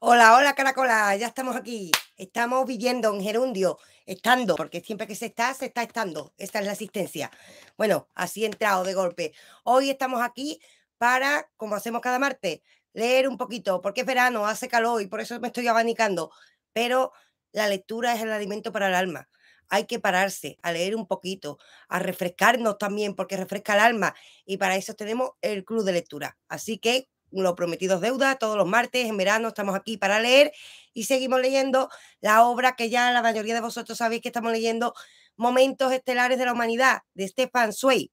Hola, hola Caracola, ya estamos aquí. Estamos viviendo en gerundio, estando, porque siempre que se está, se está estando. Esta es la asistencia. Bueno, así he entrado de golpe. Hoy estamos aquí para, como hacemos cada martes, leer un poquito, porque es verano, hace calor y por eso me estoy abanicando. Pero la lectura es el alimento para el alma. Hay que pararse a leer un poquito, a refrescarnos también, porque refresca el alma. Y para eso tenemos el club de lectura. Así que los Prometidos Deudas, deuda, todos los martes en verano estamos aquí para leer y seguimos leyendo la obra que ya la mayoría de vosotros sabéis que estamos leyendo, Momentos Estelares de la Humanidad, de Stefan Zweig,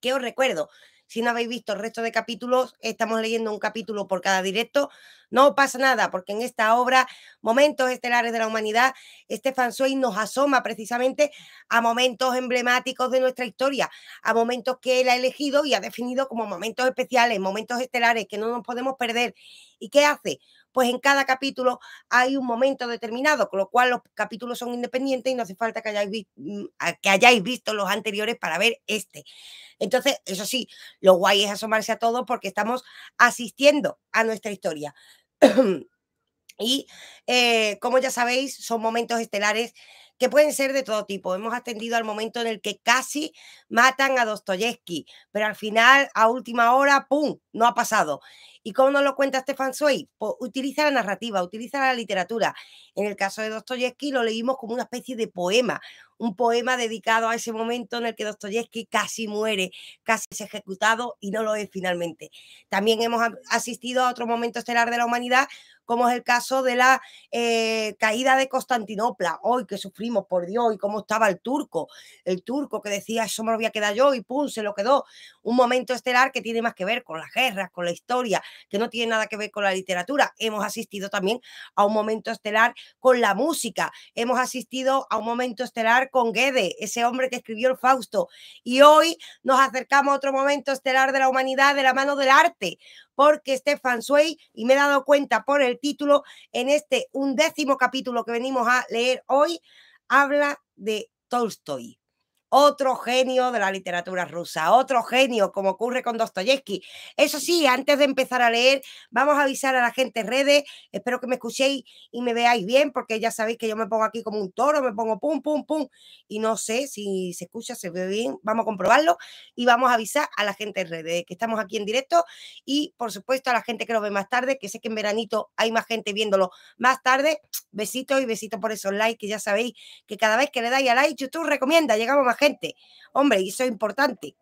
que os recuerdo, si no habéis visto el resto de capítulos, estamos leyendo un capítulo por cada directo, no pasa nada, porque en esta obra, Momentos Estelares de la Humanidad, Estefan Zweig nos asoma precisamente a momentos emblemáticos de nuestra historia, a momentos que él ha elegido y ha definido como momentos especiales, momentos estelares que no nos podemos perder. ¿Y qué hace? pues en cada capítulo hay un momento determinado, con lo cual los capítulos son independientes y no hace falta que hayáis, mm, que hayáis visto los anteriores para ver este. Entonces, eso sí, lo guay es asomarse a todos porque estamos asistiendo a nuestra historia. y eh, como ya sabéis, son momentos estelares que pueden ser de todo tipo. Hemos atendido al momento en el que casi matan a Dostoyevsky, pero al final, a última hora, ¡pum!, no ha pasado. ¿Y cómo nos lo cuenta Stefan Zweig? Pues utiliza la narrativa, utiliza la literatura. En el caso de Dostoyevsky lo leímos como una especie de poema, un poema dedicado a ese momento en el que Dostoyevsky casi muere, casi es ejecutado y no lo es finalmente. También hemos asistido a otro momento estelar de la humanidad, como es el caso de la eh, caída de Constantinopla, hoy que sufrimos, por Dios, y cómo estaba el turco, el turco que decía, eso me lo voy a quedar yo, y pum, se lo quedó. Un momento estelar que tiene más que ver con las guerras, con la historia, que no tiene nada que ver con la literatura. Hemos asistido también a un momento estelar con la música, hemos asistido a un momento estelar con Goethe, ese hombre que escribió el Fausto. Y hoy nos acercamos a otro momento estelar de la humanidad de la mano del arte, porque Stefan Suey, y me he dado cuenta por el título, en este undécimo capítulo que venimos a leer hoy, habla de Tolstoy otro genio de la literatura rusa, otro genio, como ocurre con Dostoyevsky. Eso sí, antes de empezar a leer, vamos a avisar a la gente en redes, espero que me escuchéis y me veáis bien, porque ya sabéis que yo me pongo aquí como un toro, me pongo pum, pum, pum, y no sé si se escucha, se ve bien, vamos a comprobarlo y vamos a avisar a la gente en redes que estamos aquí en directo y, por supuesto, a la gente que lo ve más tarde, que sé que en veranito hay más gente viéndolo más tarde, besitos y besitos por esos likes, que ya sabéis que cada vez que le dais a like, YouTube recomienda, llegamos más gente. Hombre, y eso es importante,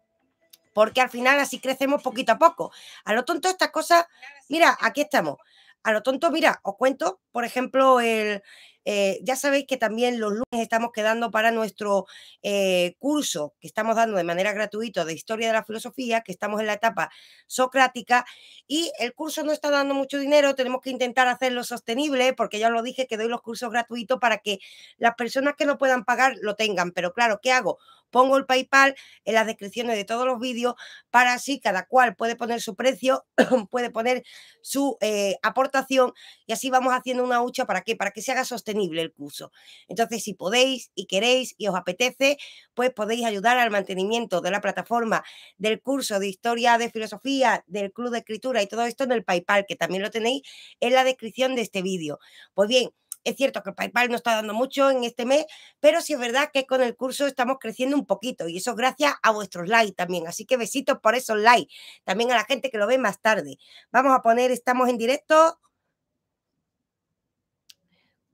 porque al final así crecemos poquito a poco. A lo tonto estas cosas, mira, aquí estamos. A lo tonto, mira, os cuento, por ejemplo, el, eh, ya sabéis que también los lunes estamos quedando para nuestro eh, curso que estamos dando de manera gratuita de historia de la filosofía, que estamos en la etapa socrática y el curso no está dando mucho dinero, tenemos que intentar hacerlo sostenible porque ya os lo dije que doy los cursos gratuitos para que las personas que no puedan pagar lo tengan, pero claro, ¿qué hago? pongo el PayPal en las descripciones de todos los vídeos para así cada cual puede poner su precio, puede poner su eh, aportación y así vamos haciendo una hucha para qué, para que se haga sostenible el curso. Entonces, si podéis y queréis y os apetece, pues podéis ayudar al mantenimiento de la plataforma del curso de historia de filosofía, del club de escritura y todo esto en el PayPal, que también lo tenéis en la descripción de este vídeo. Pues bien, es cierto que PayPal no está dando mucho en este mes, pero sí es verdad que con el curso estamos creciendo un poquito y eso gracias a vuestros likes también. Así que besitos por esos likes. También a la gente que lo ve más tarde. Vamos a poner, estamos en directo.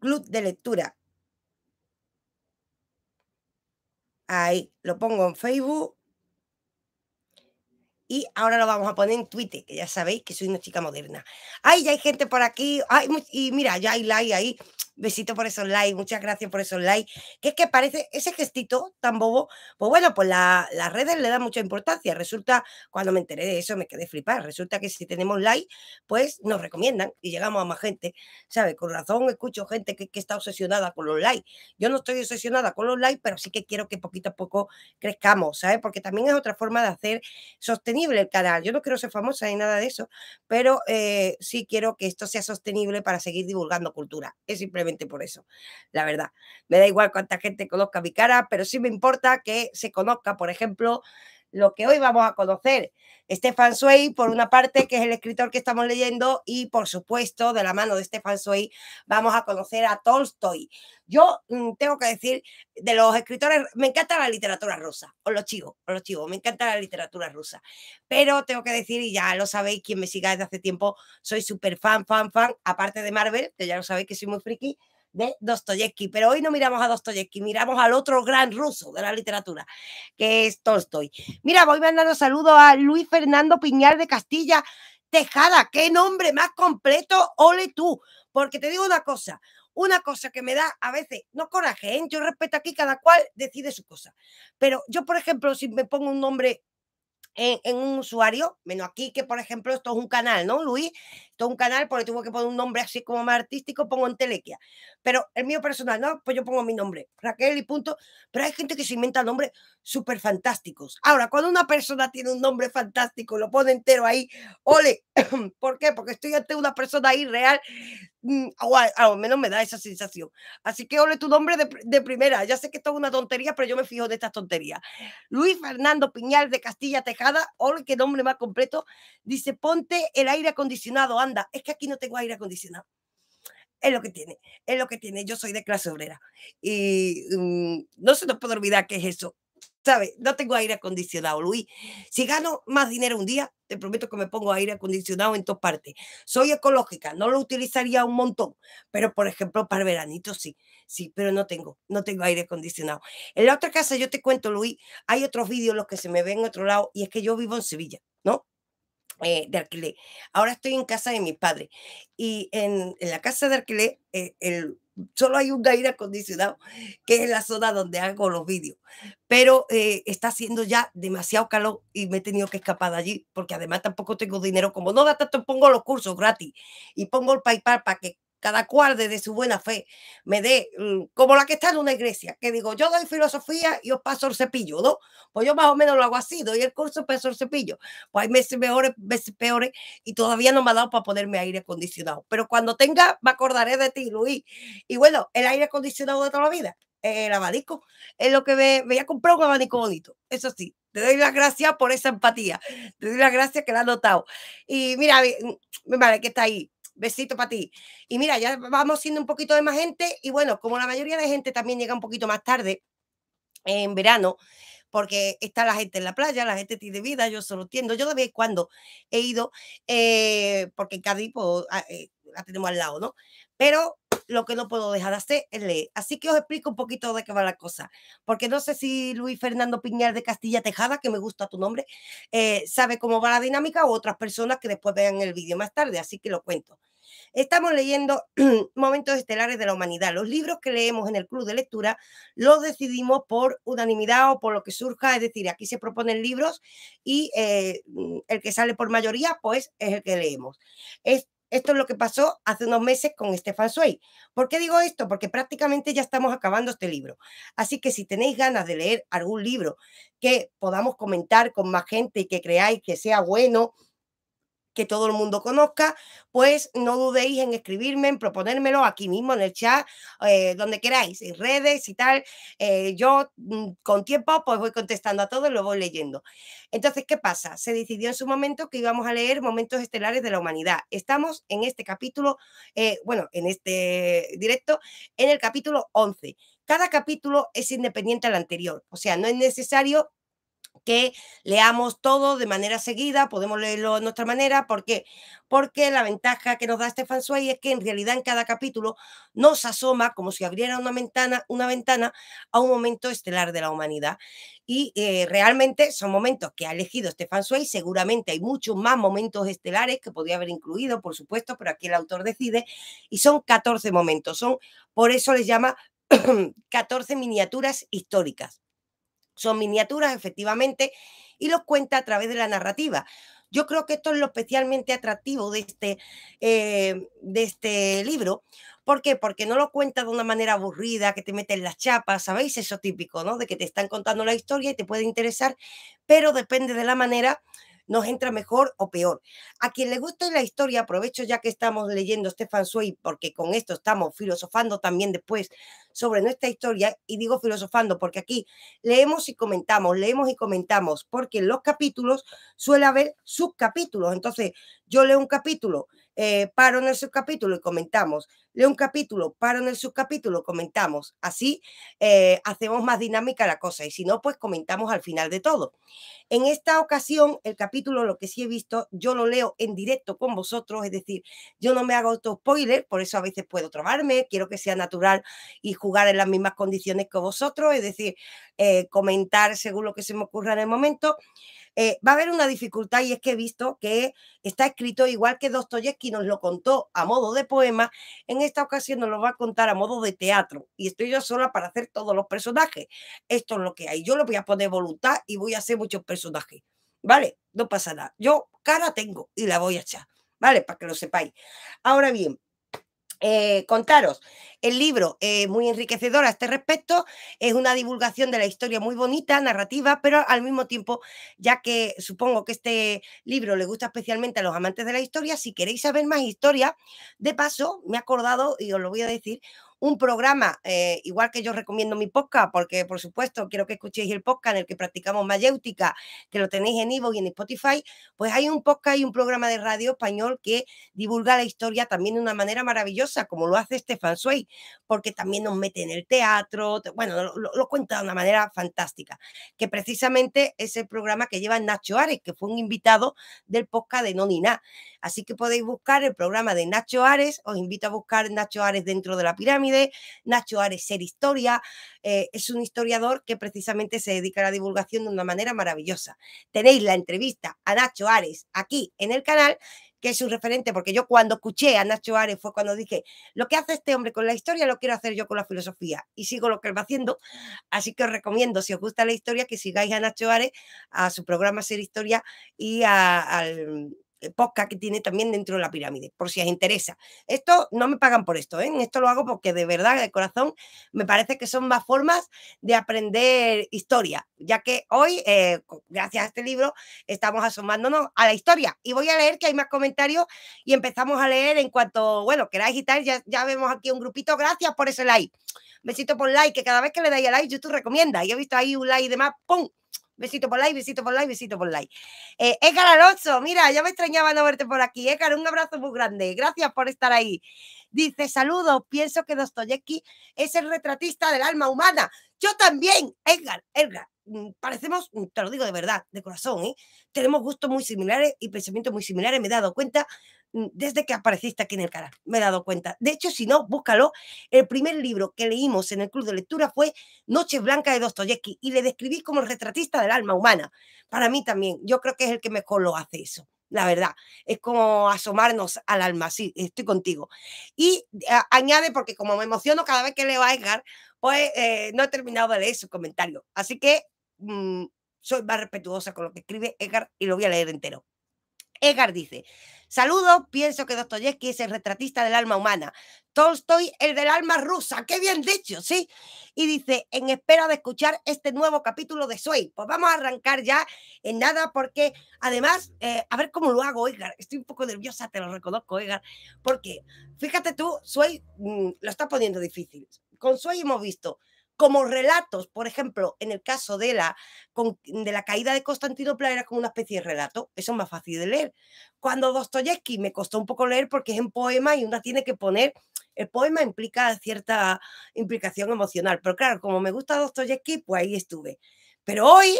Club de lectura. Ahí, lo pongo en Facebook y ahora lo vamos a poner en Twitter, que ya sabéis que soy una chica moderna. Ay, ya hay gente por aquí. Ay, y mira, ya hay like ahí. Besito por esos likes, muchas gracias por esos likes. Que es que parece ese gestito tan bobo. Pues bueno, pues las redes le dan mucha importancia. Resulta, cuando me enteré de eso, me quedé flipar. Resulta que si tenemos like, pues nos recomiendan y llegamos a más gente. ¿Sabes? Con razón escucho gente que, que está obsesionada con los likes. Yo no estoy obsesionada con los likes, pero sí que quiero que poquito a poco crezcamos, ¿sabes? Porque también es otra forma de hacer sostenibilidad el canal. Yo no quiero ser famosa ni nada de eso, pero eh, sí quiero que esto sea sostenible para seguir divulgando cultura. Es simplemente por eso, la verdad. Me da igual cuánta gente conozca mi cara, pero sí me importa que se conozca, por ejemplo, lo que hoy vamos a conocer. Stefan Sway, por una parte, que es el escritor que estamos leyendo, y por supuesto, de la mano de Stefan Sway, vamos a conocer a Tolstoy. Yo mm, tengo que decir, de los escritores, me encanta la literatura rusa, os lo chivo, os lo chivo, me encanta la literatura rusa. Pero tengo que decir, y ya lo sabéis, quien me siga desde hace tiempo, soy súper fan, fan, fan, aparte de Marvel, que ya lo sabéis que soy muy friki, de Dostoyevsky. Pero hoy no miramos a Dostoyevsky, miramos al otro gran ruso de la literatura, que es Tolstoy. Mira, voy mandando saludos a Luis Fernando Piñar de Castilla Tejada. ¡Qué nombre más completo! ¡Ole tú! Porque te digo una cosa, una cosa que me da a veces, no coraje, ¿eh? yo respeto aquí, cada cual decide su cosa. Pero yo, por ejemplo, si me pongo un nombre en, un usuario, menos aquí que, por ejemplo, esto es un canal, ¿no, Luis? Esto es un canal, porque pues, tuvo que poner un nombre así como más artístico, pongo Telequia Pero el mío personal, no, pues yo pongo mi nombre, Raquel y punto. Pero hay gente que se inventa nombre súper fantásticos. Ahora, cuando una persona tiene un nombre fantástico, lo pone entero ahí, ole, ¿por qué? Porque estoy ante una persona ahí real, mm, o al, menos me da esa sensación. Así que ole tu nombre de, de primera. Ya sé que esto es una tontería, pero yo me fijo de estas tonterías. Luis Fernando Piñal de Castilla Tejada, ole, qué nombre más completo. Dice, ponte el aire acondicionado, anda. Es que aquí no tengo aire acondicionado es lo que tiene, es lo que tiene. Yo soy de clase obrera y mm, no se nos puede olvidar que es eso. ¿sabes? No tengo aire acondicionado, Luis. Si gano más dinero un día, te prometo que me pongo aire acondicionado en todas partes. Soy ecológica, no lo utilizaría un montón, pero por ejemplo para el veranito sí, sí, pero no tengo, no tengo aire acondicionado. En la otra casa yo te cuento, Luis, hay otros vídeos los que se me ven en otro lado y es que yo vivo en Sevilla, ¿no? Eh, de alquiler. Ahora estoy en casa de mi padre y en, la casa de alquiler eh, el solo hay un aire acondicionado, que es la zona donde hago los vídeos. Pero eh, está haciendo ya demasiado calor y me he tenido que escapar de allí, porque además tampoco tengo dinero. Como no da tanto, pongo los cursos gratis y pongo el PayPal para que cada cual de su buena fe me dé, mm, como la que está en una iglesia, que digo, yo doy filosofía y os paso el cepillo, ¿no? Pues yo más o menos lo hago así, doy el curso, paso el cepillo. Pues hay meses mejores, meses peores, y todavía no me ha dado para ponerme aire acondicionado. Pero cuando tenga, me acordaré de ti, Luis. Y bueno, el aire acondicionado de toda la vida, el abanico, es lo que me, me voy a comprar un abanico bonito, eso sí. Te doy las gracias por esa empatía. Te doy las gracias que la has notado. Y mira, mi madre mm, que está ahí besito para ti. Y mira, ya vamos siendo un poquito de más gente y bueno, como la mayoría de gente también llega un poquito más tarde en verano, porque está la gente en la playa, la gente tiene vida, yo solo tiendo Yo de vez en cuando he ido, eh, porque en Cádiz pues, ah, eh, la tenemos al lado, ¿no? Pero lo que no puedo dejar de hacer es eh, leer. Así que os explico un poquito de qué va la cosa, porque no sé si Luis Fernando Piñar de Castilla Tejada, que me gusta tu nombre, eh, sabe cómo va la dinámica o otras personas que después vean el vídeo más tarde, así que lo cuento. Estamos leyendo Momentos Estelares de la Humanidad. Los libros que leemos en el club de lectura los decidimos por unanimidad o por lo que surja. Es decir, aquí se proponen libros y eh, el que sale por mayoría, pues es el que leemos. Esto es lo que pasó hace unos meses con Stefan Zweig. ¿Por qué digo esto? Porque prácticamente ya estamos acabando este libro. Así que si tenéis ganas de leer algún libro que podamos comentar con más gente y que creáis que sea bueno, que todo el mundo conozca, pues no dudéis en escribirme, en proponérmelo aquí mismo en el chat, eh, donde queráis, en redes y tal. Eh, yo mm, con tiempo pues voy contestando a todo y lo voy leyendo. Entonces, ¿qué pasa? Se decidió en su momento que íbamos a leer Momentos Estelares de la Humanidad. Estamos en este capítulo, eh, bueno, en este directo, en el capítulo 11. Cada capítulo es independiente al anterior, o sea, no es necesario que leamos todo de manera seguida, podemos leerlo de nuestra manera, ¿por qué? Porque la ventaja que nos da Stefan Zweig es que en realidad en cada capítulo nos asoma como si abriera una ventana, una ventana a un momento estelar de la humanidad. Y eh, realmente son momentos que ha elegido Stefan Zweig, seguramente hay muchos más momentos estelares que podría haber incluido, por supuesto, pero aquí el autor decide, y son 14 momentos, son, por eso les llama 14 miniaturas históricas son miniaturas, efectivamente, y los cuenta a través de la narrativa. Yo creo que esto es lo especialmente atractivo de este, eh, de este libro. ¿Por qué? Porque no lo cuenta de una manera aburrida, que te meten las chapas, ¿sabéis? Eso típico, ¿no? De que te están contando la historia y te puede interesar, pero depende de la manera nos entra mejor o peor. A quien le guste la historia, aprovecho ya que estamos leyendo Stefan suey porque con esto estamos filosofando también después sobre nuestra historia, y digo filosofando porque aquí leemos y comentamos, leemos y comentamos, porque en los capítulos suele haber subcapítulos. Entonces, yo leo un capítulo eh, paro en el subcapítulo y comentamos, leo un capítulo, paro en el subcapítulo, comentamos. Así eh, hacemos más dinámica la cosa y si no, pues comentamos al final de todo. En esta ocasión, el capítulo, lo que sí he visto, yo lo leo en directo con vosotros, es decir, yo no me hago auto spoiler, por eso a veces puedo trovarme quiero que sea natural y jugar en las mismas condiciones que vosotros, es decir, eh, comentar según lo que se me ocurra en el momento. Eh, va a haber una dificultad y es que he visto que está escrito igual que Dostoyevsky nos lo contó a modo de poema, en esta ocasión nos lo va a contar a modo de teatro y estoy yo sola para hacer todos los personajes. Esto es lo que hay. Yo lo voy a poner voluntad y voy a hacer muchos personajes. ¿Vale? No pasa nada. Yo cara tengo y la voy a echar. ¿Vale? Para que lo sepáis. Ahora bien, eh, contaros, el libro eh, muy enriquecedor a este respecto, es una divulgación de la historia muy bonita, narrativa, pero al mismo tiempo, ya que supongo que este libro le gusta especialmente a los amantes de la historia, si queréis saber más historia, de paso, me he acordado y os lo voy a decir, un programa, eh, igual que yo recomiendo mi podcast, porque por supuesto quiero que escuchéis el podcast en el que practicamos mayéutica, que lo tenéis en Ivo y en Spotify, pues hay un podcast y un programa de radio español que divulga la historia también de una manera maravillosa, como lo hace Estefan Zweig, porque también nos mete en el teatro, bueno, lo, cuenta de una manera fantástica, que precisamente es el programa que lleva Nacho Ares, que fue un invitado del podcast de Nonina. Así que podéis buscar el programa de Nacho Ares, os invito a buscar Nacho Ares dentro de la pirámide Nacho Ares Ser Historia, eh, es un historiador que precisamente se dedica a la divulgación de una manera maravillosa. Tenéis la entrevista a Nacho Ares aquí en el canal, que es un referente, porque yo cuando escuché a Nacho Ares fue cuando dije, lo que hace este hombre con la historia lo quiero hacer yo con la filosofía y sigo lo que él va haciendo, así que os recomiendo, si os gusta la historia, que sigáis a Nacho Ares, a su programa Ser Historia y al eh, podcast que tiene también dentro de la pirámide, por si os interesa. Esto no me pagan por esto, ¿eh? esto lo hago porque de verdad, de corazón, me parece que son más formas de aprender historia, ya que hoy, eh, gracias a este libro, estamos asomándonos a la historia. Y voy a leer que hay más comentarios y empezamos a leer en cuanto, bueno, queráis y tal, ya, vemos aquí un grupito. Gracias por ese like. Besito por like, que cada vez que le dais a like, YouTube recomienda. Y he visto ahí un like de demás, ¡pum! Besito por like, besito por like, besito por like. Eh, Edgar Alonso, mira, ya me extrañaba no verte por aquí. Edgar, un abrazo muy grande. Gracias por estar ahí. Dice, saludos, pienso que Dostoyevsky es el retratista del alma humana. Yo también, Edgar, Edgar. Mm, parecemos, mm, te lo digo de verdad, de corazón, ¿eh? tenemos gustos muy similares y pensamientos muy similares, me he dado cuenta Mm, desde que apareciste aquí en el canal, me he dado cuenta. De hecho, si no, búscalo. El primer libro que leímos en el club de lectura fue Noches Blancas de Dostoyevsky y le describí como el retratista del alma humana. Para mí también, yo creo que es el que mejor lo hace eso la verdad. Es como asomarnos al alma, sí, estoy contigo. Y ah, añade, porque como me emociono cada vez que leo a Edgar, pues eh, no he terminado de leer su comentario. Así que mm, soy más respetuosa con lo que escribe Edgar y lo voy a leer entero. Egar dice, saludo, pienso que Dostoyevsky es el retratista del alma humana, Tolstoy el del alma rusa, qué bien dicho, ¿sí? Y dice, en espera de escuchar este nuevo capítulo de Soy, pues vamos a arrancar ya en nada porque además, eh, a ver cómo lo hago, Edgar, estoy un poco nerviosa, te lo reconozco, Edgar, porque fíjate tú, Soy mm, lo está poniendo difícil, con Soy hemos visto como relatos, por ejemplo, en el caso de la, de la caída de Constantinopla era como una especie de relato, eso es más fácil de leer. Cuando Dostoyevsky me costó un poco leer porque es un poema y uno tiene que poner, el poema implica cierta implicación emocional, pero claro, como me gusta Dostoyevsky, pues ahí estuve. Pero hoy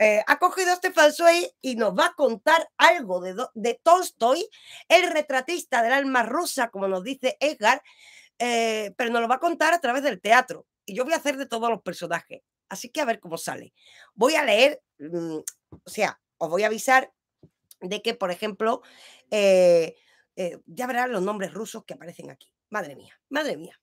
eh, ha cogido este Suey y nos va a contar algo de, de Tolstoy, el retratista del alma rusa, como nos dice Edgar, eh, pero nos lo va a contar a través del teatro y yo voy a hacer de todos los personajes. Así que a ver cómo sale. Voy a leer, mm, o sea, os voy a avisar de que, por ejemplo, eh, eh, ya verán los nombres rusos que aparecen aquí. Madre mía, madre mía.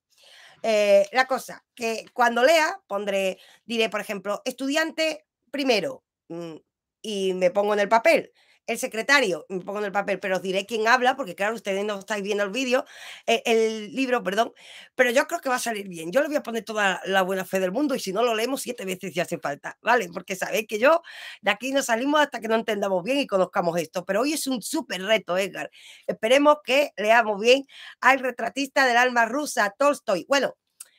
Eh, la cosa, que cuando lea, pondré, diré, por ejemplo, estudiante primero, mm, y me pongo en el papel el secretario, me pongo en el papel, pero os diré quién habla, porque claro, ustedes no estáis viendo el vídeo, eh, el, libro, perdón, pero yo creo que va a salir bien. Yo le voy a poner toda la buena fe del mundo y si no lo leemos siete veces si hace falta, ¿vale? Porque sabéis que yo de aquí no salimos hasta que no entendamos bien y conozcamos esto, pero hoy es un súper reto, Edgar. Esperemos que leamos bien al retratista del alma rusa, Tolstoy. Bueno,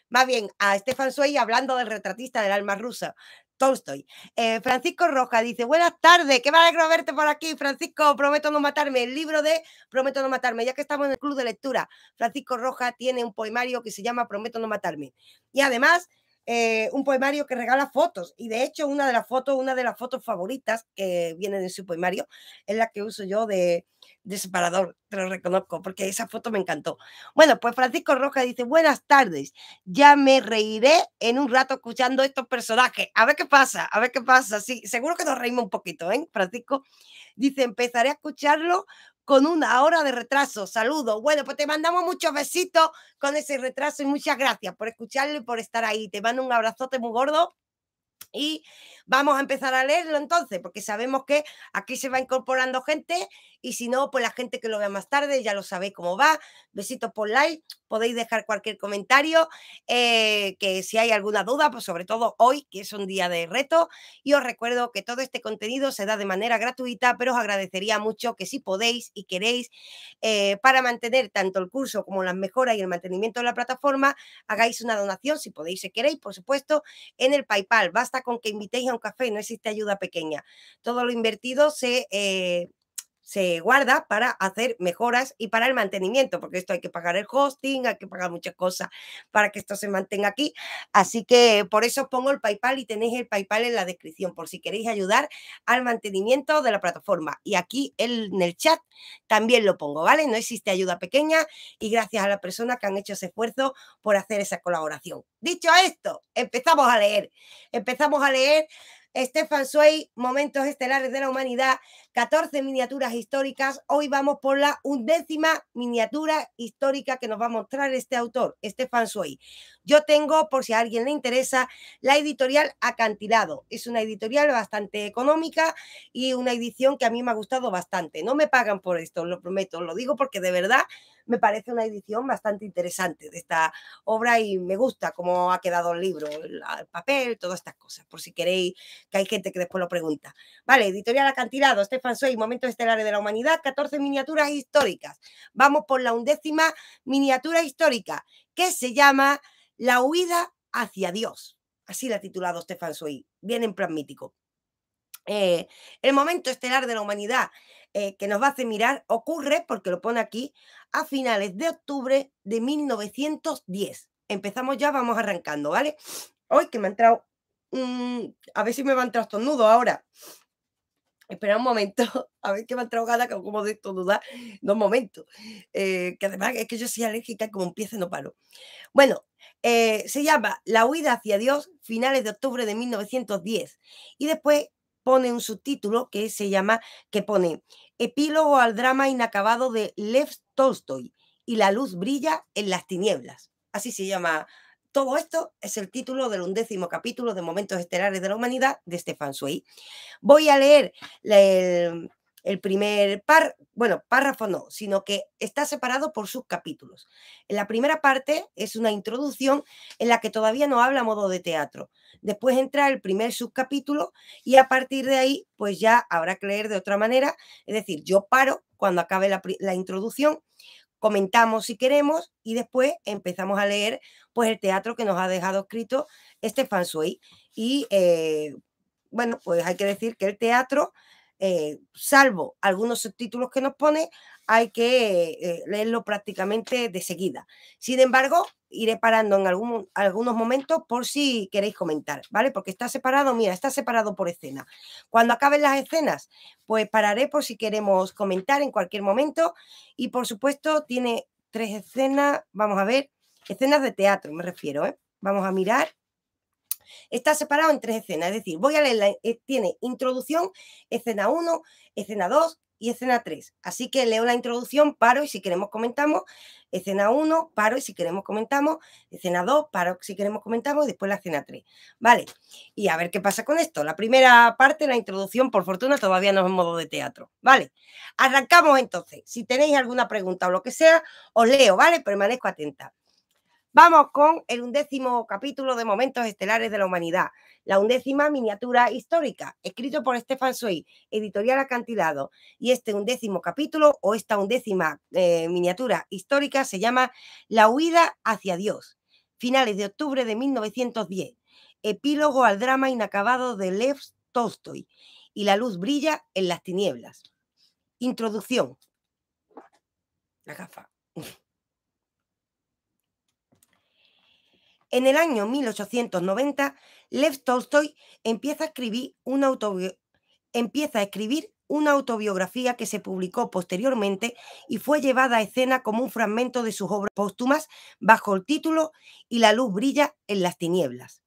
más bien a Stefan Zweig hablando del retratista del alma rusa, Tolstoy. Eh, Francisco Roja dice, buenas tardes, qué a verte por aquí, Francisco, prometo no matarme, el libro de Prometo no matarme, ya que estamos en el club de lectura, Francisco Roja tiene un poemario que se llama Prometo no matarme. Y además eh, un poemario que regala fotos y de hecho una de las fotos, una de las fotos favoritas que viene de su poemario es la que uso yo de, de separador, te lo reconozco, porque esa foto me encantó. Bueno, pues Francisco Rojas dice, buenas tardes, ya me reiré en un rato escuchando estos personajes, a ver qué pasa, a ver qué pasa, sí, seguro que nos reímos un poquito, ¿eh? Francisco dice, empezaré a escucharlo con una hora de retraso. Saludos. Bueno, pues te mandamos muchos besitos con ese retraso y muchas gracias por escucharlo y por estar ahí. Te mando un abrazote muy gordo y vamos a empezar a leerlo entonces, porque sabemos que aquí se va incorporando gente y si no, pues la gente que lo vea más tarde ya lo sabéis cómo va. Besitos por like, podéis dejar cualquier comentario, eh, que si hay alguna duda, pues sobre todo hoy, que es un día de reto. Y os recuerdo que todo este contenido se da de manera gratuita, pero os agradecería mucho que si podéis y queréis, eh, para mantener tanto el curso como las mejoras y el mantenimiento de la plataforma, hagáis una donación, si podéis y si queréis, por supuesto, en el PayPal. Va hasta con que invitéis a un café, no existe ayuda pequeña. Todo lo invertido se eh, se guarda para hacer mejoras y para el mantenimiento, porque esto hay que pagar el hosting, hay que pagar muchas cosas para que esto se mantenga aquí. Así que por eso os pongo el PayPal y tenéis el PayPal en la descripción por si queréis ayudar al mantenimiento de la plataforma. Y aquí en el chat también lo pongo, ¿vale? No existe ayuda pequeña y gracias a la persona que han hecho ese esfuerzo por hacer esa colaboración. Dicho esto, empezamos a leer. Empezamos a leer Estefan Suey, Momentos Estelares de la Humanidad, 14 miniaturas históricas. Hoy vamos por la undécima miniatura histórica que nos va a mostrar este autor, Estefan Suey. Yo tengo, por si a alguien le interesa, la editorial Acantilado. Es una editorial bastante económica y una edición que a mí me ha gustado bastante. No me pagan por esto, lo prometo, lo digo porque de verdad me parece una edición bastante interesante de esta obra y me gusta cómo ha quedado el libro, el papel, todas estas cosas, por si queréis, que hay gente que después lo pregunta. Vale, editorial Acantilado, Estefan soy momento momentos de la humanidad, 14 miniaturas históricas. Vamos por la undécima miniatura histórica, que se llama La huida hacia Dios. Así la ha titulado Stefan Soy. bien en plan mítico. Eh, el momento estelar de la humanidad eh, que nos va a hacer mirar ocurre, porque lo pone aquí, a finales de octubre de 1910. Empezamos ya, vamos arrancando, ¿vale? Hoy que me ha entrado... Mm, a ver si me van trastornudos ahora. Espera un momento, a ver qué me ha que como de esto duda, dos momentos. momento. Eh, que además es que yo soy alérgica y como empieza no paro. Bueno, eh, se llama La huida hacia Dios, finales de octubre de 1910. Y después pone un subtítulo que se llama, que pone Epílogo al drama inacabado de Lev Tolstoy y la luz brilla en las tinieblas. Así se llama todo esto es el título del undécimo capítulo de Momentos Estelares de la Humanidad de Stefan Zweig. Voy a leer el, primer par, bueno, párrafo no, sino que está separado por subcapítulos. En la primera parte es una introducción en la que todavía no habla a modo de teatro. Después entra el primer subcapítulo y a partir de ahí, pues ya habrá que leer de otra manera. Es decir, yo paro cuando acabe la introducción comentamos si queremos y después empezamos a leer pues el teatro que nos ha dejado escrito Estefan Suey. Y eh, bueno, pues hay que decir que el teatro, eh, salvo algunos subtítulos que nos pone, hay que eh, leerlo prácticamente de seguida. Sin embargo, iré parando en algún, algunos momentos por si queréis comentar, ¿vale? Porque está separado, mira, está separado por escena. Cuando acaben las escenas, pues pararé por si queremos comentar en cualquier momento. Y por supuesto, tiene tres escenas, vamos a ver, escenas de teatro, me refiero, ¿eh? Vamos a mirar. Está separado en tres escenas, es decir, voy a leer, eh, tiene introducción, escena 1, escena 2 y escena 3. Así que leo la introducción, paro y si queremos comentamos. Escena 1, paro y si queremos comentamos. Escena 2, paro si queremos comentamos. después la escena 3. Vale. Y a ver qué pasa con esto. La primera parte, la introducción, por fortuna, todavía no es modo de teatro. Vale. Arrancamos entonces. Si tenéis alguna pregunta o lo que sea, os leo, ¿vale? Permanezco atenta. Vamos con el undécimo capítulo de Momentos Estelares de la Humanidad, la undécima miniatura histórica, escrito por Stefan Soy, editorial Acantilado. Y este undécimo capítulo o esta undécima eh, miniatura histórica se llama La huida hacia Dios, finales de octubre de 1910, epílogo al drama inacabado de Lev Tolstoy y la luz brilla en las tinieblas. Introducción. La gafa. En el año 1890, Lev Tolstoy empieza a escribir una, empieza a escribir una autobiografía que se publicó posteriormente y fue llevada a escena como un fragmento de sus obras póstumas bajo el título Y la luz brilla en las tinieblas.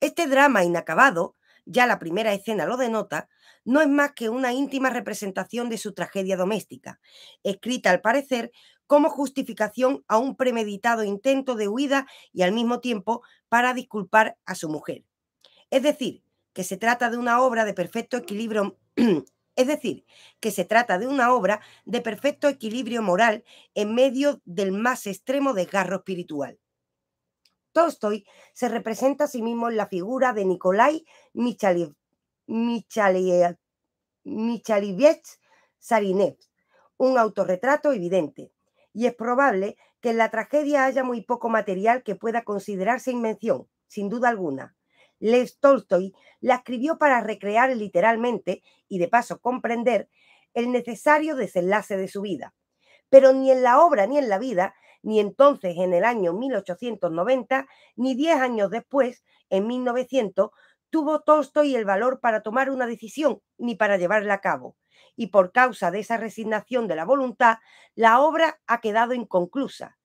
Este drama inacabado, ya la primera escena lo denota, no es más que una íntima representación de su tragedia doméstica, escrita al parecer como justificación a un premeditado intento de huida y al mismo tiempo para disculpar a su mujer. Es decir, que se trata de una obra de perfecto equilibrio es decir, que se trata de una obra de perfecto equilibrio moral en medio del más extremo desgarro espiritual. Tolstoy se representa a sí mismo en la figura de Nikolai Michalievich Sarinev, un autorretrato evidente, y es probable que en la tragedia haya muy poco material que pueda considerarse invención, sin duda alguna. Les Tolstoy la escribió para recrear literalmente y de paso comprender el necesario desenlace de su vida. Pero ni en la obra ni en la vida, ni entonces en el año 1890, ni diez años después, en 1900, tuvo Tolstoy el valor para tomar una decisión ni para llevarla a cabo y por causa de esa resignación de la voluntad, la obra ha quedado inconclusa.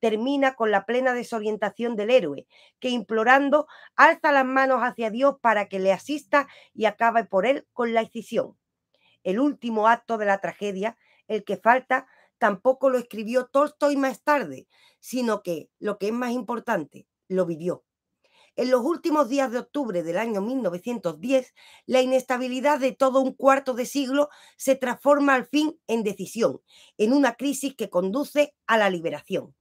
Termina con la plena desorientación del héroe, que implorando alza las manos hacia Dios para que le asista y acabe por él con la escisión. El último acto de la tragedia, el que falta, tampoco lo escribió Tolstoy más tarde, sino que, lo que es más importante, lo vivió. En los últimos días de octubre del año 1910, la inestabilidad de todo un cuarto de siglo se transforma al fin en decisión, en una crisis que conduce a la liberación.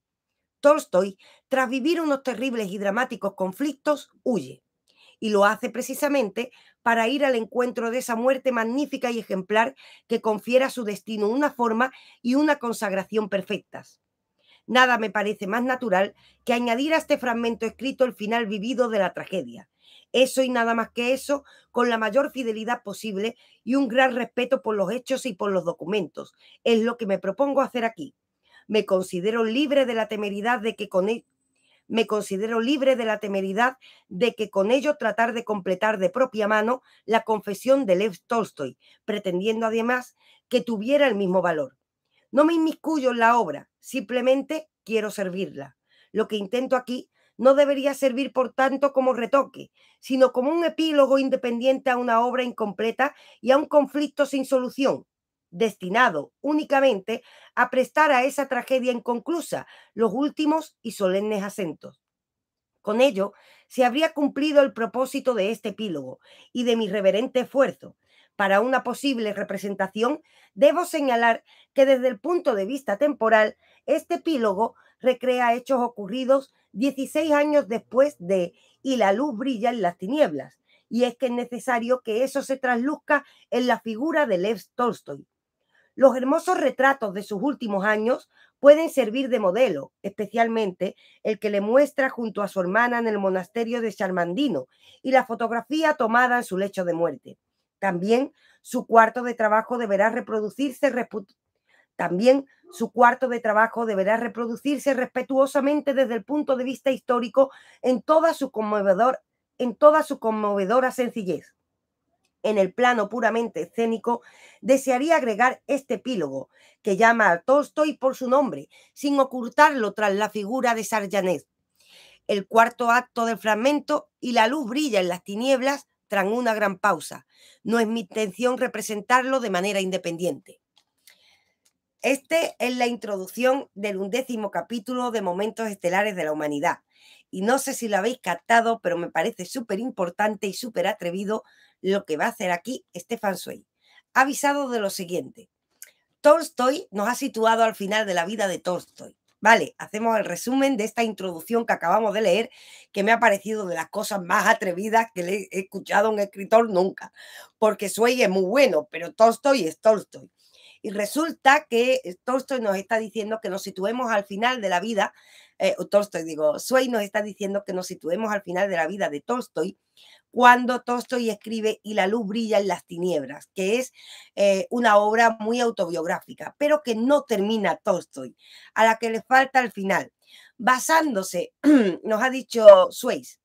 Tolstoy, tras vivir unos terribles y dramáticos conflictos, huye. Y lo hace precisamente para ir al encuentro de esa muerte magnífica y ejemplar que confiera a su destino una forma y una consagración perfectas. Nada me parece más natural que añadir a este fragmento escrito el final vivido de la tragedia. Eso y nada más que eso, con la mayor fidelidad posible y un gran respeto por los hechos y por los documentos. Es lo que me propongo hacer aquí. Me considero libre de la temeridad de que con e, me considero libre de la temeridad de que con ello tratar de completar de propia mano la confesión de Lev Tolstoy, pretendiendo además que tuviera el mismo valor. No me inmiscuyo en la obra, simplemente quiero servirla. Lo que intento aquí no debería servir por tanto como retoque, sino como un epílogo independiente a una obra incompleta y a un conflicto sin solución, destinado únicamente a prestar a esa tragedia inconclusa los últimos y solemnes acentos. Con ello, se habría cumplido el propósito de este epílogo y de mi reverente esfuerzo, para una posible representación, debo señalar que desde el punto de vista temporal, este epílogo recrea hechos ocurridos 16 años después de Y la luz brilla en las tinieblas, y es que es necesario que eso se trasluzca en la figura de Lev Tolstoy. Los hermosos retratos de sus últimos años pueden servir de modelo, especialmente el que le muestra junto a su hermana en el monasterio de Charmandino y la fotografía tomada en su lecho de muerte. También su cuarto de trabajo deberá reproducirse también su cuarto de trabajo deberá reproducirse respetuosamente desde el punto de vista histórico en toda su conmovedor en toda su conmovedora sencillez. En el plano puramente escénico, desearía agregar este epílogo, que llama a Tolstoy por su nombre, sin ocultarlo tras la figura de Sarjanet. El cuarto acto del fragmento y la luz brilla en las tinieblas tras una gran pausa. No es mi intención representarlo de manera independiente. Este es la introducción del undécimo capítulo de Momentos Estelares de la Humanidad. Y no sé si lo habéis captado, pero me parece súper importante y súper atrevido lo que va a hacer aquí Stefan Zweig. Avisado de lo siguiente. Tolstoy nos ha situado al final de la vida de Tolstoy. Vale, hacemos el resumen de esta introducción que acabamos de leer, que me ha parecido de las cosas más atrevidas que le he escuchado a un escritor nunca, porque Suey es muy bueno, pero Tolstoy es Tolstoy. Y resulta que eh, Tolstoy nos está diciendo que nos situemos al final de la vida, eh, Tolstoy digo, Suey nos está diciendo que nos situemos al final de la vida de Tolstoy, cuando Tolstoy escribe Y la luz brilla en las tinieblas, que es eh, una obra muy autobiográfica, pero que no termina Tolstoy, a la que le falta el final. Basándose, nos ha dicho Suez,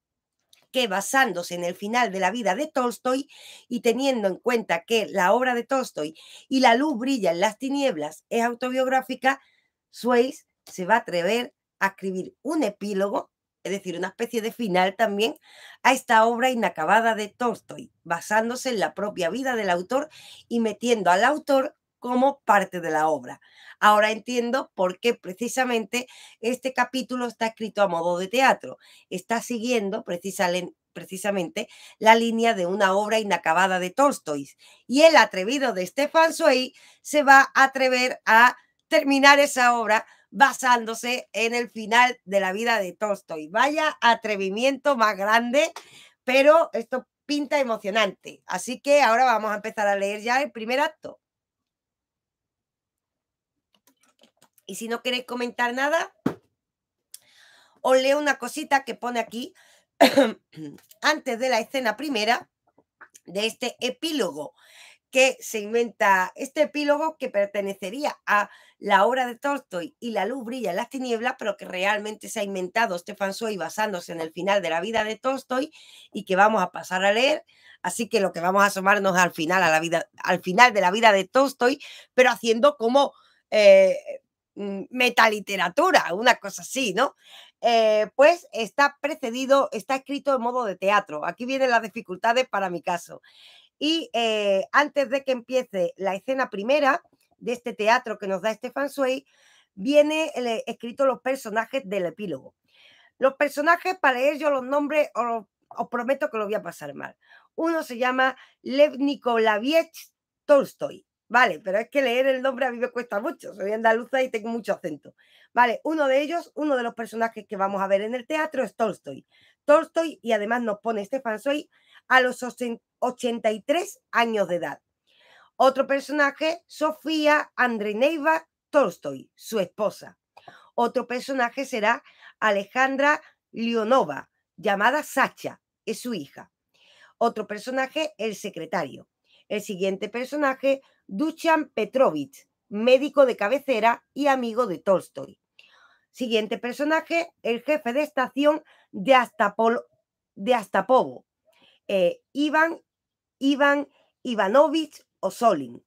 basándose en el final de la vida de Tolstoy y teniendo en cuenta que la obra de Tolstoy y La luz brilla en las tinieblas es autobiográfica, Swayze se va a atrever a escribir un epílogo, es decir, una especie de final también, a esta obra inacabada de Tolstoy, basándose en la propia vida del autor y metiendo al autor como parte de la obra. Ahora entiendo por qué precisamente este capítulo está escrito a modo de teatro. Está siguiendo precisamente la línea de una obra inacabada de Tolstoy. Y el atrevido de Stefan Zweig se va a atrever a terminar esa obra basándose en el final de la vida de Tolstoy. Vaya atrevimiento más grande, pero esto pinta emocionante. Así que ahora vamos a empezar a leer ya el primer acto. Y si no queréis comentar nada, os leo una cosita que pone aquí antes de la escena primera de este epílogo que se inventa, este epílogo que pertenecería a la obra de Tolstoy y La luz brilla en las tinieblas, pero que realmente se ha inventado Stefan Soy basándose en el final de la vida de Tolstoy y que vamos a pasar a leer. Así que lo que vamos a asomarnos al final, a la vida, al final de la vida de Tolstoy, pero haciendo como eh, Mm, metaliteratura, una cosa así, ¿no? Eh, pues está precedido, está escrito en modo de teatro. Aquí vienen las dificultades para mi caso. Y eh, antes de que empiece la escena primera de este teatro que nos da Stefan Zweig, viene eh, escrito los personajes del epílogo. Los personajes, para ellos los nombres, os, prometo que lo voy a pasar mal. Uno se llama Lev Nikolaevich Tolstoy, Vale, pero es que leer el nombre a mí me cuesta mucho. Soy andaluza y tengo mucho acento. Vale, uno de ellos, uno de los personajes que vamos a ver en el teatro es Tolstoy. Tolstoy, y además nos pone Stefan Soy a los 83 años de edad. Otro personaje, Sofía Andreneiva Tolstoy, su esposa. Otro personaje será Alejandra Leonova, llamada Sacha, es su hija. Otro personaje, el secretario. El siguiente personaje, Duchan Petrovich, médico de cabecera y amigo de Tolstoy. Siguiente personaje, el jefe de estación de, Astapol, de Astapovo, eh, Iván, Ivanovich Osolin.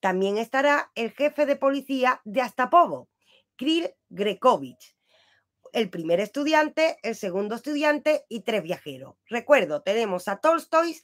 También estará el jefe de policía de Astapovo, Kril Grekovich. El primer estudiante, el segundo estudiante y tres viajeros. Recuerdo, tenemos a Tolstoy,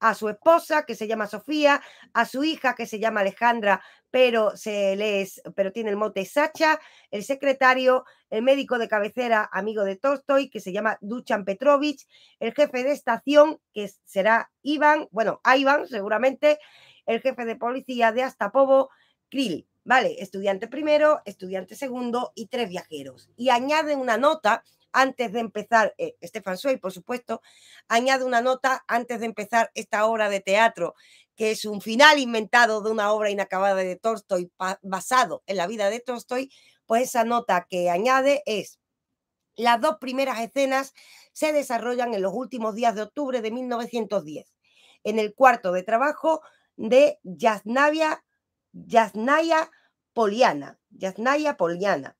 a su esposa, que se llama Sofía, a su hija, que se llama Alejandra, pero, se pero tiene el mote Sacha, el secretario, el médico de cabecera, amigo de Tolstoy, que se llama Duchan Petrovich, el jefe de estación, que será Iván, bueno, a Iván seguramente, el jefe de policía de Astapovo, Krill. Vale, estudiante primero, estudiante segundo y tres viajeros. Y añade una nota antes de empezar, Estefan eh, Soy, por supuesto, añade una nota antes de empezar esta obra de teatro, que es un final inventado de una obra inacabada de Tolstoy, basado en la vida de Tolstoy, pues esa nota que añade es, las dos primeras escenas se desarrollan en los últimos días de octubre de 1910, en el cuarto de trabajo de Yasnavia, Yasnaya Poliana, Yasnaya Poliana.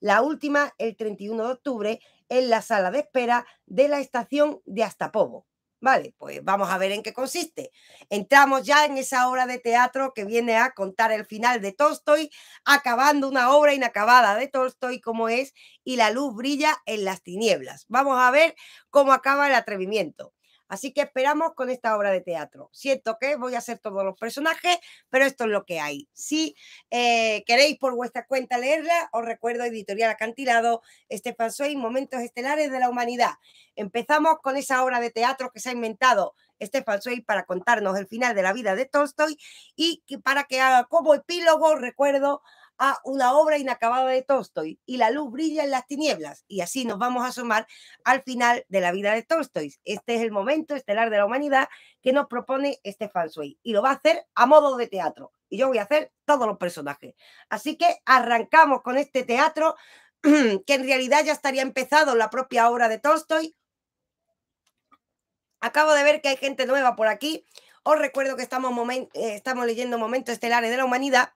La última, el 31 de octubre, en la sala de espera de la estación de Astapobo, Vale, pues vamos a ver en qué consiste. Entramos ya en esa obra de teatro que viene a contar el final de Tolstoy, acabando una obra inacabada de Tolstoy como es, y la luz brilla en las tinieblas. Vamos a ver cómo acaba el atrevimiento. Así que esperamos con esta obra de teatro. Siento que voy a hacer todos los personajes, pero esto es lo que hay. Si eh, queréis por vuestra cuenta leerla, os recuerdo Editorial Acantilado, Estefan Soy, Momentos Estelares de la Humanidad. Empezamos con esa obra de teatro que se ha inventado Estefan Soy para contarnos el final de la vida de Tolstoy y que para que haga como epílogo, recuerdo, a una obra inacabada de Tolstoy y la luz brilla en las tinieblas y así nos vamos a asomar al final de la vida de Tolstoy. Este es el momento estelar de la humanidad que nos propone este fansway y lo va a hacer a modo de teatro y yo voy a hacer todos los personajes. Así que arrancamos con este teatro que en realidad ya estaría empezado la propia obra de Tolstoy. Acabo de ver que hay gente nueva por aquí. Os recuerdo que estamos, eh, estamos leyendo Momentos Estelares de la Humanidad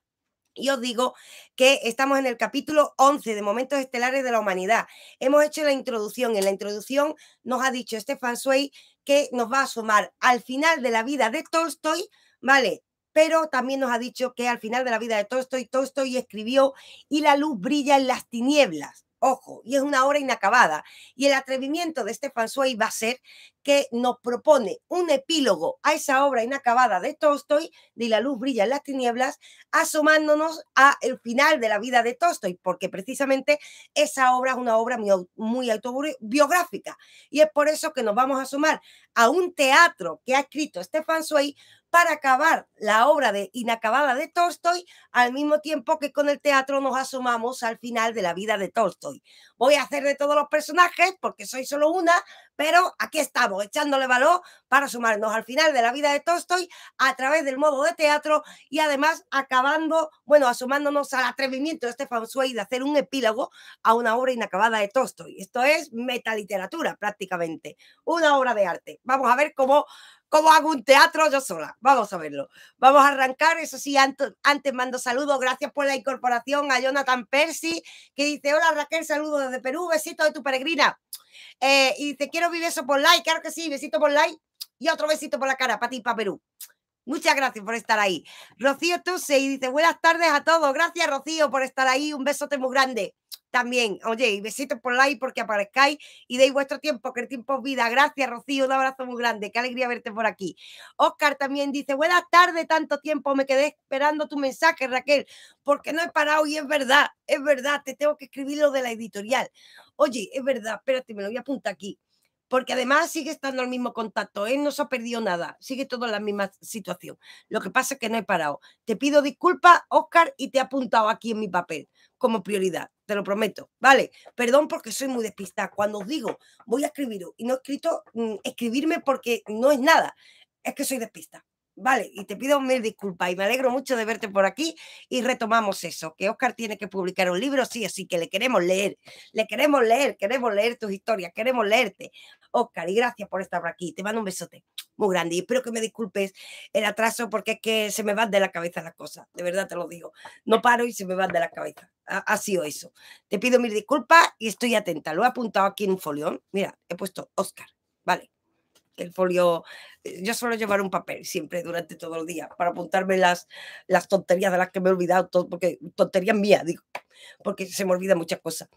y os digo que estamos en el capítulo 11 de Momentos Estelares de la Humanidad. Hemos hecho la introducción. En la introducción nos ha dicho Estefan Zweig que nos va a sumar al final de la vida de Tolstoy, ¿vale? Pero también nos ha dicho que al final de la vida de Tolstoy, Tolstoy escribió y la luz brilla en las tinieblas. Ojo, y es una obra inacabada. Y el atrevimiento de Stefan Zweig va a ser que nos propone un epílogo a esa obra inacabada de Tolstoy, de La luz brilla en las tinieblas, asomándonos a el final de la vida de Tolstoy, porque precisamente esa obra es una obra muy, autobiográfica. Y es por eso que nos vamos a sumar a un teatro que ha escrito Stefan Zweig para acabar la obra de inacabada de Tolstoy, al mismo tiempo que con el teatro nos asomamos al final de la vida de Tolstoy. Voy a hacer de todos los personajes, porque soy solo una, pero aquí estamos, echándole valor para sumarnos al final de la vida de Tolstoy a través del modo de teatro y además acabando, bueno, asomándonos al atrevimiento de Stefan Zweig de hacer un epílogo a una obra inacabada de Tolstoy. Esto es metaliteratura prácticamente, una obra de arte. Vamos a ver cómo cómo hago un teatro yo sola. Vamos a verlo. Vamos a arrancar. Eso sí, antes, mando saludos. Gracias por la incorporación a Jonathan Percy, que dice, hola Raquel, saludos desde Perú, besito de tu peregrina. Eh, y dice, quiero vivir eso por like. Claro que sí, besito por like. Y otro besito por la cara, para ti, para Perú. Muchas gracias por estar ahí. Rocío Tuse y dice, buenas tardes a todos. Gracias, Rocío, por estar ahí. Un besote muy grande también. Oye, y besitos por like porque aparezcáis y deis vuestro tiempo, que el tiempo es vida. Gracias, Rocío, un abrazo muy grande. Qué alegría verte por aquí. Oscar también dice, buenas tardes, tanto tiempo, me quedé esperando tu mensaje, Raquel, porque no he parado y es verdad, es verdad, te tengo que escribir lo de la editorial. Oye, es verdad, espérate, me lo voy a apuntar aquí porque además sigue estando el mismo contacto, él ¿eh? no se ha perdido nada, sigue todo en la misma situación. Lo que pasa es que no he parado. Te pido disculpas, Oscar, y te he apuntado aquí en mi papel como prioridad, te lo prometo, ¿vale? Perdón porque soy muy despista. Cuando os digo, voy a escribir y no he escrito, mm, escribirme porque no es nada, es que soy despista. Vale, y te pido mil disculpas y me alegro mucho de verte por aquí y retomamos eso, que Oscar tiene que publicar un libro, sí, así que le queremos leer, le queremos leer, queremos leer tus historias, queremos leerte. Oscar, y gracias por estar por aquí, te mando un besote muy grande y espero que me disculpes el atraso porque es que se me van de la cabeza las cosas, de verdad te lo digo, no paro y se me van de la cabeza, ha, sido eso. Te pido mil disculpas y estoy atenta, lo he apuntado aquí en un folión, mira, he puesto Oscar, vale el folio. Eh, yo suelo llevar un papel siempre durante todo el día para apuntarme las, tonterías de las que me he olvidado, todo, porque tonterías mías, digo, porque se me olvidan muchas cosas.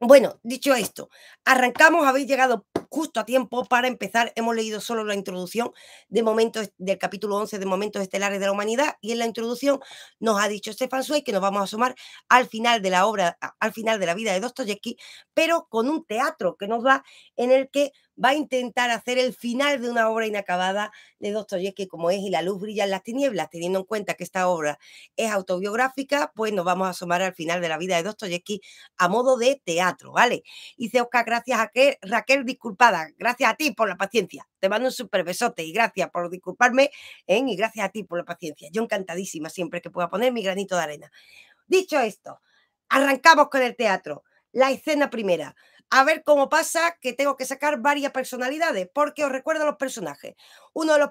Bueno, dicho esto, arrancamos, habéis llegado justo a tiempo para empezar. Hemos leído solo la introducción de momentos, del capítulo 11 de Momentos Estelares de la Humanidad y en la introducción nos ha dicho Stefan Zweig que nos vamos a sumar al final de la obra, al final de la vida de Dostoyevsky, pero con un teatro que nos va en el que va a intentar hacer el final de una obra inacabada de Dostoyevsky como es Y la luz brilla en las tinieblas, teniendo en cuenta que esta obra es autobiográfica, pues nos vamos a sumar al final de la vida de Dostoyevsky a modo de teatro, ¿vale? Dice Oscar, gracias a que, Raquel, disculpada, gracias a ti por la paciencia, te mando un super besote y gracias por disculparme ¿eh? y gracias a ti por la paciencia, yo encantadísima siempre que pueda poner mi granito de arena. Dicho esto, arrancamos con el teatro, la escena primera a ver cómo pasa que tengo que sacar varias personalidades, porque os recuerdo los personajes. Uno de los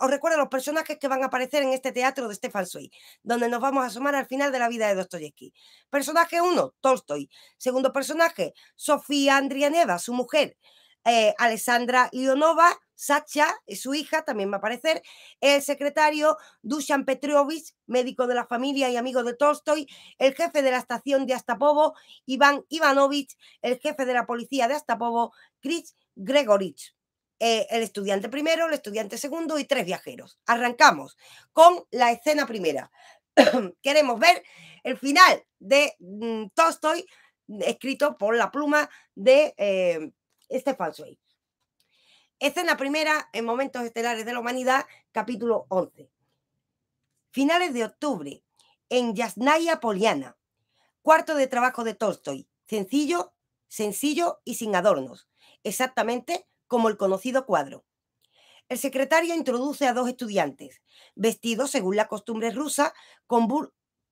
os recuerdo los personajes que van a aparecer en este teatro de Stefan Zweig, donde nos vamos a sumar al final de la vida de Dostoyevsky. Personaje 1, Tolstoy. Segundo personaje, Sofía Andrianeva, su mujer, eh, Alessandra Ionova. Sacha, su hija, también va a aparecer, el secretario Dusan Petrovich, médico de la familia y amigo de Tolstoy, el jefe de la estación de Astapovo, Iván Ivanovich, el jefe de la policía de Astapovo, Chris Gregorich. Eh, el estudiante primero, el estudiante segundo y tres viajeros. Arrancamos con la escena primera. Queremos ver el final de mm, Tolstoy, escrito por la pluma de eh, este Stefan Zweig. Escena primera en Momentos Estelares de la Humanidad, capítulo 11. Finales de octubre, en Yasnaya Poliana. Cuarto de trabajo de Tolstoy. Sencillo, sencillo y sin adornos. Exactamente como el conocido cuadro. El secretario introduce a dos estudiantes, vestidos según la costumbre rusa, con,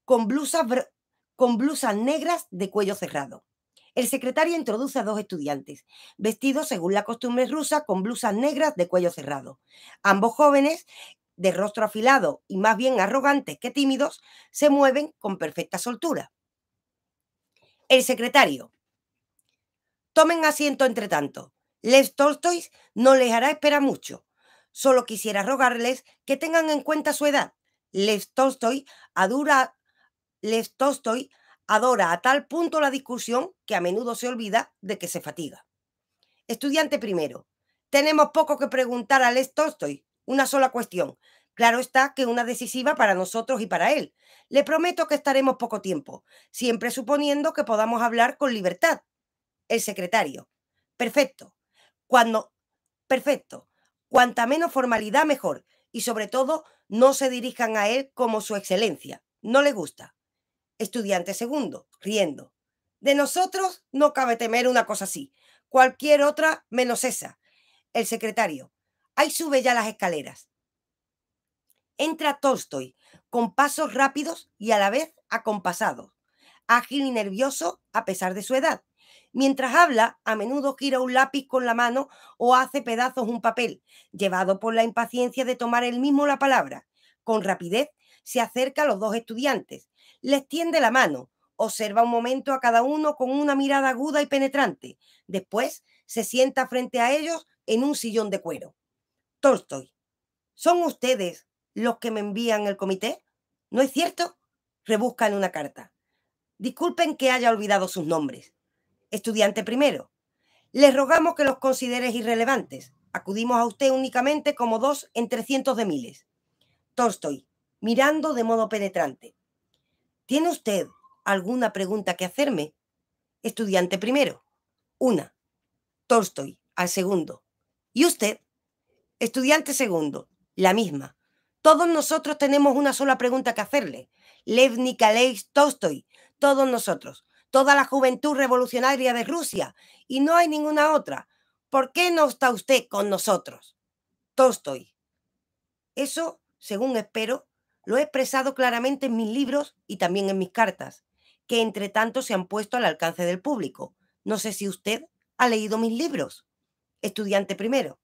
con blusas negras de cuello cerrado. El secretario introduce a dos estudiantes, vestidos según la costumbre rusa con blusas negras de cuello cerrado. Ambos jóvenes, de rostro afilado y más bien arrogantes que tímidos, se mueven con perfecta soltura. El secretario. Tomen asiento entre tanto. Les Tolstoy no les hará esperar mucho. Solo quisiera rogarles que tengan en cuenta su edad. Les Tolstoy Dura Les Tolstoy adora a tal punto la discusión que a menudo se olvida de que se fatiga. Estudiante primero, tenemos poco que preguntar a Les Tolstoy, una sola cuestión. Claro está que una decisiva para nosotros y para él. Le prometo que estaremos poco tiempo, siempre suponiendo que podamos hablar con libertad. El secretario. Perfecto. Cuando. Perfecto. Cuanta menos formalidad, mejor. Y sobre todo, no se dirijan a él como su excelencia. No le gusta estudiante segundo, riendo. De nosotros no cabe temer una cosa así, cualquier otra menos esa. El secretario, ahí sube ya las escaleras. Entra Tolstoy, con pasos rápidos y a la vez acompasados, ágil y nervioso a pesar de su edad. Mientras habla, a menudo gira un lápiz con la mano o hace pedazos un papel, llevado por la impaciencia de tomar el mismo la palabra. Con rapidez se acerca a los dos estudiantes, les tiende la mano, observa un momento a cada uno con una mirada aguda y penetrante. Después se sienta frente a ellos en un sillón de cuero. Tolstoy, ¿son ustedes los que me envían el comité? ¿No es cierto? Rebuscan una carta. Disculpen que haya olvidado sus nombres. Estudiante primero. Les rogamos que los consideres irrelevantes. Acudimos a usted únicamente como dos entre cientos de miles. Tolstoy, mirando de modo penetrante. ¿Tiene usted alguna pregunta que hacerme? Estudiante primero. Una. Tolstoy al segundo. Y usted, estudiante segundo, la misma. Todos nosotros tenemos una sola pregunta que hacerle. Lev Nikolaevich Tolstoy, todos nosotros, toda la juventud revolucionaria de Rusia, y no hay ninguna otra. ¿Por qué no está usted con nosotros? Tolstoy. Eso, según espero, lo he expresado claramente en mis libros y también en mis cartas, que entre tanto se han puesto al alcance del público. No sé si usted ha leído mis libros. Estudiante primero.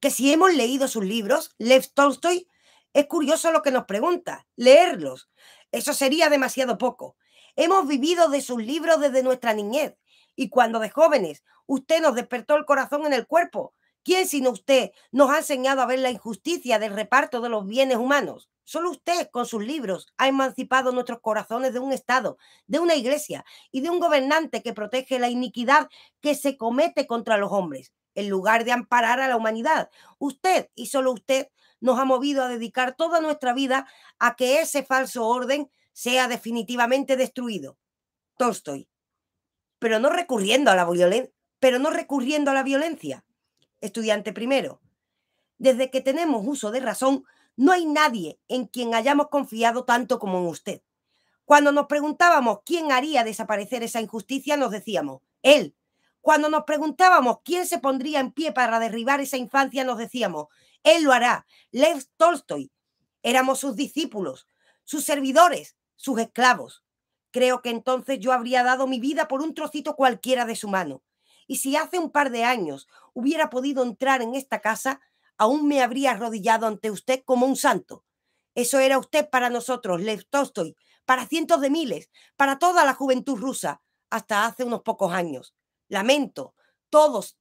Que si hemos leído sus libros, Lev Tolstoy, es curioso lo que nos pregunta. Leerlos. Eso sería demasiado poco. Hemos vivido de sus libros desde nuestra niñez. Y cuando de jóvenes usted nos despertó el corazón en el cuerpo, ¿quién sino usted nos ha enseñado a ver la injusticia del reparto de los bienes humanos? Solo usted, con sus libros, ha emancipado nuestros corazones de un Estado, de una iglesia y de un gobernante que protege la iniquidad que se comete contra los hombres, en lugar de amparar a la humanidad. Usted, y solo usted, nos ha movido a dedicar toda nuestra vida a que ese falso orden sea definitivamente destruido. Tolstoy. Pero no recurriendo a la violencia, pero no recurriendo a la violencia. Estudiante primero. Desde que tenemos uso de razón, no hay nadie en quien hayamos confiado tanto como en usted. Cuando nos preguntábamos quién haría desaparecer esa injusticia, nos decíamos, él. Cuando nos preguntábamos quién se pondría en pie para derribar esa infancia, nos decíamos, él lo hará. Lev Tolstoy. Éramos sus discípulos, sus servidores, sus esclavos. Creo que entonces yo habría dado mi vida por un trocito cualquiera de su mano. Y si hace un par de años hubiera podido entrar en esta casa, aún me habría arrodillado ante usted como un santo. Eso era usted para nosotros, Lev Tolstoy, para cientos de miles, para toda la juventud rusa, hasta hace unos pocos años. Lamento, todos,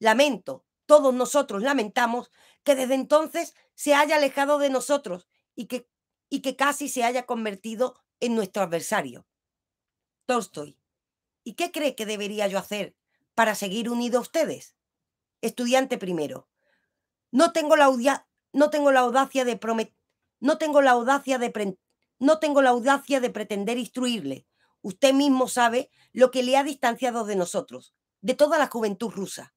lamento, todos nosotros lamentamos que desde entonces se haya alejado de nosotros y que, y que casi se haya convertido en nuestro adversario. Tolstoy, ¿y qué cree que debería yo hacer para seguir unido a ustedes? Estudiante primero, no tengo la, no tengo la audacia de no tengo la audacia de no tengo la audacia de pretender instruirle. Usted mismo sabe lo que le ha distanciado de nosotros, de toda la juventud rusa.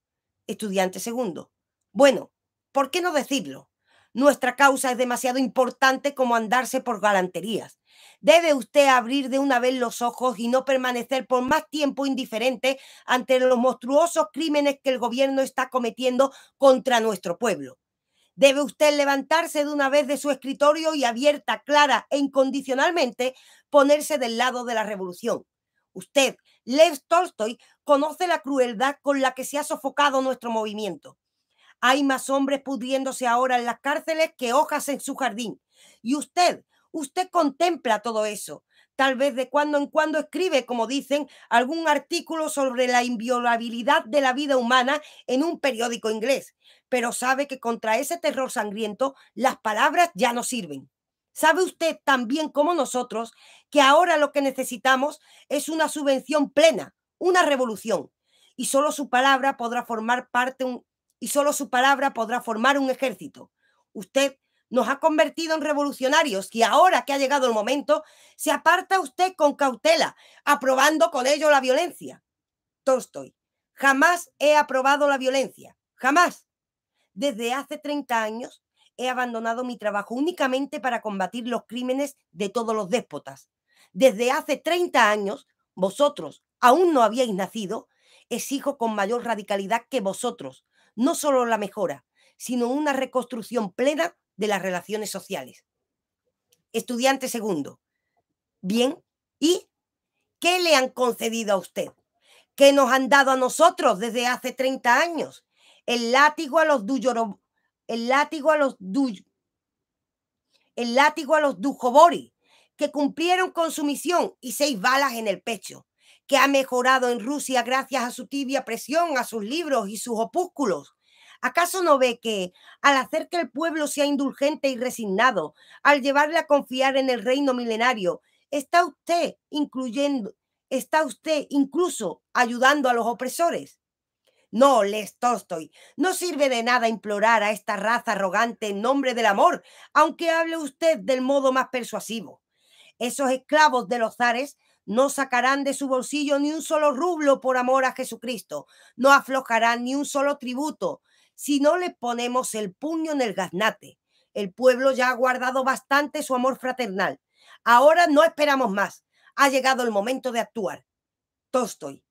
Estudiante segundo. Bueno, ¿por qué no decirlo? Nuestra causa es demasiado importante como andarse por galanterías. Debe usted abrir de una vez los ojos y no permanecer por más tiempo indiferente ante los monstruosos crímenes que el gobierno está cometiendo contra nuestro pueblo. Debe usted levantarse de una vez de su escritorio y abierta, clara e incondicionalmente ponerse del lado de la revolución. Usted, Lev Tolstoy, conoce la crueldad con la que se ha sofocado nuestro movimiento. Hay más hombres pudriéndose ahora en las cárceles que hojas en su jardín. Y usted, Usted contempla todo eso. Tal vez de cuando en cuando escribe, como dicen, algún artículo sobre la inviolabilidad de la vida humana en un periódico inglés, pero sabe que contra ese terror sangriento las palabras ya no sirven. ¿Sabe usted también bien como nosotros que ahora lo que necesitamos es una subvención plena, una revolución? Y solo su palabra podrá formar parte un, y solo su palabra podrá formar un ejército. Usted nos ha convertido en revolucionarios y ahora que ha llegado el momento, se aparta usted con cautela, aprobando con ello la violencia. Tolstoy, jamás he aprobado la violencia, jamás. Desde hace 30 años he abandonado mi trabajo únicamente para combatir los crímenes de todos los déspotas. Desde hace 30 años, vosotros aún no habíais nacido, exijo con mayor radicalidad que vosotros, no solo la mejora, sino una reconstrucción plena de las relaciones sociales. Estudiante segundo. Bien, ¿y qué le han concedido a usted? ¿Qué nos han dado a nosotros desde hace 30 años? El látigo a los Duyoro, el látigo a los du, el látigo a los Dujobori, que cumplieron con su misión y seis balas en el pecho, que ha mejorado en Rusia gracias a su tibia presión, a sus libros y sus opúsculos, ¿Acaso no ve que, al hacer que el pueblo sea indulgente y resignado, al llevarle a confiar en el reino milenario, está usted incluyendo, está usted incluso ayudando a los opresores? No, Les tostoy, no sirve de nada implorar a esta raza arrogante en nombre del amor, aunque hable usted del modo más persuasivo. Esos esclavos de los zares no sacarán de su bolsillo ni un solo rublo por amor a Jesucristo, no aflojarán ni un solo tributo, si no le ponemos el puño en el gaznate. El pueblo ya ha guardado bastante su amor fraternal. Ahora no esperamos más. Ha llegado el momento de actuar. Tostoy.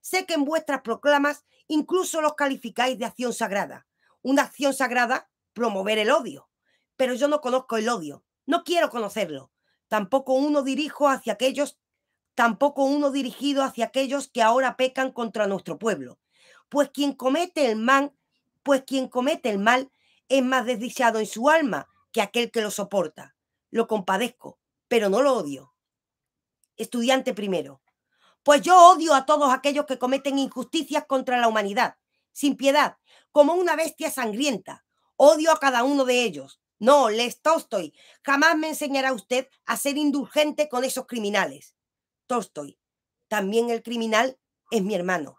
Sé que en vuestras proclamas incluso los calificáis de acción sagrada. Una acción sagrada, promover el odio. Pero yo no conozco el odio. No quiero conocerlo. Tampoco uno dirijo hacia aquellos, tampoco uno dirigido hacia aquellos que ahora pecan contra nuestro pueblo. Pues quien comete el mal pues quien comete el mal es más desdichado en su alma que aquel que lo soporta. Lo compadezco, pero no lo odio. Estudiante primero. Pues yo odio a todos aquellos que cometen injusticias contra la humanidad, sin piedad, como una bestia sangrienta. Odio a cada uno de ellos. No, les Tolstoy, jamás me enseñará usted a ser indulgente con esos criminales. Tolstoy, también el criminal es mi hermano.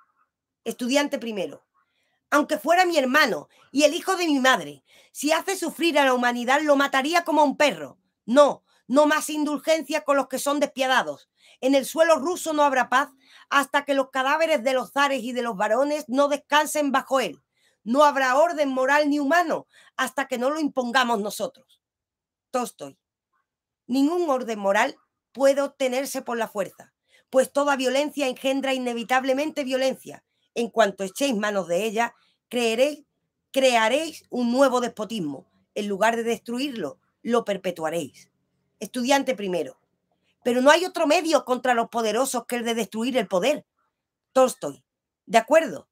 Estudiante primero aunque fuera mi hermano y el hijo de mi madre. Si hace sufrir a la humanidad, lo mataría como a un perro. No, no más indulgencia con los que son despiadados. En el suelo ruso no habrá paz hasta que los cadáveres de los zares y de los varones no descansen bajo él. No habrá orden moral ni humano hasta que no lo impongamos nosotros. Tostoy, Ningún orden moral puede obtenerse por la fuerza, pues toda violencia engendra inevitablemente violencia, en cuanto echéis manos de ella, creeréis, crearéis un nuevo despotismo. En lugar de destruirlo, lo perpetuaréis. Estudiante primero. Pero no hay otro medio contra los poderosos que el de destruir el poder. Tolstoy. De acuerdo.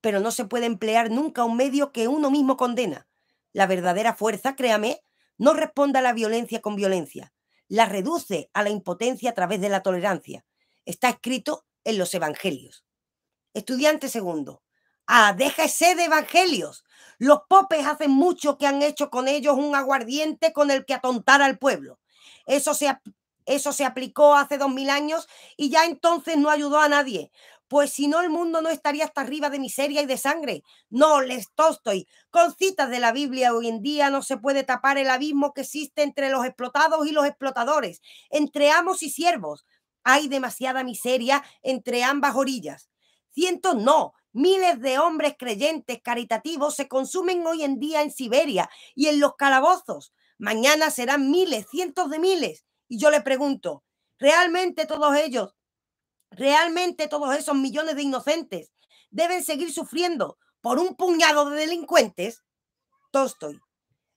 Pero no se puede emplear nunca un medio que uno mismo condena. La verdadera fuerza, créame, no responde a la violencia con violencia. La reduce a la impotencia a través de la tolerancia. Está escrito en los Evangelios estudiante segundo. Ah, déjese de evangelios. Los popes hacen mucho que han hecho con ellos un aguardiente con el que atontar al pueblo. Eso se, eso se aplicó hace dos mil años y ya entonces no ayudó a nadie. Pues si no, el mundo no estaría hasta arriba de miseria y de sangre. No, les y con citas de la Biblia hoy en día no se puede tapar el abismo que existe entre los explotados y los explotadores, entre amos y siervos. Hay demasiada miseria entre ambas orillas cientos no, miles de hombres creyentes caritativos se consumen hoy en día en Siberia y en los calabozos. Mañana serán miles, cientos de miles. Y yo le pregunto, ¿realmente todos ellos, realmente todos esos millones de inocentes deben seguir sufriendo por un puñado de delincuentes? Tolstoy,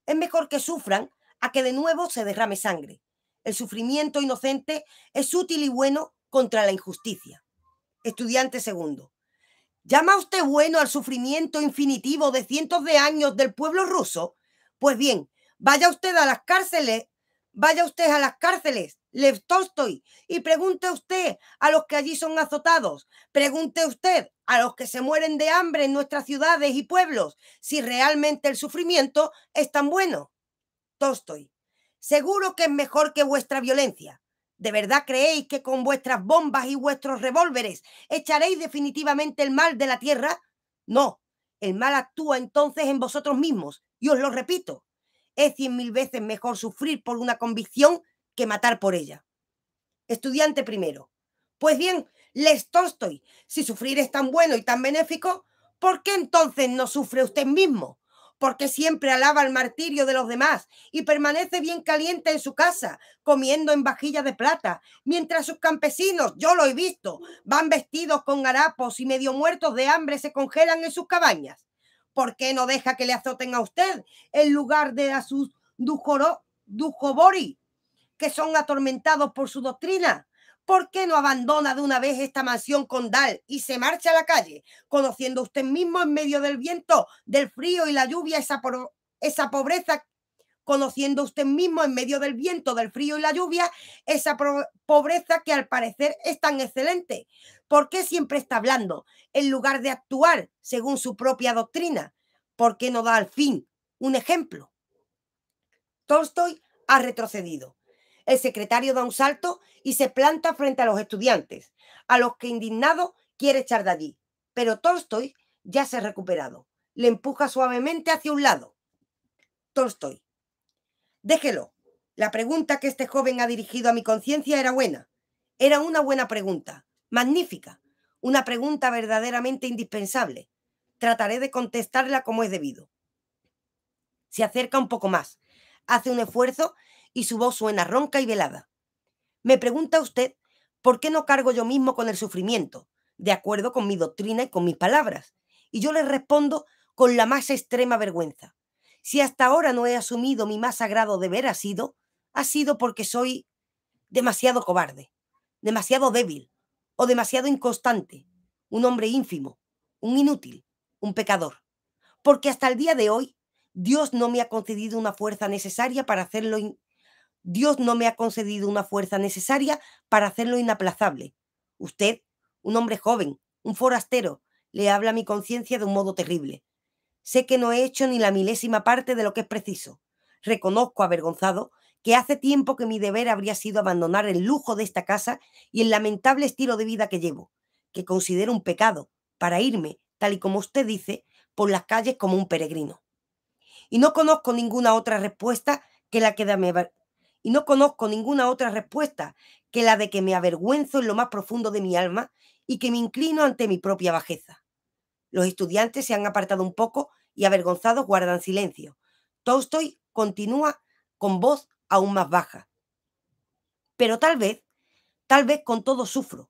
es mejor que sufran a que de nuevo se derrame sangre. El sufrimiento inocente es útil y bueno contra la injusticia estudiante segundo. ¿Llama usted bueno al sufrimiento infinitivo de cientos de años del pueblo ruso? Pues bien, vaya usted a las cárceles, vaya usted a las cárceles, Lev Tolstoy, y pregunte usted a los que allí son azotados, pregunte usted a los que se mueren de hambre en nuestras ciudades y pueblos si realmente el sufrimiento es tan bueno. Tolstoy, seguro que es mejor que vuestra violencia, ¿De verdad creéis que con vuestras bombas y vuestros revólveres echaréis definitivamente el mal de la tierra? No, el mal actúa entonces en vosotros mismos. Y os lo repito, es cien mil veces mejor sufrir por una convicción que matar por ella. Estudiante primero. Pues bien, les tostoy, si sufrir es tan bueno y tan benéfico, ¿por qué entonces no sufre usted mismo? porque siempre alaba el martirio de los demás y permanece bien caliente en su casa, comiendo en vajilla de plata, mientras sus campesinos, yo lo he visto, van vestidos con harapos y medio muertos de hambre se congelan en sus cabañas. ¿Por qué no deja que le azoten a usted en lugar de a sus dujobori, que son atormentados por su doctrina? ¿Por qué no abandona de una vez esta mansión condal y se marcha a la calle, conociendo usted mismo en medio del viento, del frío y la lluvia esa, esa pobreza conociendo usted mismo en medio del viento, del frío y la lluvia, esa pobreza que al parecer es tan excelente. ¿Por qué siempre está hablando en lugar de actuar según su propia doctrina? ¿Por qué no da al fin un ejemplo? Tolstoy ha retrocedido el secretario da un salto y se planta frente a los estudiantes, a los que indignado quiere echar de allí. Pero Tolstoy ya se ha recuperado. Le empuja suavemente hacia un lado. Tolstoy. Déjelo. La pregunta que este joven ha dirigido a mi conciencia era buena. Era una buena pregunta. Magnífica. Una pregunta verdaderamente indispensable. Trataré de contestarla como es debido. Se acerca un poco más. Hace un esfuerzo y su voz suena ronca y velada. Me pregunta usted por qué no cargo yo mismo con el sufrimiento, de acuerdo con mi doctrina y con mis palabras. Y yo le respondo con la más extrema vergüenza. Si hasta ahora no he asumido mi más sagrado deber ha sido, ha sido porque soy demasiado cobarde, demasiado débil o demasiado inconstante, un hombre ínfimo, un inútil, un pecador. Porque hasta el día de hoy Dios no me ha concedido una fuerza necesaria para hacerlo. Dios no me ha concedido una fuerza necesaria para hacerlo inaplazable. Usted, un hombre joven, un forastero, le habla a mi conciencia de un modo terrible. Sé que no he hecho ni la milésima parte de lo que es preciso. Reconozco, avergonzado, que hace tiempo que mi deber habría sido abandonar el lujo de esta casa y el lamentable estilo de vida que llevo, que considero un pecado, para irme, tal y como usted dice, por las calles como un peregrino. Y no conozco ninguna otra respuesta que la que, y no conozco ninguna otra respuesta que la de que me avergüenzo en lo más profundo de mi alma y que me inclino ante mi propia bajeza. Los estudiantes se han apartado un poco y avergonzados guardan silencio. Tolstoy continúa con voz aún más baja. Pero tal vez, tal vez con todo sufro,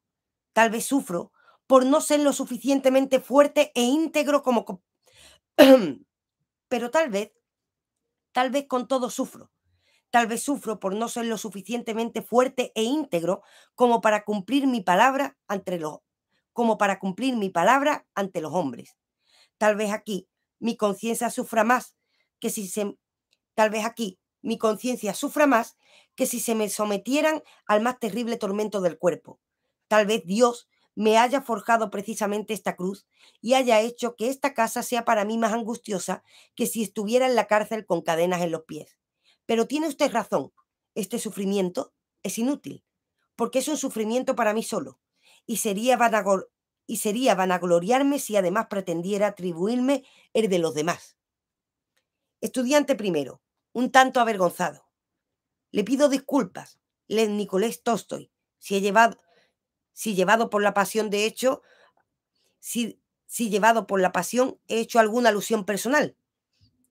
tal vez sufro por no ser lo suficientemente fuerte e íntegro como... Pero tal vez, tal vez con todo sufro, Tal vez sufro por no ser lo suficientemente fuerte e íntegro como para cumplir mi palabra ante los, como para cumplir mi palabra ante los hombres. Tal vez aquí mi conciencia sufra más que si se tal vez aquí mi conciencia sufra más que si se me sometieran al más terrible tormento del cuerpo. Tal vez Dios me haya forjado precisamente esta cruz y haya hecho que esta casa sea para mí más angustiosa que si estuviera en la cárcel con cadenas en los pies. Pero tiene usted razón, este sufrimiento es inútil, porque es un sufrimiento para mí solo, y sería, y sería vanagloriarme si además pretendiera atribuirme el de los demás. Estudiante primero, un tanto avergonzado. Le pido disculpas, Les Nicolás Tolstoy, si he llevado, si llevado por la pasión de hecho, si, si llevado por la pasión he hecho alguna alusión personal.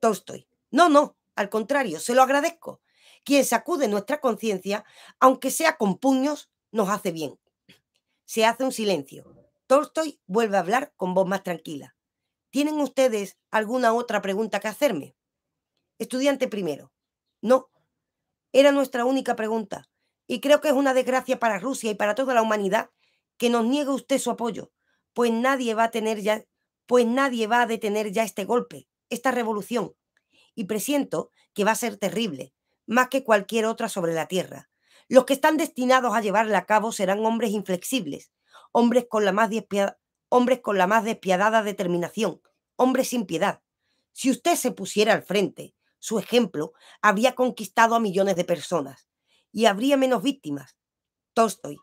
Tolstoy. No, no, al contrario, se lo agradezco. Quien sacude nuestra conciencia, aunque sea con puños, nos hace bien. Se hace un silencio. Tolstoy vuelve a hablar con voz más tranquila. ¿Tienen ustedes alguna otra pregunta que hacerme? Estudiante primero. No. Era nuestra única pregunta. Y creo que es una desgracia para Rusia y para toda la humanidad que nos niegue usted su apoyo, pues nadie va a tener ya, pues nadie va a detener ya este golpe, esta revolución, y presiento que va a ser terrible, más que cualquier otra sobre la tierra. Los que están destinados a llevarla a cabo serán hombres inflexibles, hombres con la más, hombres con la más despiadada determinación, hombres sin piedad. Si usted se pusiera al frente, su ejemplo habría conquistado a millones de personas y habría menos víctimas. Tolstoy,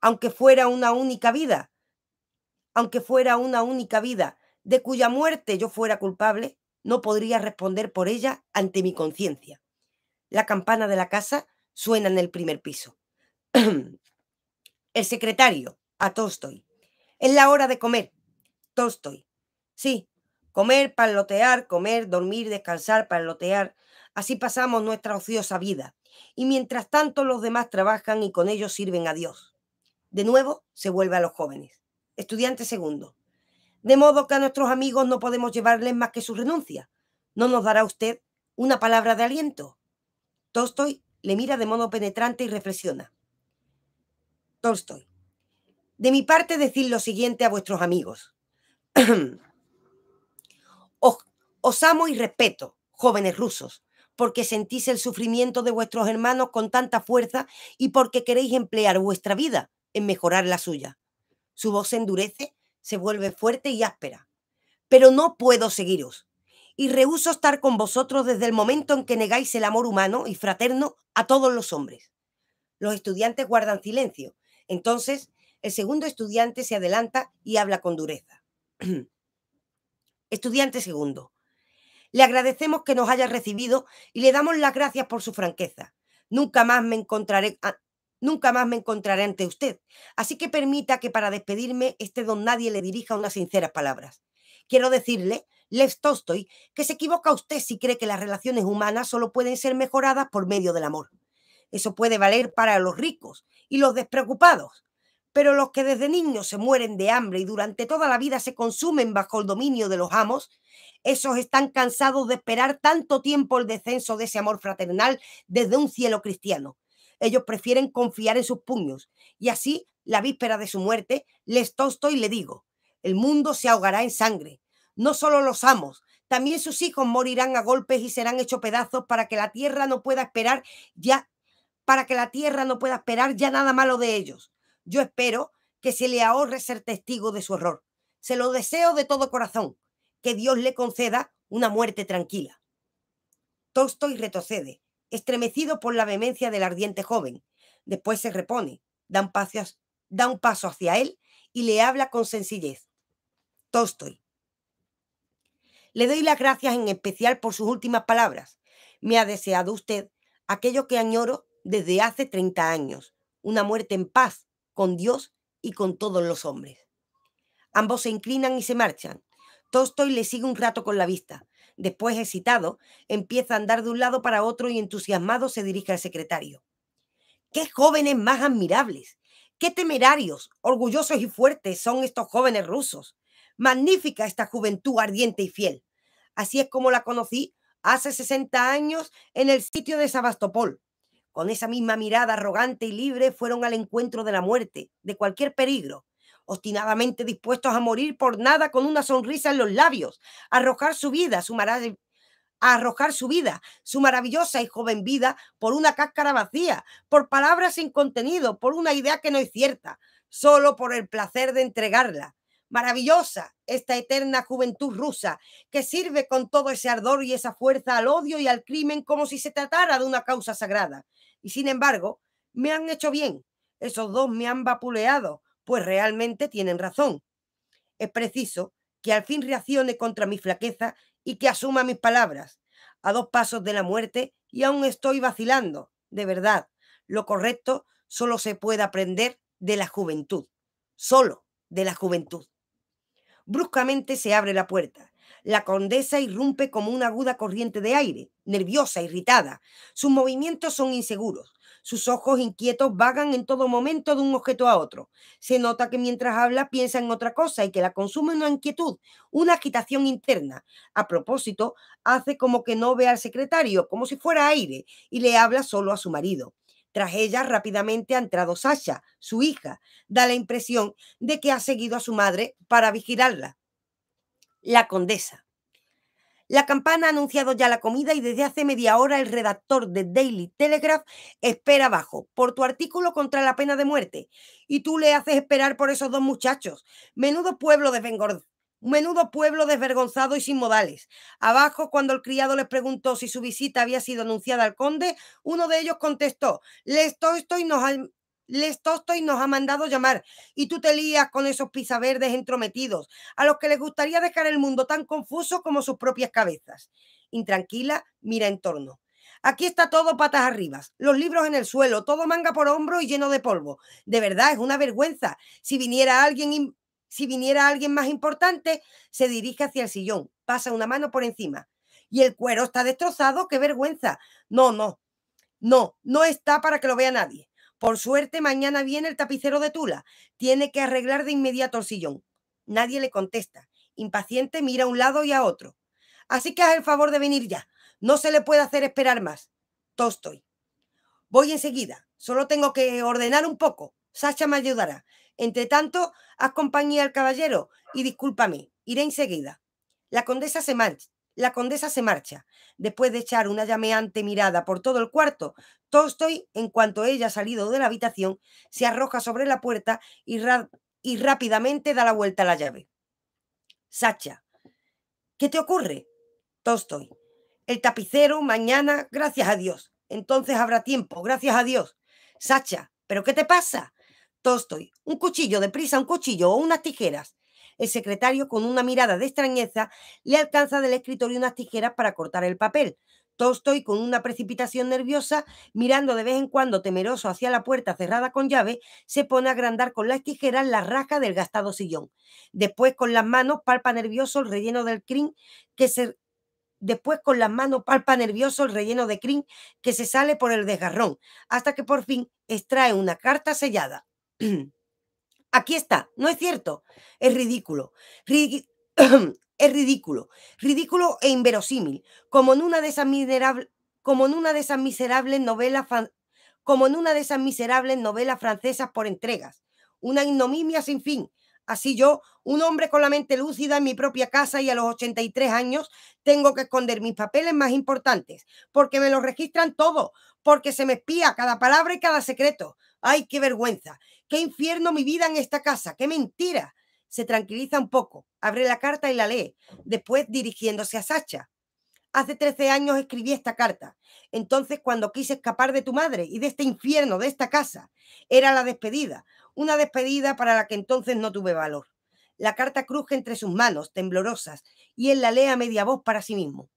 aunque fuera una única vida, aunque fuera una única vida de cuya muerte yo fuera culpable, no podría responder por ella ante mi conciencia. La campana de la casa suena en el primer piso. el secretario, a Tolstoy. Es la hora de comer. Tolstoy. Sí, comer, palotear, comer, dormir, descansar, palotear. Así pasamos nuestra ociosa vida. Y mientras tanto los demás trabajan y con ellos sirven a Dios. De nuevo se vuelve a los jóvenes. Estudiante segundo. De modo que a nuestros amigos no podemos llevarles más que su renuncia. ¿No nos dará usted una palabra de aliento? Tolstoy le mira de modo penetrante y reflexiona. Tolstoy. De mi parte, decir lo siguiente a vuestros amigos. os, os amo y respeto, jóvenes rusos, porque sentís el sufrimiento de vuestros hermanos con tanta fuerza y porque queréis emplear vuestra vida en mejorar la suya. Su voz se endurece se vuelve fuerte y áspera. Pero no puedo seguiros, y rehúso estar con vosotros desde el momento en que negáis el amor humano y fraterno a todos los hombres. Los estudiantes guardan silencio. Entonces, el segundo estudiante se adelanta y habla con dureza. estudiante segundo, le agradecemos que nos haya recibido y le damos las gracias por su franqueza. Nunca más me encontraré ah, Nunca más me encontraré ante usted. Así que permita que para despedirme este don nadie le dirija unas sinceras palabras. Quiero decirle, Lev Tolstoy, que se equivoca usted si cree que las relaciones humanas solo pueden ser mejoradas por medio del amor. Eso puede valer para los ricos y los despreocupados, pero los que desde niños se mueren de hambre y durante toda la vida se consumen bajo el dominio de los amos, esos están cansados de esperar tanto tiempo el descenso de ese amor fraternal desde un cielo cristiano ellos prefieren confiar en sus puños. Y así, la víspera de su muerte, les tosto y le digo, el mundo se ahogará en sangre. No solo los amos, también sus hijos morirán a golpes y serán hechos pedazos para que la tierra no pueda esperar ya, para que la tierra no pueda esperar ya nada malo de ellos. Yo espero que se le ahorre ser testigo de su error. Se lo deseo de todo corazón, que Dios le conceda una muerte tranquila. Tosto y retrocede, estremecido por la vehemencia del ardiente joven. Después se repone, da un, paso, da un paso hacia él y le habla con sencillez. Tolstoy. Le doy las gracias en especial por sus últimas palabras. Me ha deseado usted aquello que añoro desde hace 30 años, una muerte en paz con Dios y con todos los hombres. Ambos se inclinan y se marchan. Tolstoy le sigue un rato con la vista, después excitado, empieza a andar de un lado para otro y entusiasmado se dirige al secretario. ¡Qué jóvenes más admirables! ¡Qué temerarios, orgullosos y fuertes son estos jóvenes rusos! Magnífica esta juventud ardiente y fiel. Así es como la conocí hace 60 años en el sitio de Sebastopol. Con esa misma mirada arrogante y libre fueron al encuentro de la muerte, de cualquier peligro, ostinadamente dispuestos a morir por nada con una sonrisa en los labios, arrojar su vida, su a arrojar su vida, su maravillosa y joven vida, por una cáscara vacía, por palabras sin contenido, por una idea que no es cierta, solo por el placer de entregarla. Maravillosa esta eterna juventud rusa que sirve con todo ese ardor y esa fuerza al odio y al crimen como si se tratara de una causa sagrada. Y sin embargo, me han hecho bien. Esos dos me han vapuleado, pues realmente tienen razón. Es preciso que al fin reaccione contra mi flaqueza y que asuma mis palabras. A dos pasos de la muerte y aún estoy vacilando. De verdad, lo correcto solo se puede aprender de la juventud. Solo de la juventud. Bruscamente se abre la puerta. La condesa irrumpe como una aguda corriente de aire, nerviosa, irritada. Sus movimientos son inseguros. Sus ojos inquietos vagan en todo momento de un objeto a otro. Se nota que mientras habla piensa en otra cosa y que la consume una inquietud, una agitación interna. A propósito, hace como que no ve al secretario, como si fuera aire, y le habla solo a su marido. Tras ella rápidamente ha entrado Sasha, su hija. Da la impresión de que ha seguido a su madre para vigilarla. La condesa. La campana ha anunciado ya la comida y desde hace media hora el redactor de Daily Telegraph espera abajo por tu artículo contra la pena de muerte. Y tú le haces esperar por esos dos muchachos. Menudo pueblo Bengord. Menudo pueblo desvergonzado y sin modales. Abajo, cuando el criado les preguntó si su visita había sido anunciada al conde, uno de ellos contestó, le estoy, estoy, nos, les y nos ha mandado llamar y tú te lías con esos pisaverdes entrometidos, a los que les gustaría dejar el mundo tan confuso como sus propias cabezas. Intranquila, mira en torno. Aquí está todo patas arriba, los libros en el suelo, todo manga por hombro y lleno de polvo. De verdad, es una vergüenza. Si viniera alguien, si viniera alguien más importante, se dirige hacia el sillón, pasa una mano por encima. Y el cuero está destrozado, qué vergüenza. No, no, no, no está para que lo vea nadie. Por suerte, mañana viene el tapicero de Tula. Tiene que arreglar de inmediato el sillón. Nadie le contesta. Impaciente, mira a un lado y a otro. Así que haz el favor de venir ya. No se le puede hacer esperar más. Tostoy. Voy enseguida. Solo tengo que ordenar un poco. Sacha me ayudará. Entre tanto, haz compañía al caballero y discúlpame. Iré enseguida. La condesa se, marcha. La condesa se marcha. Después de echar una llameante mirada por todo el cuarto, Tolstoy, en cuanto ella ha salido de la habitación, se arroja sobre la puerta y, y rápidamente da la vuelta a la llave. Sacha, ¿qué te ocurre? Tolstoy, el tapicero mañana, gracias a Dios. Entonces habrá tiempo, gracias a Dios. Sacha, ¿pero qué te pasa? Tolstoy, un cuchillo, de prisa, un cuchillo o unas tijeras. El secretario, con una mirada de extrañeza, le alcanza del escritorio unas tijeras para cortar el papel. Tolstoy, con una precipitación nerviosa, mirando de vez en cuando temeroso hacia la puerta cerrada con llave, se pone a agrandar con las tijeras la raja del gastado sillón. Después, con las manos, palpa nervioso el relleno del crin que se después con las manos palpa nervioso el relleno de crin que se sale por el desgarrón, hasta que por fin extrae una carta sellada. Aquí está, no es cierto. Es ridículo. es ridículo. Ridículo e inverosímil. Como en una de esas miserables, como en una de esas miserables novelas como en una de esas miserables novelas francesas por entregas. Una ignominia sin fin. Así yo, un hombre con la mente lúcida en mi propia casa y a los 83 años, tengo que esconder mis papeles más importantes, porque me los registran todo, porque se me espía cada palabra y cada secreto, ¡Ay, qué vergüenza! ¡Qué infierno mi vida en esta casa! ¡Qué mentira! Se tranquiliza un poco, abre la carta y la lee, después dirigiéndose a Sacha. Hace 13 años escribí esta carta. Entonces, cuando quise escapar de tu madre y de este infierno, de esta casa, era la despedida, una despedida para la que entonces no tuve valor. La carta cruje entre sus manos, temblorosas, y él la lee a media voz para sí mismo.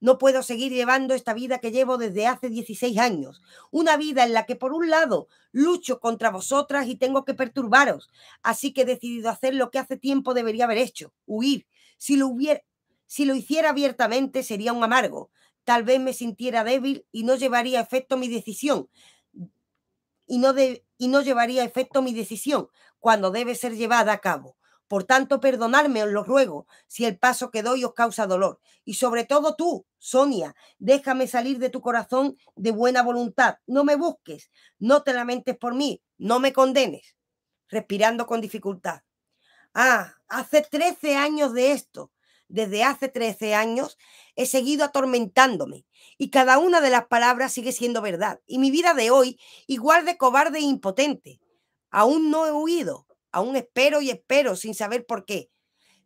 No puedo seguir llevando esta vida que llevo desde hace 16 años. Una vida en la que, por un lado, lucho contra vosotras y tengo que perturbaros. Así que he decidido hacer lo que hace tiempo debería haber hecho, huir. Si lo, hubiera, si lo hiciera abiertamente sería un amargo. Tal vez me sintiera débil y no llevaría efecto mi decisión. Y no, y no llevaría efecto mi decisión cuando debe ser llevada a cabo. Por tanto, perdonadme, os lo ruego, si el paso que doy os causa dolor. Y sobre todo tú, Sonia, déjame salir de tu corazón de buena voluntad. No me busques, no te lamentes por mí, no me condenes. Respirando con dificultad. Ah, hace 13 años de esto. Desde hace 13 años he seguido atormentándome y cada una de las palabras sigue siendo verdad. Y mi vida de hoy igual de cobarde e impotente. Aún no he huido, Aún espero y espero sin saber por qué.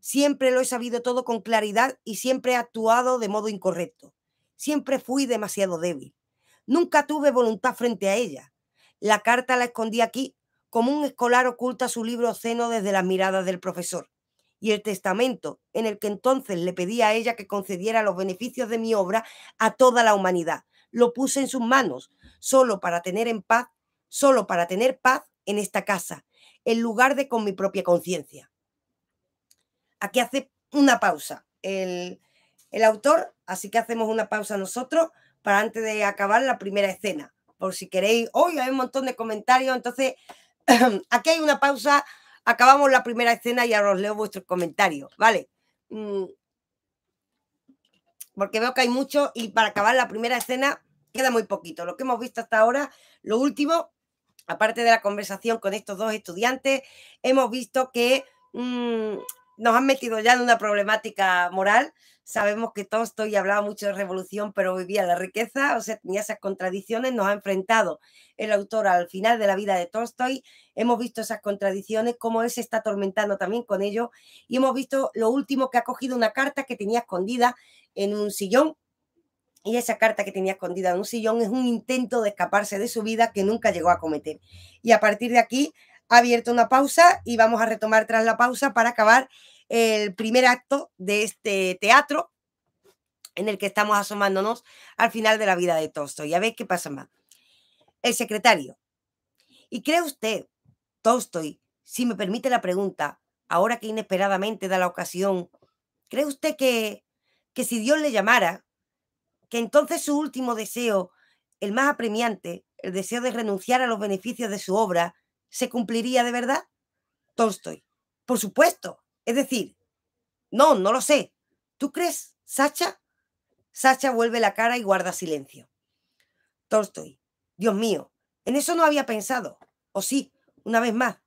Siempre lo he sabido todo con claridad y siempre he actuado de modo incorrecto. Siempre fui demasiado débil. Nunca tuve voluntad frente a ella. La carta la escondí aquí como un escolar oculta su libro seno desde las miradas del profesor. Y el testamento, en el que entonces le pedí a ella que concediera los beneficios de mi obra a toda la humanidad, lo puse en sus manos, solo para tener en paz, solo para tener paz en esta casa en lugar de con mi propia conciencia. Aquí hace una pausa el, el autor, así que hacemos una pausa nosotros para antes de acabar la primera escena. Por si queréis, hoy hay un montón de comentarios, entonces aquí hay una pausa, acabamos la primera escena y ahora os leo vuestros comentarios, ¿vale? Mm. Porque veo que hay mucho y para acabar la primera escena queda muy poquito. Lo que hemos visto hasta ahora, lo último, aparte de la conversación con estos dos estudiantes, hemos visto que mm, nos han metido ya en una problemática moral. Sabemos que Tolstoy hablaba mucho de revolución, pero vivía la riqueza, o sea, tenía esas contradicciones. Nos ha enfrentado el autor al final de la vida de Tolstoy. Hemos visto esas contradicciones, cómo él se está atormentando también con ello. Y hemos visto lo último que ha cogido una carta que tenía escondida en un sillón y esa carta que tenía escondida en un sillón es un intento de escaparse de su vida que nunca llegó a cometer. Y a partir de aquí ha abierto una pausa y vamos a retomar tras la pausa para acabar el primer acto de este teatro en el que estamos asomándonos al final de la vida de Tolstoy. Ya ver qué pasa más. El secretario. ¿Y cree usted, Tolstoy, si me permite la pregunta, ahora que inesperadamente da la ocasión, ¿cree usted que, que si Dios le llamara, que entonces su último deseo, el más apremiante, el deseo de renunciar a los beneficios de su obra, se cumpliría de verdad? Tolstoy. Por supuesto. Es decir, no, no lo sé. ¿Tú crees, Sacha? Sacha vuelve la cara y guarda silencio. Tolstoy. Dios mío, en eso no había pensado. O sí, una vez más.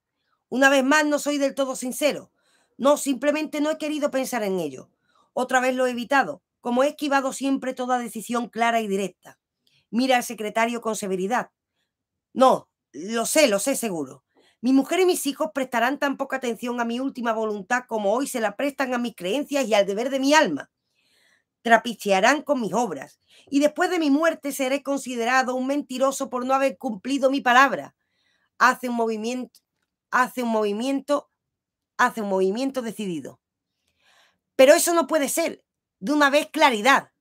Una vez más no soy del todo sincero. No, simplemente no he querido pensar en ello. Otra vez lo he evitado como he esquivado siempre toda decisión clara y directa. Mira al secretario con severidad. No, lo sé, lo sé seguro. Mi mujer y mis hijos prestarán tan poca atención a mi última voluntad como hoy se la prestan a mis creencias y al deber de mi alma. Trapichearán con mis obras y después de mi muerte seré considerado un mentiroso por no haber cumplido mi palabra. Hace un movimiento, hace un movimiento, hace un movimiento decidido. Pero eso no puede ser de una vez claridad.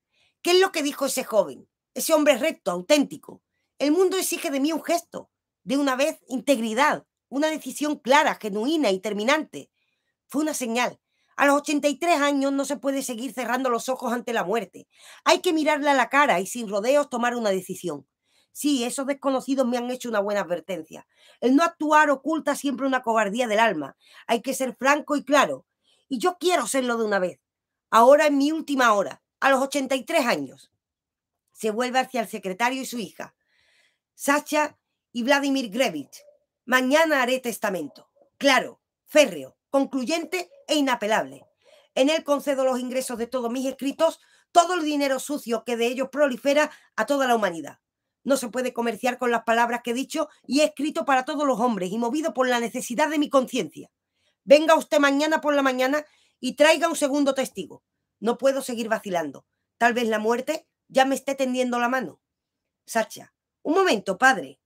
¿Qué es lo que dijo ese joven? Ese hombre recto, auténtico. El mundo exige de mí un gesto, de una vez integridad, una decisión clara, genuina y terminante. Fue una señal. A los 83 años no se puede seguir cerrando los ojos ante la muerte. Hay que mirarla a la cara y sin rodeos tomar una decisión. Sí, esos desconocidos me han hecho una buena advertencia. El no actuar oculta siempre una cobardía del alma. Hay que ser franco y claro. Y yo quiero serlo de una vez ahora en mi última hora, a los 83 años. Se vuelve hacia el secretario y su hija, Sacha y Vladimir Grevich. Mañana haré testamento. Claro, férreo, concluyente e inapelable. En él concedo los ingresos de todos mis escritos, todo el dinero sucio que de ellos prolifera a toda la humanidad. No se puede comerciar con las palabras que he dicho y he escrito para todos los hombres y movido por la necesidad de mi conciencia. Venga usted mañana por la mañana y traiga un segundo testigo. No puedo seguir vacilando. Tal vez la muerte ya me esté tendiendo la mano. Sacha, un momento, padre.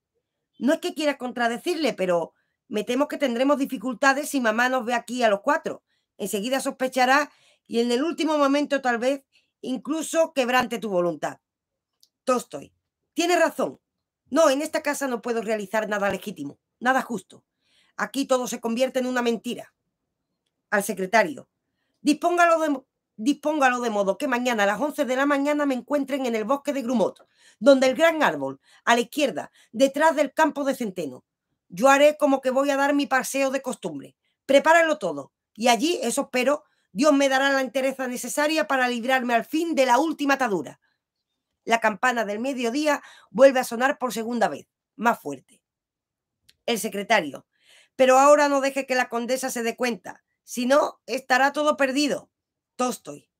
No es que quiera contradecirle, pero me temo que tendremos dificultades si mamá nos ve aquí a los cuatro. Enseguida sospechará y en el último momento tal vez incluso quebrante tu voluntad. Tostoy. tiene razón. No, en esta casa no puedo realizar nada legítimo, nada justo. Aquí todo se convierte en una mentira. Al secretario, Dispóngalo de, modo que mañana a las 11 de la mañana me encuentren en el bosque de Grumot, donde el gran árbol, a la izquierda, detrás del campo de centeno. Yo haré como que voy a dar mi paseo de costumbre. Prepáralo todo. Y allí, eso espero, Dios me dará la entereza necesaria para librarme al fin de la última atadura. La campana del mediodía vuelve a sonar por segunda vez, más fuerte. El secretario. Pero ahora no deje que la condesa se dé cuenta. Si no, estará todo perdido. Tostoy,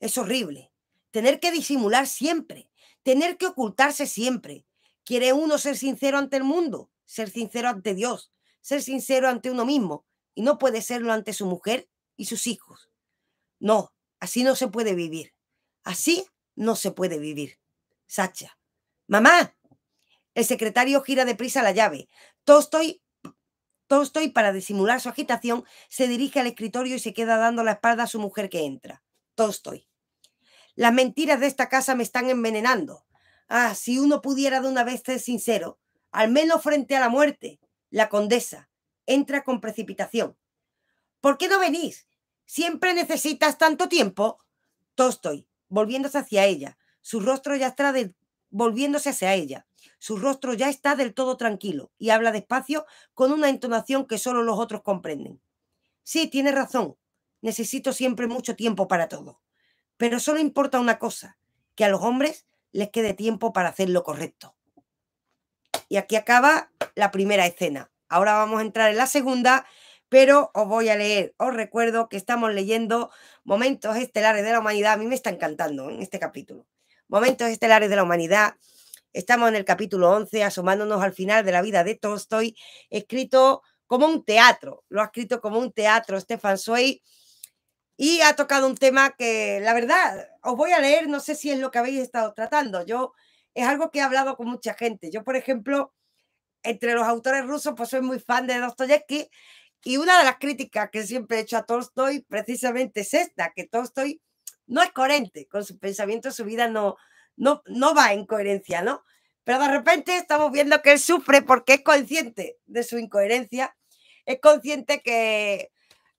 Es horrible. Tener que disimular siempre. Tener que ocultarse siempre. ¿Quiere uno ser sincero ante el mundo? Ser sincero ante Dios. Ser sincero ante uno mismo. Y no puede serlo ante su mujer y sus hijos. No, así no se puede vivir. Así no se puede vivir. Sacha. Mamá. El secretario gira deprisa la llave. Tostoy... Tolstoy, para disimular su agitación, se dirige al escritorio y se queda dando la espalda a su mujer que entra. Tolstoy. Las mentiras de esta casa me están envenenando. Ah, si uno pudiera de una vez ser sincero, al menos frente a la muerte. La condesa entra con precipitación. ¿Por qué no venís? ¿Siempre necesitas tanto tiempo? Tolstoy, volviéndose hacia ella, su rostro ya está de... volviéndose hacia ella. Su rostro ya está del todo tranquilo y habla despacio con una entonación que solo los otros comprenden. Sí, tiene razón. Necesito siempre mucho tiempo para todo. Pero solo importa una cosa, que a los hombres les quede tiempo para hacer lo correcto. Y aquí acaba la primera escena. Ahora vamos a entrar en la segunda, pero os voy a leer. Os recuerdo que estamos leyendo Momentos Estelares de la Humanidad. A mí me está encantando en ¿eh? este capítulo. Momentos Estelares de la Humanidad Estamos en el capítulo 11, asomándonos al final de la vida de Tolstoy, escrito como un teatro. Lo ha escrito como un teatro Stefan Zweig y ha tocado un tema que, la verdad, os voy a leer, no sé si es lo que habéis estado tratando. Yo es algo que he hablado con mucha gente. Yo, por ejemplo, entre los autores rusos, pues soy muy fan de Dostoyevsky y una de las críticas que siempre he hecho a Tolstoy precisamente es esta, que Tolstoy no es coherente con su pensamiento, su vida no, no, va en coherencia, ¿no? Pero de repente estamos viendo que él sufre porque es consciente de su incoherencia, es consciente que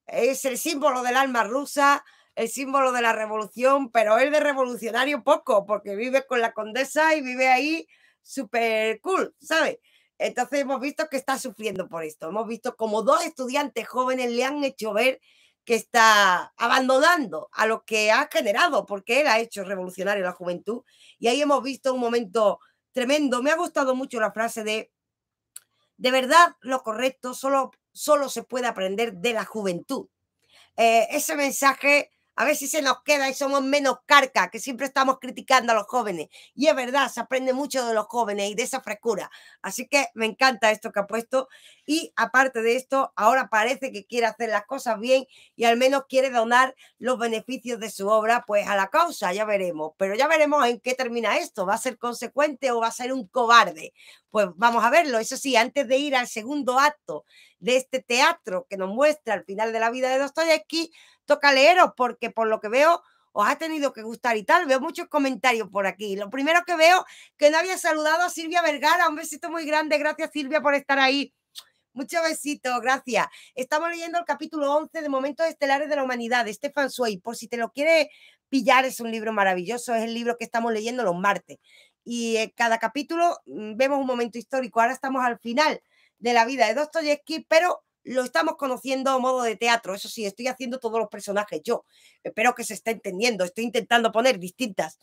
es el símbolo del alma rusa, el símbolo de la revolución, pero él de revolucionario poco, porque vive con la condesa y vive ahí súper cool, ¿sabes? Entonces hemos visto que está sufriendo por esto, hemos visto como dos estudiantes jóvenes le han hecho ver que está abandonando a lo que ha generado, porque él ha hecho revolucionario la juventud. Y ahí hemos visto un momento tremendo. Me ha gustado mucho la frase de, de verdad, lo correcto solo, solo se puede aprender de la juventud. Eh, ese mensaje a ver si se nos queda y somos menos carca, que siempre estamos criticando a los jóvenes. Y es verdad, se aprende mucho de los jóvenes y de esa frescura. Así que me encanta esto que ha puesto. Y aparte de esto, ahora parece que quiere hacer las cosas bien y al menos quiere donar los beneficios de su obra pues a la causa, ya veremos. Pero ya veremos en qué termina esto. ¿Va a ser consecuente o va a ser un cobarde? Pues vamos a verlo. Eso sí, antes de ir al segundo acto de este teatro que nos muestra al final de la vida de Dostoyevsky, toca leeros porque por lo que veo os ha tenido que gustar y tal. Veo muchos comentarios por aquí. Lo primero que veo que no había saludado a Silvia Vergara. Un besito muy grande. Gracias Silvia por estar ahí. Muchos besitos, gracias. Estamos leyendo el capítulo 11 de Momentos Estelares de la Humanidad de Stefan Zweig. Por si te lo quiere pillar, es un libro maravilloso, es el libro que estamos leyendo los martes. Y en eh, cada capítulo mm, vemos un momento histórico. Ahora estamos al final de la vida de Dostoyevsky, pero lo estamos conociendo a modo de teatro. Eso sí, estoy haciendo todos los personajes yo. Espero que se esté entendiendo. Estoy intentando poner distintas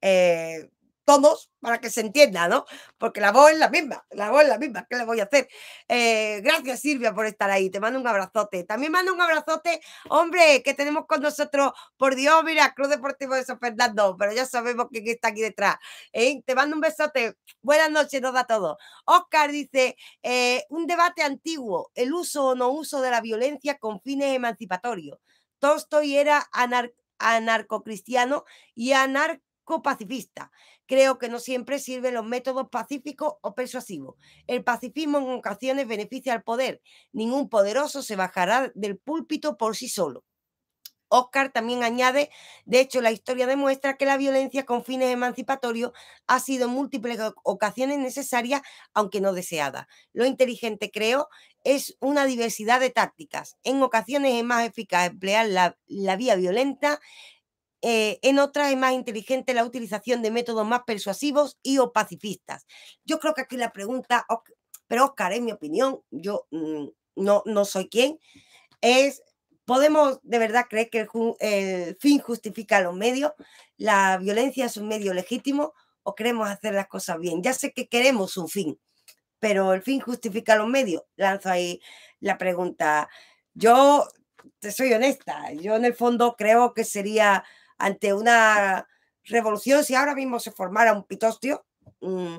eh, todos para que se entienda, ¿no? Porque la voz es la misma, la voz es la misma, ¿qué le voy a hacer? Eh, gracias Silvia por estar ahí, te mando un abrazote. También mando un abrazote, hombre, que tenemos con nosotros, por Dios, mira, Cruz Deportivo de San Fernando, pero ya sabemos quién está aquí detrás. ¿eh? Te mando un besote, buenas noches, nos da a todos. Oscar dice, eh, un debate antiguo, el uso o no uso de la violencia con fines emancipatorios. Tolstoy era anarco anarcocristiano y anarcopacifista. Creo que no siempre sirven los métodos pacíficos o persuasivos. El pacifismo en ocasiones beneficia al poder. Ningún poderoso se bajará del púlpito por sí solo. Oscar también añade, de hecho, la historia demuestra que la violencia con fines emancipatorios ha sido en múltiples ocasiones necesaria, aunque no deseada. Lo inteligente, creo, es una diversidad de tácticas. En ocasiones es más eficaz emplear la, la vía violenta eh, en otras es más inteligente la utilización de métodos más persuasivos y o pacifistas. Yo creo que aquí la pregunta, pero Oscar, en mi opinión, yo mm, no, no soy quien, es, ¿podemos de verdad creer que el, fin justifica los medios? ¿La violencia es un medio legítimo o queremos hacer las cosas bien? Ya sé que queremos un fin, pero el fin justifica los medios. Lanzo ahí la pregunta. Yo te soy honesta, yo en el fondo creo que sería ante una revolución, si ahora mismo se formara un pitostio, mm,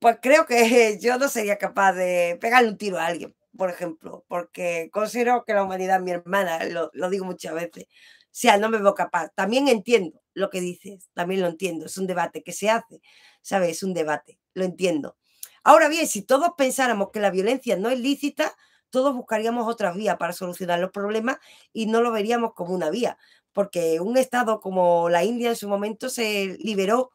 pues creo que yo no sería capaz de pegarle un tiro a alguien, por ejemplo, porque considero que la humanidad mi hermana, lo, digo muchas veces. O sea, no me veo capaz. También entiendo lo que dices, también lo entiendo. Es un debate que se hace, ¿sabes? Es un debate, lo entiendo. Ahora bien, si todos pensáramos que la violencia no es lícita, todos buscaríamos otras vías para solucionar los problemas y no lo veríamos como una vía porque un Estado como la India en su momento se liberó,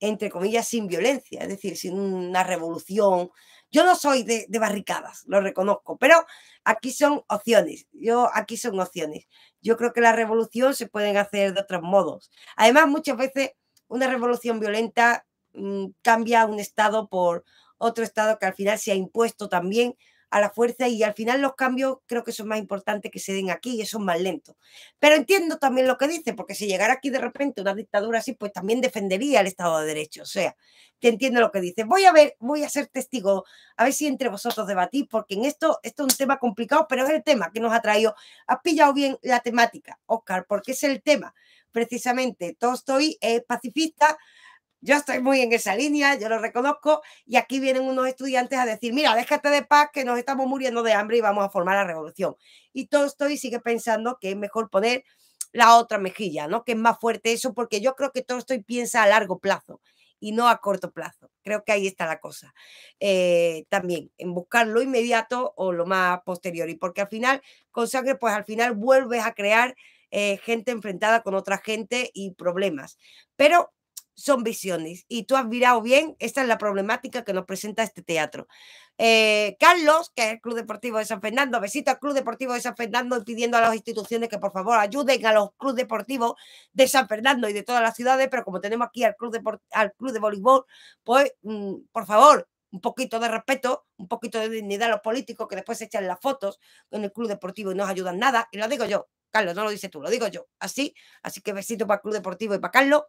entre comillas, sin violencia, es decir, sin una revolución. Yo no soy de, barricadas, lo reconozco, pero aquí son opciones. Yo aquí son opciones. Yo creo que la revolución se pueden hacer de otros modos. Además, muchas veces una revolución violenta mm, cambia un Estado por otro Estado que al final se ha impuesto también a la fuerza y al final los cambios creo que son más importantes que se den aquí y son más lentos. Pero entiendo también lo que dice, porque si llegara aquí de repente una dictadura así, pues también defendería el Estado de Derecho. O sea, que entiendo lo que dice. Voy a ver, voy a ser testigo, a ver si entre vosotros debatís, porque en esto, esto es un tema complicado, pero es el tema que nos ha traído. Has pillado bien la temática, Oscar, porque es el tema. Precisamente, todo estoy pacifista, yo estoy muy en esa línea, yo lo reconozco, y aquí vienen unos estudiantes a decir, mira, déjate de paz, que nos estamos muriendo de hambre y vamos a formar la revolución. Y todo Tolstoy sigue pensando que es mejor poner la otra mejilla, ¿no? Que es más fuerte eso, porque yo creo que todo estoy piensa a largo plazo y no a corto plazo. Creo que ahí está la cosa. Eh, también en buscar lo inmediato o lo más posterior. Y porque al final, con sangre, pues al final vuelves a crear eh, gente enfrentada con otra gente y problemas. Pero son visiones. Y tú has mirado bien, esta es la problemática que nos presenta este teatro. Eh, Carlos, que es el Club Deportivo de San Fernando, besito al Club Deportivo de San Fernando pidiendo a las instituciones que por favor ayuden a los clubes deportivos de San Fernando y de todas las ciudades, pero como tenemos aquí al Club, al club de Voleibol, pues mm, por favor, un poquito de respeto, un poquito de dignidad a los políticos que después se echan las fotos con el Club Deportivo y no nos ayudan nada. Y lo digo yo, Carlos, no lo dices tú, lo digo yo. Así, así que besito para el Club Deportivo y para Carlos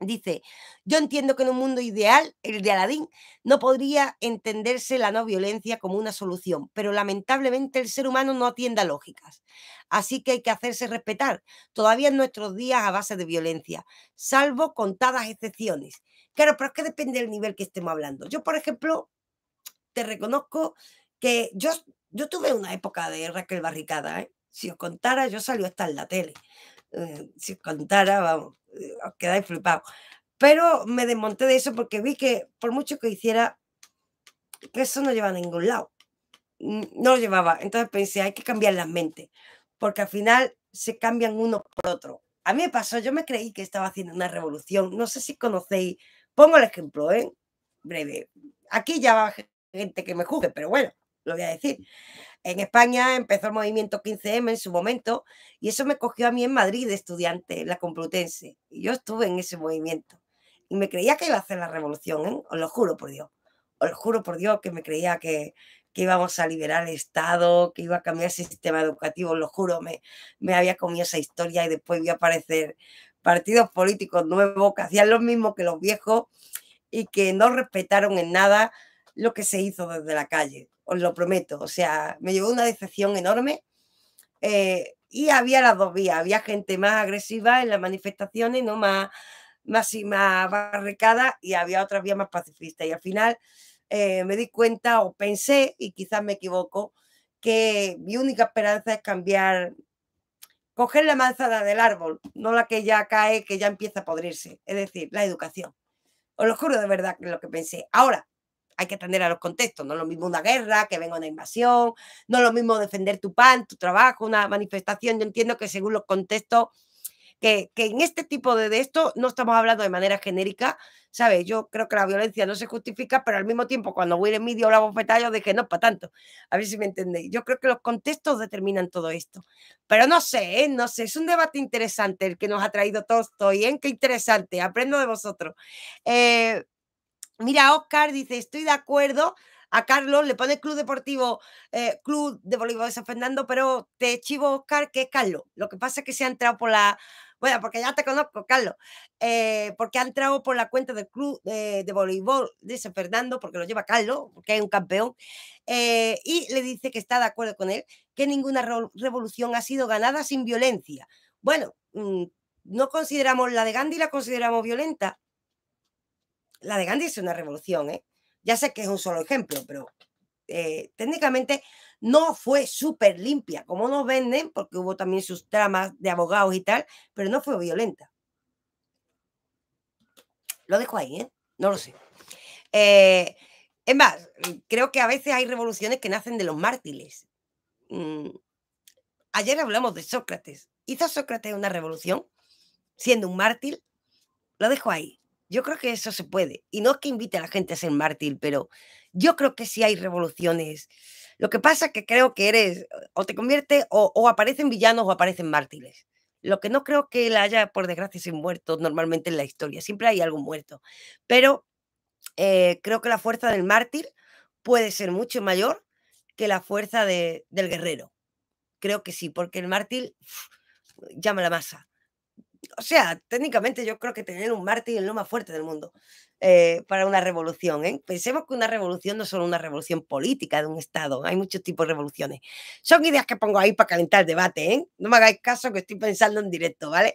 Dice, yo entiendo que en un mundo ideal, el de Aladín, no podría entenderse la no violencia como una solución, pero lamentablemente el ser humano no atienda lógicas. Así que hay que hacerse respetar, todavía en nuestros días a base de violencia, salvo contadas excepciones. Claro, pero es que depende del nivel que estemos hablando. Yo, por ejemplo, te reconozco que yo, yo tuve una época de guerra que Raquel Barricada, ¿eh? Si os contara, yo salió hasta en la tele. Eh, si os contara, vamos eh, oh, quedáis flipados. Pero me desmonté de eso porque vi que por mucho que hiciera, que eso no lleva a ningún lado. No lo llevaba. Entonces pensé, hay que cambiar las mentes, porque al final se cambian uno por otro A mí me pasó, yo me creí que estaba haciendo una revolución. No sé si conocéis, pongo el ejemplo, ¿eh? Breve. Aquí ya va gente que me juzgue, pero bueno, lo voy a decir. En España empezó el movimiento 15M en su momento y eso me cogió a mí en Madrid de estudiante, la Complutense. Y yo estuve en ese movimiento y me creía que iba a hacer la revolución, ¿eh? os lo juro por Dios, os lo juro por Dios que me creía que, íbamos a liberar el Estado, que iba a cambiar el sistema educativo, os lo juro, me, me había comido esa historia y después vi aparecer partidos políticos nuevos que hacían lo mismo que los viejos y que no respetaron en nada lo que se hizo desde la calle os lo prometo. O sea, me llevó una decepción enorme. Eh, y había las dos vías, había gente más agresiva en las manifestaciones, no más, más y más barricada, y había otra vías más pacifistas. Y al final eh, me di cuenta o pensé, y quizás me equivoco, que mi única esperanza es cambiar, coger la manzana del árbol, no la que ya cae, que ya empieza a podrirse, es decir, la educación. Os lo juro de verdad que es lo que pensé. Ahora, hay que atender a los contextos. No es lo mismo una guerra, que venga una invasión, no es lo mismo defender tu pan, tu trabajo, una manifestación. Yo entiendo que según los contextos, que, en este tipo de, esto no estamos hablando de manera genérica, ¿sabes? Yo creo que la violencia no se justifica, pero al mismo tiempo cuando en en medio la bofetada yo dije, no, para tanto. A ver si me entendéis. Yo creo que los contextos determinan todo esto. Pero no sé, ¿eh? no sé, es un debate interesante el que nos ha traído y ¿eh? Qué interesante, aprendo de vosotros. Eh, Mira, Oscar dice, estoy de acuerdo. A Carlos le pone Club Deportivo, eh, Club de Voleibol de San Fernando, pero te chivo, Oscar, que es Carlos. Lo que pasa es que se ha entrado por la. Bueno, porque ya te conozco, Carlos. Eh, porque ha entrado por la cuenta del Club de, Voleibol de San Fernando, porque lo lleva Carlos, porque es un campeón. Eh, y le dice que está de acuerdo con él, que ninguna revolución ha sido ganada sin violencia. Bueno, mm, no consideramos la de Gandhi, la consideramos violenta la de Gandhi es una revolución, ¿eh? Ya sé que es un solo ejemplo, pero eh, técnicamente no fue súper limpia, como nos venden, porque hubo también sus tramas de abogados y tal, pero no fue violenta. Lo dejo ahí, ¿eh? No lo sé. Eh, es más, creo que a veces hay revoluciones que nacen de los mártires. Mm, ayer hablamos de Sócrates. ¿Hizo Sócrates una revolución siendo un mártir? Lo dejo ahí. Yo creo que eso se puede. Y no es que invite a la gente a ser mártir, pero yo creo que sí hay revoluciones. Lo que pasa es que creo que eres, o te convierte o, aparecen villanos o aparecen mártires. Lo que no creo que la haya, por desgracia, sin muerto normalmente en la historia. Siempre hay algo muerto. Pero eh, creo que la fuerza del mártir puede ser mucho mayor que la fuerza del guerrero. Creo que sí, porque el mártir llama a la masa o sea, técnicamente yo creo que tener un martes es lo más fuerte del mundo eh, para una revolución. ¿eh? Pensemos que una revolución no es solo una revolución política de un Estado, hay muchos tipos de revoluciones. Son ideas que pongo ahí para calentar el debate, ¿eh? no me hagáis caso que estoy pensando en directo, ¿vale?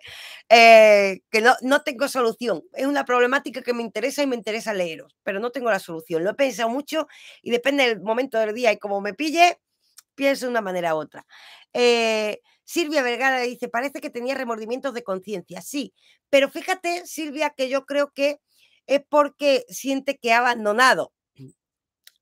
Eh, que no, no tengo solución, es una problemática que me interesa y me interesa leeros, pero no tengo la solución. Lo he pensado mucho y depende del momento del día y cómo me pille, piensa de una manera u otra. Eh, Silvia Vergara dice, parece que tenía remordimientos de conciencia. Sí, pero fíjate, Silvia, que yo creo que es porque siente que ha abandonado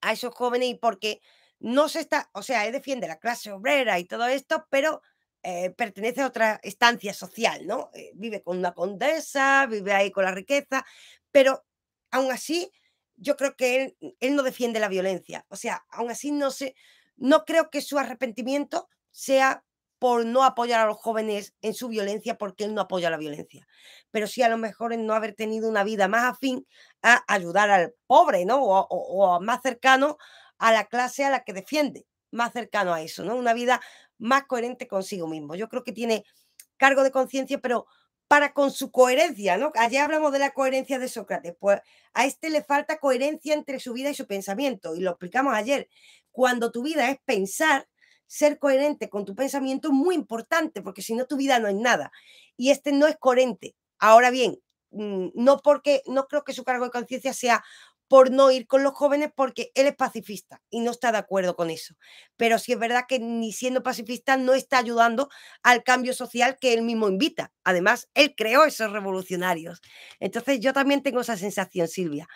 a esos jóvenes y porque no se está, o sea, él defiende la clase obrera y todo esto, pero eh, pertenece a otra estancia social, ¿no? Eh, vive con una condesa, vive ahí con la riqueza, pero aún así yo creo que él, él no defiende la violencia, o sea, aún así no se, no creo que su arrepentimiento sea por no apoyar a los jóvenes en su violencia, porque él no apoya la violencia, pero sí a lo mejor en no haber tenido una vida más afín a ayudar al pobre, ¿no? O, más cercano a la clase a la que defiende, más cercano a eso, ¿no? Una vida más coherente consigo mismo. Yo creo que tiene cargo de conciencia, pero para con su coherencia, ¿no? Ayer hablamos de la coherencia de Sócrates, pues a este le falta coherencia entre su vida y su pensamiento, y lo explicamos ayer cuando tu vida es pensar, ser coherente con tu pensamiento es muy importante, porque si no, tu vida no es nada. Y este no es coherente. Ahora bien, mm, no porque no creo que su cargo de conciencia sea por no ir con los jóvenes porque él es pacifista y no está de acuerdo con eso. Pero sí es verdad que ni siendo pacifista no está ayudando al cambio social que él mismo invita. Además, él creó esos revolucionarios. Entonces yo también tengo esa sensación, Silvia.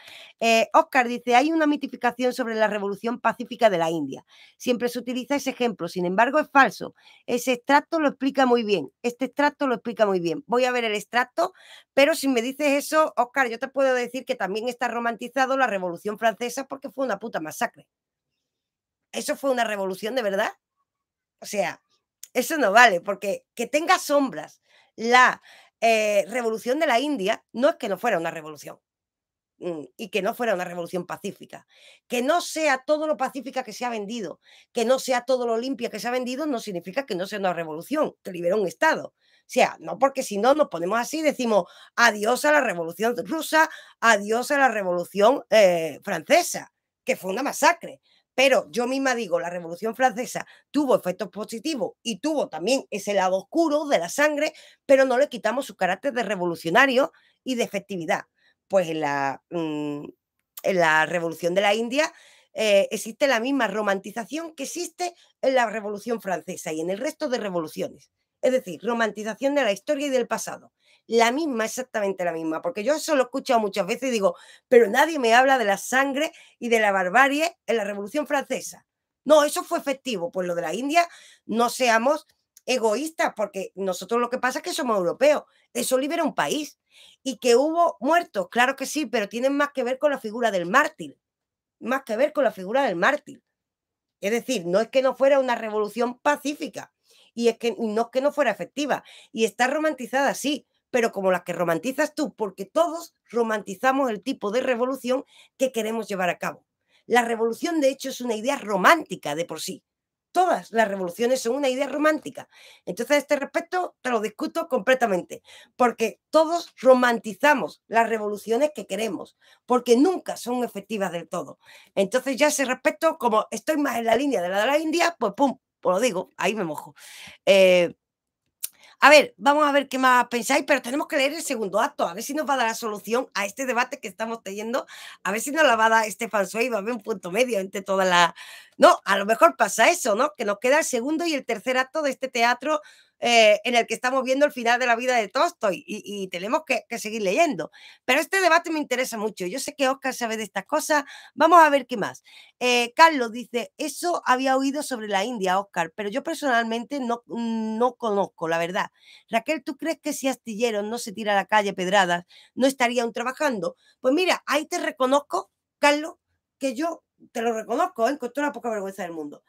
Oscar eh, dice, hay una mitificación sobre la revolución pacífica de la India. Siempre se utiliza ese ejemplo, sin embargo es falso. Ese extracto lo explica muy bien. Este extracto lo explica muy bien. Voy a ver el extracto, pero si me dices eso, Oscar, yo te puedo decir que también está romantizado Revolución Francesa porque fue una puta masacre. Eso fue una revolución de verdad. O sea, eso no vale, porque que tenga sombras la eh, revolución de la India no es que no fuera una revolución mm, y que no fuera una revolución pacífica. Que no sea todo lo pacífica que se ha vendido, que no sea todo lo limpia que se ha vendido, no significa que no sea una revolución, que liberó un Estado. O sea, no porque si no nos ponemos así, decimos adiós a la revolución rusa, adiós a la revolución eh, francesa, que fue una masacre. Pero yo misma digo, la Revolución Francesa tuvo efectos positivos y tuvo también ese lado oscuro de la sangre, pero no le quitamos su carácter de revolucionario y de efectividad. Pues en la, mm, la Revolución de la India eh, existe la misma romantización que existe en la Revolución Francesa y en el resto de revoluciones. Es decir, romantización de la historia y del pasado. La misma, exactamente la misma, porque yo eso lo he escuchado muchas veces y digo, pero nadie me habla de la sangre y de la barbarie en la Revolución Francesa. No, eso fue efectivo. Pues lo de la India, no seamos egoístas, porque nosotros lo que pasa es que somos europeos. Eso libera un país. Y que hubo muertos, claro que sí, pero tienen más que ver con la figura del mártir. Más que ver con la figura del mártir. Es decir, no es que no fuera una revolución pacífica, y es que no es que no fuera efectiva y está romantizada, sí, pero como las que romantizas tú, porque todos romantizamos el tipo de revolución que queremos llevar a cabo. La revolución, de hecho, es una idea romántica de por sí. Todas las revoluciones son una idea romántica. Entonces, este respecto, te lo discuto completamente, porque todos romantizamos las revoluciones que queremos, porque nunca son efectivas del todo. Entonces, ya ese respecto, como estoy más en la línea de la de la India, pues pum, os lo digo, ahí me mojo. Eh, a ver, vamos a ver qué más pensáis, pero tenemos que leer el segundo acto, a ver si nos va a dar la solución a este debate que estamos teniendo, a ver si nos la va a dar Estefan Suey, va a haber un punto medio entre todas las... No, a lo mejor pasa eso, ¿no? Que nos queda el segundo y el tercer acto de este teatro eh, en el que estamos viendo el final de la vida de Tolstoy y, tenemos que, seguir leyendo. Pero este debate me interesa mucho. Yo sé que Oscar sabe de estas cosas. Vamos a ver qué más. Eh, Carlos dice, eso había oído sobre la India, Oscar, pero yo personalmente no, no conozco, la verdad. Raquel, ¿tú crees que si Astillero no se tira a la calle pedradas, no estarían trabajando? Pues mira, ahí te reconozco, Carlos, que yo te lo reconozco, en ¿eh? con toda la poca vergüenza del mundo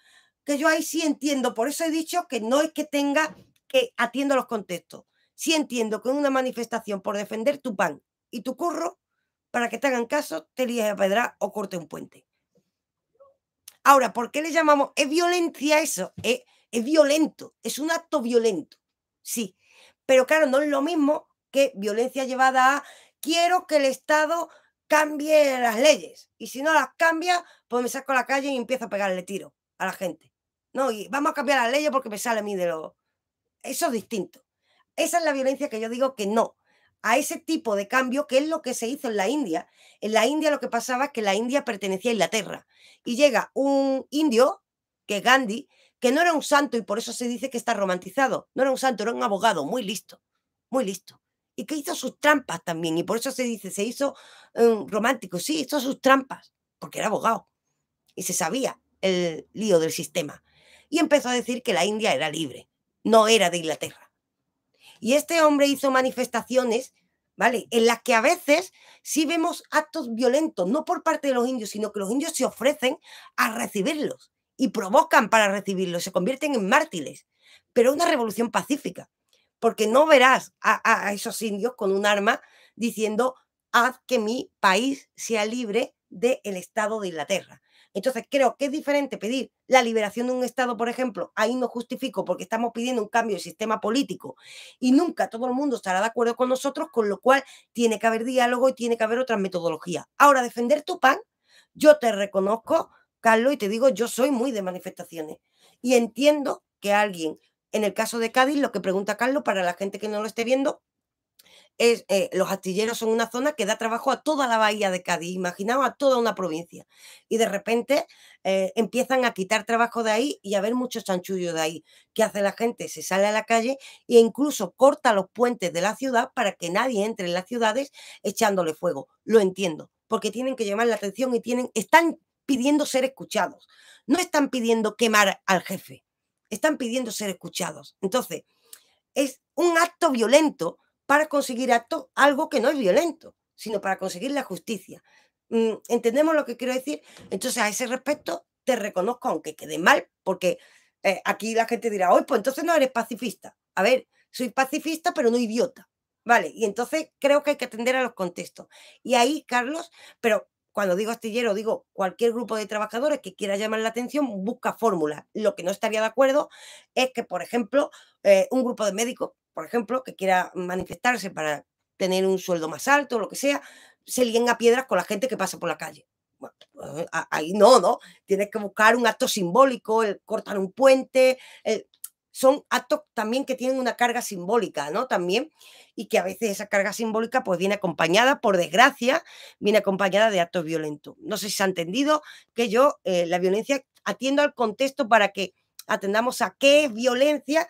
que yo ahí sí entiendo, por eso he dicho que no es que tenga que atiendo los contextos. Sí entiendo que en una manifestación por defender tu pan y tu curro, para que te hagan caso, te lías a pedra o corte un puente. Ahora, ¿por qué le llamamos? Es violencia eso, es, ¿eh? es violento, es un acto violento, sí. Pero claro, no es lo mismo que violencia llevada a quiero que el Estado cambie las leyes. Y si no las cambia, pues me saco a la calle y empiezo a pegarle tiro a la gente. No, y vamos a cambiar las leyes porque me sale a mí de lo. Eso es distinto. Esa es la violencia que yo digo que no. A ese tipo de cambio, que es lo que se hizo en la India. En la India lo que pasaba es que la India pertenecía a Inglaterra. Y llega un indio, que es Gandhi, que no era un santo y por eso se dice que está romantizado. No era un santo, era un abogado muy listo, muy listo. Y que hizo sus trampas también. Y por eso se dice, se hizo em, romántico. Sí, hizo sus trampas, porque era abogado. Y se sabía el lío del sistema. Y empezó a decir que la India era libre no era de Inglaterra. Y este hombre hizo manifestaciones, ¿vale? En las que a veces sí vemos actos violentos, no por parte de los indios, sino que los indios se ofrecen a recibirlos y provocan para recibirlos, se convierten en mártires. Pero una revolución pacífica, porque no verás a, esos indios con un arma diciendo, haz que mi país sea libre del Estado de Inglaterra. Entonces creo que es diferente pedir la liberación de un Estado, por ejemplo, ahí no justifico porque estamos pidiendo un cambio de sistema político y nunca todo el mundo estará de acuerdo con nosotros, con lo cual tiene que haber diálogo y tiene que haber otra metodología. Ahora, defender tu pan, yo te reconozco, Carlos, y te digo, yo soy muy de manifestaciones y entiendo que alguien, en el caso de Cádiz, lo que pregunta Carlos, para la gente que no lo esté viendo, es, eh, los astilleros son una zona que da trabajo a toda la bahía de Cádiz, imaginaos a toda una provincia. Y de repente eh, empiezan a quitar trabajo de ahí y a ver muchos chanchullos de ahí. ¿Qué hace la gente? Se sale a la calle e incluso corta los puentes de la ciudad para que nadie entre en las ciudades echándole fuego. Lo entiendo, porque tienen que llamar la atención y tienen, están pidiendo ser escuchados. No están pidiendo quemar al jefe, están pidiendo ser escuchados. Entonces, es un acto violento para conseguir acto, algo que no es violento, sino para conseguir la justicia. Mm, ¿Entendemos lo que quiero decir? Entonces, a ese respecto, te reconozco, aunque quede mal, porque eh, aquí la gente dirá, hoy pues entonces no eres pacifista. A ver, soy pacifista, pero no idiota. Vale, y entonces creo que hay que atender a los contextos. Y ahí, Carlos, pero cuando digo astillero, digo cualquier grupo de trabajadores que quiera llamar la atención, busca fórmula. Lo que no estaría de acuerdo es que, por ejemplo, eh, un grupo de médicos por ejemplo, que quiera manifestarse para tener un sueldo más alto, lo que sea, se lien a piedras con la gente que pasa por la calle. Eh, ahí no, ¿no? Tienes que buscar un acto simbólico, cortar un puente, son actos también que tienen una carga simbólica, ¿no? También, y que a veces esa carga simbólica pues viene acompañada, por desgracia, viene acompañada de actos violentos. No sé si se ha entendido que yo eh, la violencia atiendo al contexto para que atendamos a qué es violencia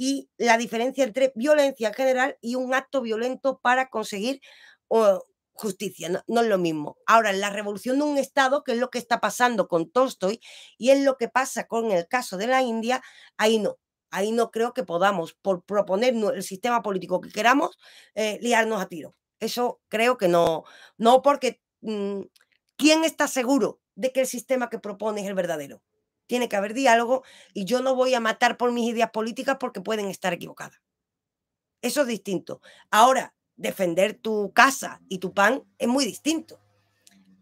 y la diferencia entre violencia general y un acto violento para conseguir oh, justicia, no, es lo mismo. Ahora, la revolución de un Estado, que es lo que está pasando con Tolstoy y es lo que pasa con el caso de la India, ahí no. Ahí no creo que podamos, por proponer el sistema político que queramos, eh, liarnos a tiro. Eso creo que no, no porque mm, ¿quién está seguro de que el sistema que propone es el verdadero? tiene que haber diálogo y yo no voy a matar por mis ideas políticas porque pueden estar equivocadas. Eso es distinto. Ahora, defender tu casa y tu pan es muy distinto.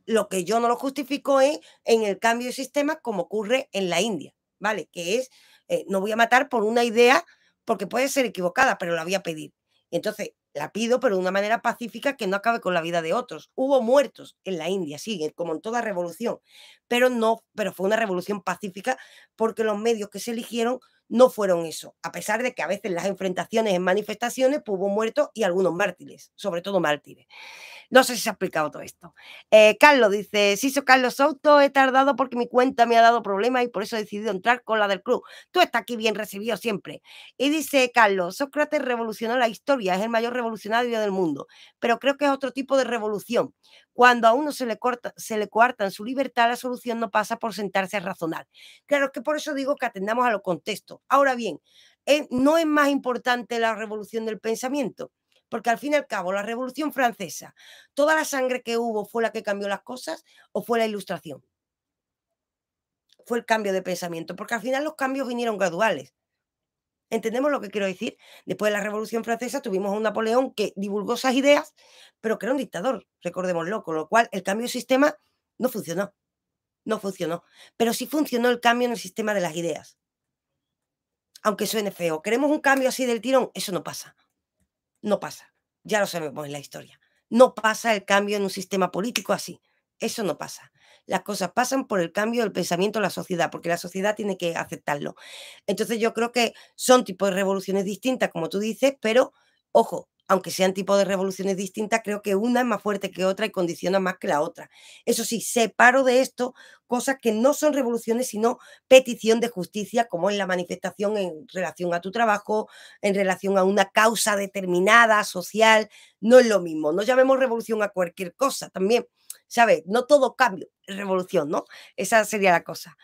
Lo que yo no lo justifico es en el cambio de sistema como ocurre en la India, ¿vale? Que es, eh, no voy a matar por una idea porque puede ser equivocada, pero la voy a pedir. Y entonces, la pido, pero de una manera pacífica que no acabe con la vida de otros. Hubo muertos en la India, sigue, sí, eh, como en toda revolución, pero no, pero fue una revolución pacífica porque los medios que se eligieron no fueron eso, a pesar de que a veces las enfrentaciones en manifestaciones pues, hubo muertos y algunos mártires, sobre todo mártires. No sé si se ha explicado todo esto. Eh, Carlos dice, sí, soy Carlos Souto he tardado porque mi cuenta me ha dado problemas y por eso he decidido entrar con la del club. Tú estás aquí bien recibido siempre. Y dice Carlos, Sócrates revolucionó la historia, es el mayor revolucionario del mundo, pero creo que es otro tipo de revolución. Cuando a uno se le, corta, se le coartan su libertad, la solución no pasa por sentarse a razonar. Claro, que por eso digo que atendamos a los contextos. Ahora bien, eh, ¿no es más importante la revolución del pensamiento? Porque al fin y al cabo, la Revolución Francesa, ¿toda la sangre que hubo fue la que cambió las cosas o fue la Ilustración? Fue el cambio de pensamiento, porque al final los cambios vinieron graduales. ¿Entendemos lo que quiero decir? Después de la Revolución Francesa tuvimos a un Napoleón que divulgó esas ideas, pero que era un dictador, recordémoslo, con lo cual el cambio de sistema no funcionó. No funcionó. Pero sí funcionó el cambio en el sistema de las ideas. Aunque suene feo. ¿Queremos un cambio así del tirón? Eso no pasa no pasa. Ya lo sabemos en la historia. No pasa el cambio en un sistema político así. Eso no pasa. Las cosas pasan por el cambio del pensamiento de la sociedad, porque la sociedad tiene que aceptarlo. Entonces yo creo que son tipos de revoluciones distintas, como tú dices, pero ojo, aunque sean tipos de revoluciones distintas, creo que una es más fuerte que otra y condiciona más que la otra. Eso sí, separo de esto cosas que no son revoluciones, sino petición de justicia, como es la manifestación en relación a tu trabajo, en relación a una causa determinada, social, no es lo mismo. No llamemos revolución a cualquier cosa también, ¿sabes? No todo cambio es revolución, ¿no? Esa sería la cosa.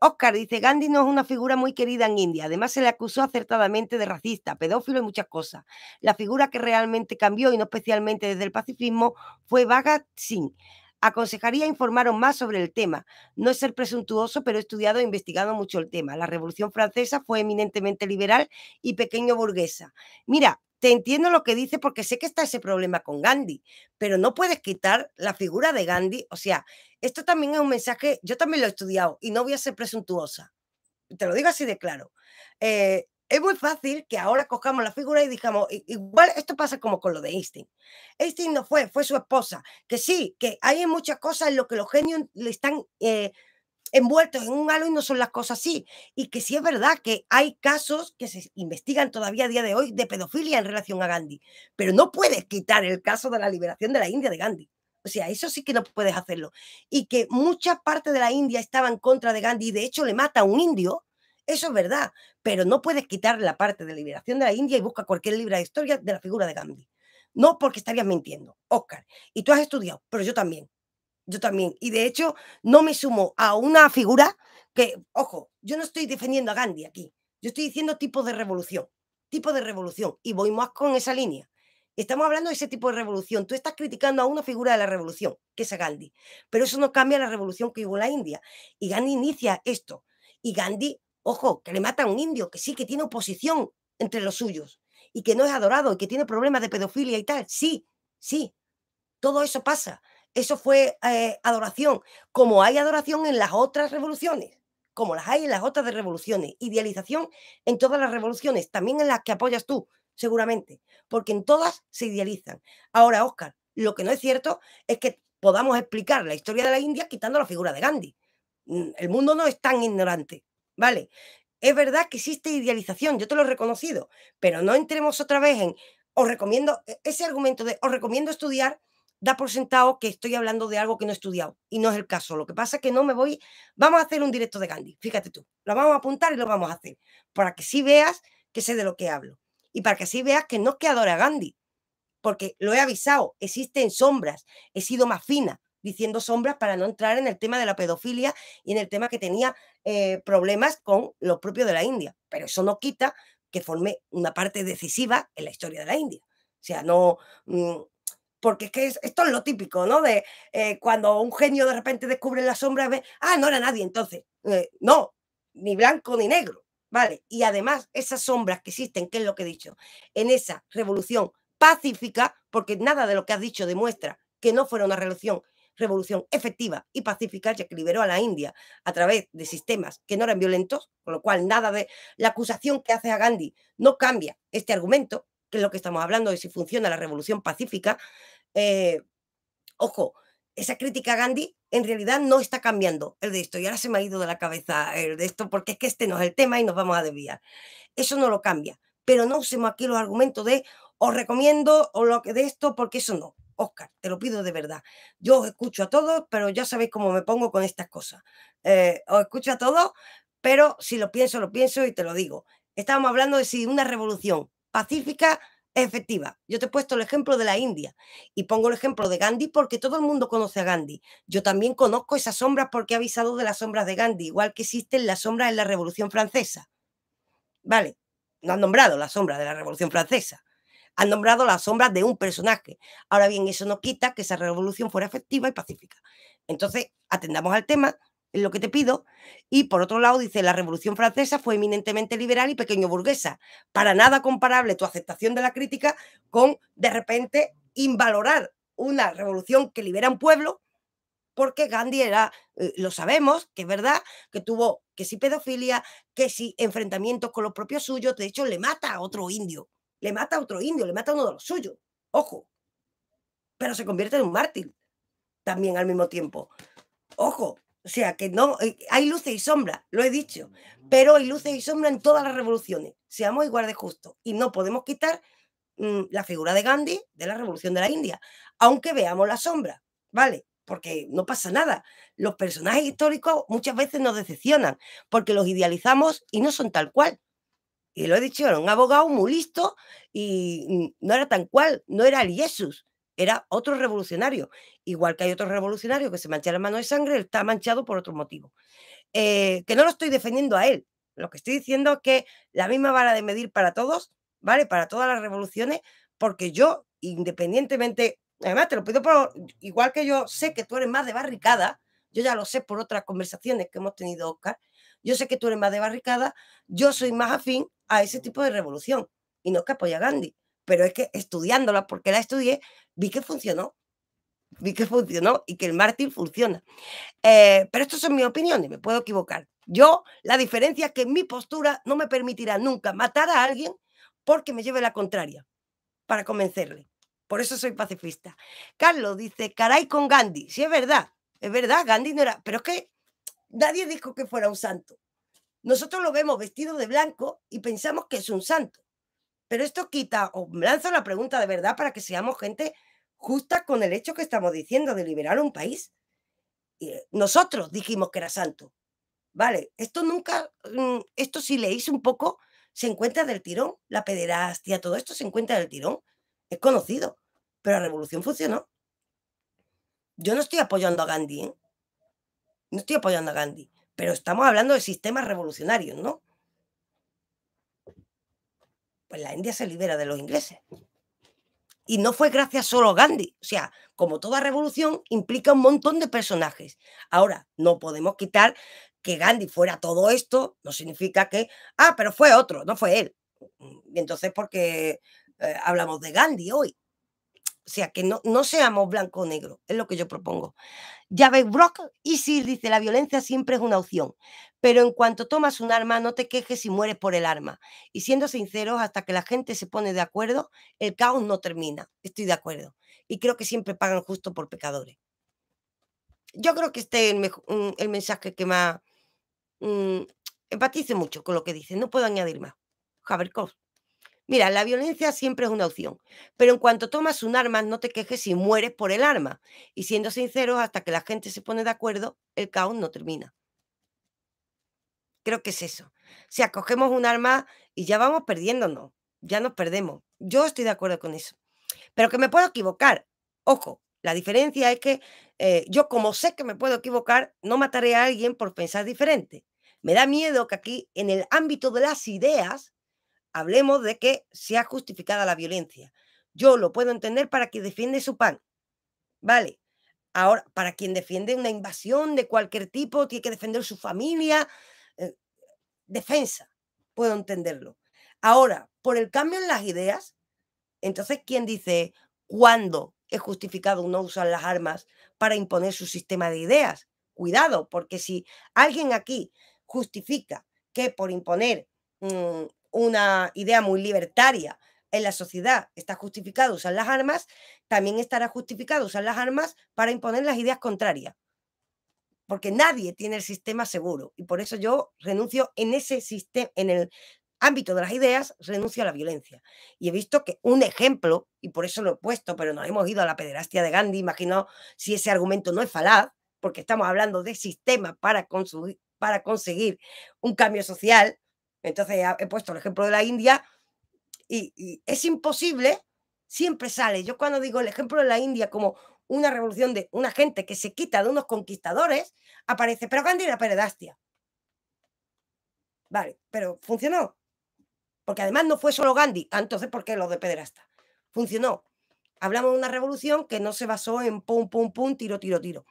Oscar eh, dice, Gandhi no es una figura muy querida en India. Además, se le acusó acertadamente de racista, pedófilo y muchas cosas. La figura que realmente cambió, y no especialmente desde el pacifismo, fue Bhagat Singh. Aconsejaría informaros más sobre el tema. No es ser presuntuoso, pero he estudiado e investigado mucho el tema. La Revolución Francesa fue eminentemente liberal y pequeño burguesa. Mira, te entiendo lo que dice porque sé que está ese problema con Gandhi, pero no puedes quitar la figura de Gandhi. O sea, esto también es un mensaje, yo también lo he estudiado y no voy a ser presuntuosa. Te lo digo así de claro. Eh, es muy fácil que ahora cojamos la figura y digamos, igual esto pasa como con lo de Einstein. Einstein no fue, fue su esposa. Que sí, que hay muchas cosas en lo que los genios le están... Eh, envueltos en un halo y no son las cosas así. Y que sí es verdad que hay casos que se investigan todavía a día de hoy de pedofilia en relación a Gandhi, pero no puedes quitar el caso de la liberación de la India de Gandhi. O sea, eso sí que no puedes hacerlo. Y que mucha parte de la India estaba en contra de Gandhi y de hecho le mata a un indio, eso es verdad, pero no puedes quitar la parte de liberación de la India y busca cualquier libro de historia de la figura de Gandhi. No porque estarías mintiendo, Oscar. Y tú has estudiado, pero yo también yo también. Y de hecho, no me sumo a una figura que, ojo, yo no estoy defendiendo a Gandhi aquí. Yo estoy diciendo tipo de revolución, tipo de revolución. Y voy más con esa línea. Estamos hablando de ese tipo de revolución. Tú estás criticando a una figura de la revolución, que es a Gandhi. Pero eso no cambia la revolución que hubo la India. Y Gandhi inicia esto. Y Gandhi, ojo, que le mata a un indio, que sí, que tiene oposición entre los suyos. Y que no es adorado y que tiene problemas de pedofilia y tal. Sí, sí. Todo eso pasa eso fue eh, adoración, como hay adoración en las otras revoluciones, como las hay en las otras revoluciones, idealización en todas las revoluciones, también en las que apoyas tú, seguramente, porque en todas se idealizan. Ahora, Oscar, lo que no es cierto es que podamos explicar la historia de la India quitando la figura de Gandhi. Mm, el mundo no es tan ignorante, ¿vale? Es verdad que existe idealización, yo te lo he reconocido, pero no entremos otra vez en, os recomiendo, e-, ese argumento de, os recomiendo estudiar, da por sentado que estoy hablando de algo que no he estudiado y no es el caso. Lo que pasa es que no me voy, vamos a hacer un directo de Gandhi, fíjate tú, lo vamos a apuntar y lo vamos a hacer, para que sí veas que sé de lo que hablo y para que sí veas que no es que adora a Gandhi, porque lo he avisado, existen sombras, he sido más fina diciendo sombras para no entrar en el tema de la pedofilia y en el tema que tenía eh, problemas con los propios de la India, pero eso no quita que forme una parte decisiva en la historia de la India. O sea, no, mm, porque es que esto es lo típico, ¿no? De eh, cuando un genio de repente descubre la sombra, ve, ah, no era nadie entonces. Eh, no, ni blanco ni negro, ¿vale? Y además, esas sombras que existen, que es lo que he dicho, en esa revolución pacífica, porque nada de lo que has dicho demuestra que no fuera una revolución, revolución efectiva y pacífica, ya que liberó a la India a través de sistemas que no eran violentos, con lo cual nada de la acusación que hace a Gandhi no cambia este argumento, que es lo que estamos hablando, de si funciona la revolución pacífica, eh, ojo, esa crítica a Gandhi en realidad no está cambiando el de esto. Y ahora se me ha ido de la cabeza el de esto porque es que este no es el tema y nos vamos a desviar. Eso no lo cambia. Pero no usemos aquí los argumentos de os recomiendo o lo que de esto porque eso no. Oscar, te lo pido de verdad. Yo os escucho a todos, pero ya sabéis cómo me pongo con estas cosas. Eh, os escucho a todos, pero si lo pienso, lo pienso y te lo digo. Estábamos hablando de si una revolución pacífica efectiva. Yo te he puesto el ejemplo de la India y pongo el ejemplo de Gandhi porque todo el mundo conoce a Gandhi. Yo también conozco esas sombras porque he avisado de las sombras de Gandhi, igual que existen las sombras en la Revolución Francesa. Vale, no han nombrado las sombras de la Revolución Francesa, han nombrado las sombras de un personaje. Ahora bien, eso no quita que esa revolución fuera efectiva y pacífica. Entonces, atendamos al tema es lo que te pido. Y por otro lado, dice, la Revolución Francesa fue eminentemente liberal y pequeño burguesa. Para nada comparable tu aceptación de la crítica con, de repente, invalorar una revolución que libera un pueblo, porque Gandhi era, eh, lo sabemos, que es verdad, que tuvo que sí pedofilia, que si enfrentamientos con los propios suyos, de hecho le mata a otro indio, le mata a otro indio, le mata a uno de los suyos, ojo, pero se convierte en un mártir también al mismo tiempo. Ojo, o sea, que no, eh, hay luces y sombras, lo he dicho, pero hay luces y sombras en todas las revoluciones. Seamos igual de justos y no podemos quitar mm, la figura de Gandhi de la revolución de la India, aunque veamos la sombra, ¿vale? Porque no pasa nada. Los personajes históricos muchas veces nos decepcionan porque los idealizamos y no son tal cual. Y lo he dicho, era un abogado muy listo y mm, no era tan cual, no era el Jesús era otro revolucionario. Igual que hay otro revolucionario que se mancha la mano de sangre, él está manchado por otro motivo. Eh, que no lo estoy defendiendo a él. Lo que estoy diciendo es que la misma vara de medir para todos, ¿vale? Para todas las revoluciones, porque yo, independientemente, además te lo pido por, igual que yo sé que tú eres más de barricada, yo ya lo sé por otras conversaciones que hemos tenido, Oscar, yo sé que tú eres más de barricada, yo soy más afín a ese tipo de revolución y no es que apoya a Gandhi pero es que estudiándola, porque la estudié, vi que funcionó. Vi que funcionó y que el martín funciona. Eh, pero esto son mis y me puedo equivocar. Yo, la diferencia es que mi postura no me permitirá nunca matar a alguien porque me lleve la contraria para convencerle. Por eso soy pacifista. Carlos dice, caray con Gandhi. Sí, es verdad, es verdad, Gandhi no era, pero es que nadie dijo que fuera un santo. Nosotros lo vemos vestido de blanco y pensamos que es un santo. Pero esto quita, o lanzo la pregunta de verdad para que seamos gente justa con el hecho que estamos diciendo de liberar un país. Eh, nosotros dijimos que era santo. Vale, esto nunca, mm, esto si leéis un poco, se encuentra del tirón. La pederastia, todo esto se encuentra del tirón. Es conocido. Pero la revolución funcionó. Yo no estoy apoyando a Gandhi, ¿eh? No estoy apoyando a Gandhi, pero estamos hablando de sistemas revolucionarios, ¿no? pues la India se libera de los ingleses. Y no fue gracias solo a Gandhi. O sea, como toda revolución, implica un montón de personajes. Ahora, no podemos quitar que Gandhi fuera todo esto, no significa que, ah, pero fue otro, no fue él. Y entonces, porque qué eh, hablamos de Gandhi hoy? O sea, que no, seamos blanco o negro, es lo que yo propongo. yabe Brock, y si dice, la violencia siempre es una opción pero en cuanto tomas un arma, no te quejes si mueres por el arma. Y siendo sinceros, hasta que la gente se pone de acuerdo, el caos no termina. Estoy de acuerdo. Y creo que siempre pagan justo por pecadores. Yo creo que este es el, mm, mensaje que más empatiza mm, empatice mucho con lo que dice. No puedo añadir más. Jaberkov. Mira, la violencia siempre es una opción, pero en cuanto tomas un arma, no te quejes si mueres por el arma. Y siendo sinceros, hasta que la gente se pone de acuerdo, el caos no termina. Creo que es eso. Si acogemos un arma y ya vamos perdiéndonos, ya nos perdemos. Yo estoy de acuerdo con eso. Pero que me puedo equivocar. Ojo, la diferencia es que eh, yo como sé que me puedo equivocar, no mataré a alguien por pensar diferente. Me da miedo que aquí, en el ámbito de las ideas, hablemos de que sea justificada la violencia. Yo lo puedo entender para quien defiende su pan. Vale. Ahora, para quien defiende una invasión de cualquier tipo, tiene que defender su familia, defensa, puedo entenderlo. Ahora, por el cambio en las ideas, entonces, ¿quién dice cuándo es justificado no usar las armas para imponer su sistema de ideas? Cuidado, porque si alguien aquí justifica que por imponer mm, una idea muy libertaria en la sociedad está justificado usar las armas, también estará justificado usar las armas para imponer las ideas contrarias porque nadie tiene el sistema seguro y por eso yo renuncio en ese sistema, en el ámbito de las ideas, renuncio a la violencia. Y he visto que un ejemplo, y por eso lo he puesto, pero nos hemos ido a la pederastia de Gandhi, imagino si ese argumento no es falaz, porque estamos hablando de sistema para, para conseguir un cambio social. Entonces he puesto el ejemplo de la India y, y es imposible, siempre sale. Yo cuando digo el ejemplo de la India como una revolución de una gente que se quita de unos conquistadores, aparece, pero Gandhi era pederastia Vale, pero funcionó. Porque además no fue solo Gandhi, ah, entonces ¿por qué lo de pederasta? Funcionó. Hablamos de una revolución que no se basó en pum, pum, pum, tiro, tiro, tiro.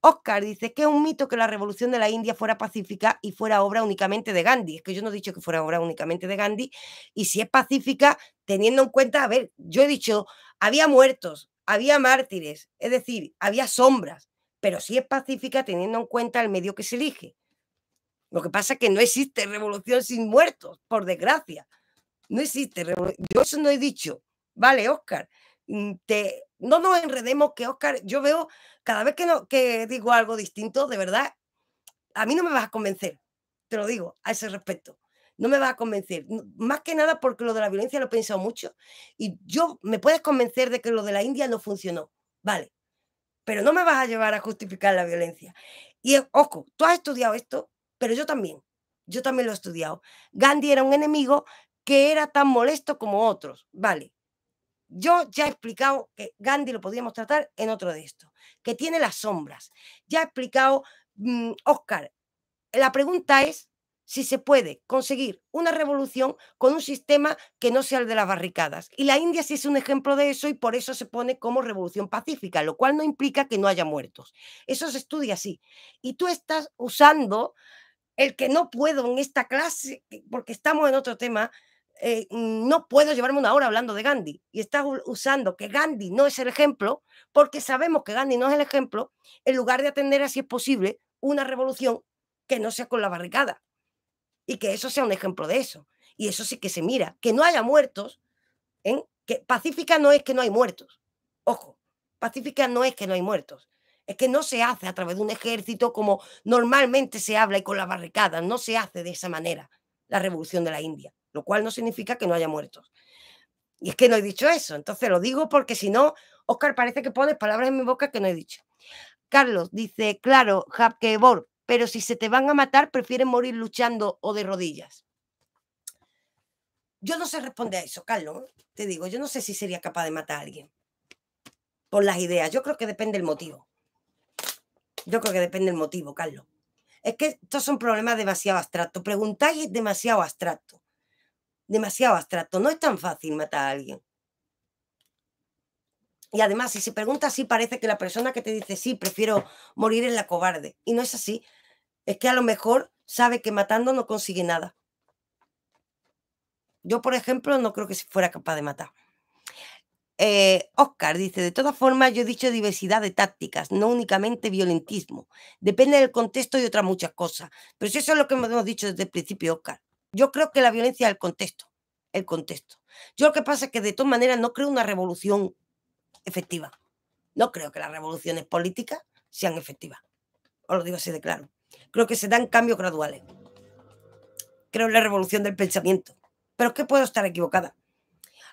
Oscar eh, dice que es un mito que la revolución de la India fuera pacífica y fuera obra únicamente de Gandhi. Es que yo no he dicho que fuera obra únicamente de Gandhi. Y si es pacífica, teniendo en cuenta, a ver, yo he dicho, había muertos, había mártires, es decir, había sombras, pero sí es pacífica teniendo en cuenta el medio que se elige. Lo que pasa es que no existe revolución sin muertos, por desgracia. No existe revolución. Yo eso no he dicho. Vale, Oscar, mm, te, no nos enredemos que Oscar, yo veo, cada vez que, no, que digo algo distinto, de verdad, a mí no me vas a convencer, te lo digo, a ese respecto no me vas a convencer. Más que nada porque lo de la violencia lo he pensado mucho. Y yo, me puedes convencer de que lo de la India no funcionó. Vale. Pero no me vas a llevar a justificar la violencia. Y, eh, ojo, tú has estudiado esto, pero yo también. Yo también lo he estudiado. Gandhi era un enemigo que era tan molesto como otros. Vale. Yo ya he explicado que Gandhi lo podíamos tratar en otro de estos, que tiene las sombras. Ya he explicado, Oscar, mm, la pregunta es si se puede conseguir una revolución con un sistema que no sea el de las barricadas. Y la India sí es un ejemplo de eso y por eso se pone como revolución pacífica, lo cual no implica que no haya muertos. Eso se estudia así. Y tú estás usando el que no puedo en esta clase, porque estamos en otro tema, eh, no puedo llevarme una hora hablando de Gandhi y estás usando que Gandhi no es el ejemplo, porque sabemos que Gandhi no es el ejemplo, en lugar de atender así si es posible una revolución que no sea con la barricada y que eso sea un ejemplo de eso. Y eso sí que se mira, que no haya muertos, que pacífica no es que no hay muertos, ojo, pacífica no es que no hay muertos, es que no se hace a través de un ejército como normalmente se habla y con las barricadas, no se hace de esa manera la revolución de la India, lo cual no significa que no haya muertos. Y es que no he dicho eso, entonces lo digo porque si no, Oscar, parece que pones palabras en mi boca que no he dicho. Carlos dice, claro, Hapkebor, pero si se te van a matar, prefieren morir luchando o de rodillas. Yo no sé responder a eso, Carlos. Te digo, yo no sé si sería capaz de matar a alguien por las ideas. Yo creo que depende el motivo. Yo creo que depende el motivo, Carlos. Es que estos son problemas demasiado abstractos. Preguntáis demasiado abstracto. Demasiado abstracto. No es tan fácil matar a alguien. Y además, si se pregunta así, parece que la persona que te dice, sí, prefiero morir en la cobarde. Y no es así. Es que a lo mejor sabe que matando no consigue nada. Yo, por ejemplo, no creo que fuera capaz de matar. Oscar eh, dice, de todas formas, yo he dicho diversidad de tácticas, no únicamente violentismo. Depende del contexto y otras muchas cosas. Pero si eso es lo que hemos dicho desde el principio, Oscar. Yo creo que la violencia es el contexto. El contexto. Yo lo que pasa es que de todas maneras no creo una revolución efectiva. No creo que las revoluciones políticas sean efectivas. Os lo digo así de claro. Creo que se dan cambios graduales. Creo en la revolución del pensamiento. Pero es que puedo estar equivocada.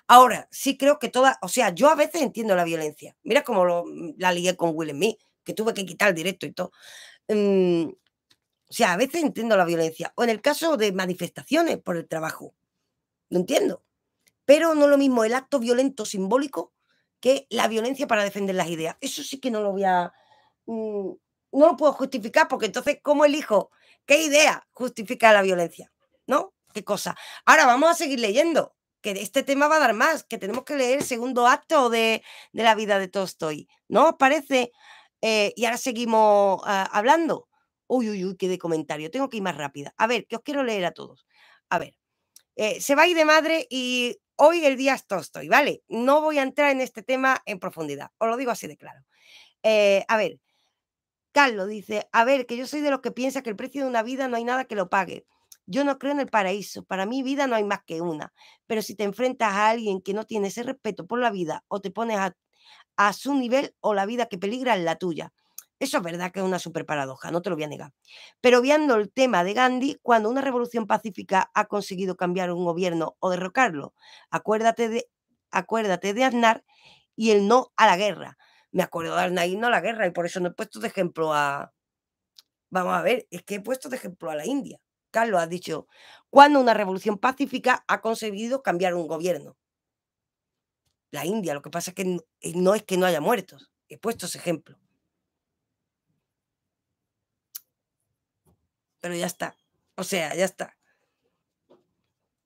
Ahora, sí creo que todas, o sea, yo a veces entiendo la violencia. Mira cómo la lié con Will Smith, que tuve que quitar el directo y todo. Mm, o sea, a veces entiendo la violencia. O en el caso de manifestaciones por el trabajo. Lo entiendo. Pero no lo mismo el acto violento simbólico que la violencia para defender las ideas. Eso sí que no lo voy a... Mm, no lo puedo justificar porque entonces, ¿cómo elijo? ¿Qué idea justifica la violencia? ¿No? ¿Qué cosa? Ahora vamos a seguir leyendo, que este tema va a dar más, que tenemos que leer el segundo acto de, la vida de Tolstoy. ¿No os parece? Eh, y ahora seguimos ah, hablando. Uy, uy, uy, qué de comentario. Tengo que ir más rápida. A ver, que os quiero leer a todos. A ver. Eh, se va a ir de madre y hoy el día es y ¿vale? No voy a entrar en este tema en profundidad, os lo digo así de claro. Eh, a ver, Carlos dice, a ver, que yo soy de los que piensa que el precio de una vida no hay nada que lo pague. Yo no creo en el paraíso, para mí vida no hay más que una, pero si te enfrentas a alguien que no tiene ese respeto por la vida o te pones a, a su nivel o la vida que peligra es la tuya. Eso es verdad que es una super paradoja, no te lo voy a negar. Pero viendo el tema de Gandhi, cuando una revolución pacífica ha conseguido cambiar un gobierno o derrocarlo, acuérdate de, acuérdate de Aznar y el no a la guerra. Me acuerdo de Aznar y no a la guerra, y por eso no he puesto de ejemplo a. Vamos a ver, es que he puesto de ejemplo a la India. Carlos, ha dicho, cuando una revolución pacífica ha conseguido cambiar un gobierno. La India, lo que pasa es que eh, no es que no haya muertos. He puesto ese ejemplo. pero ya está. O sea, ya está.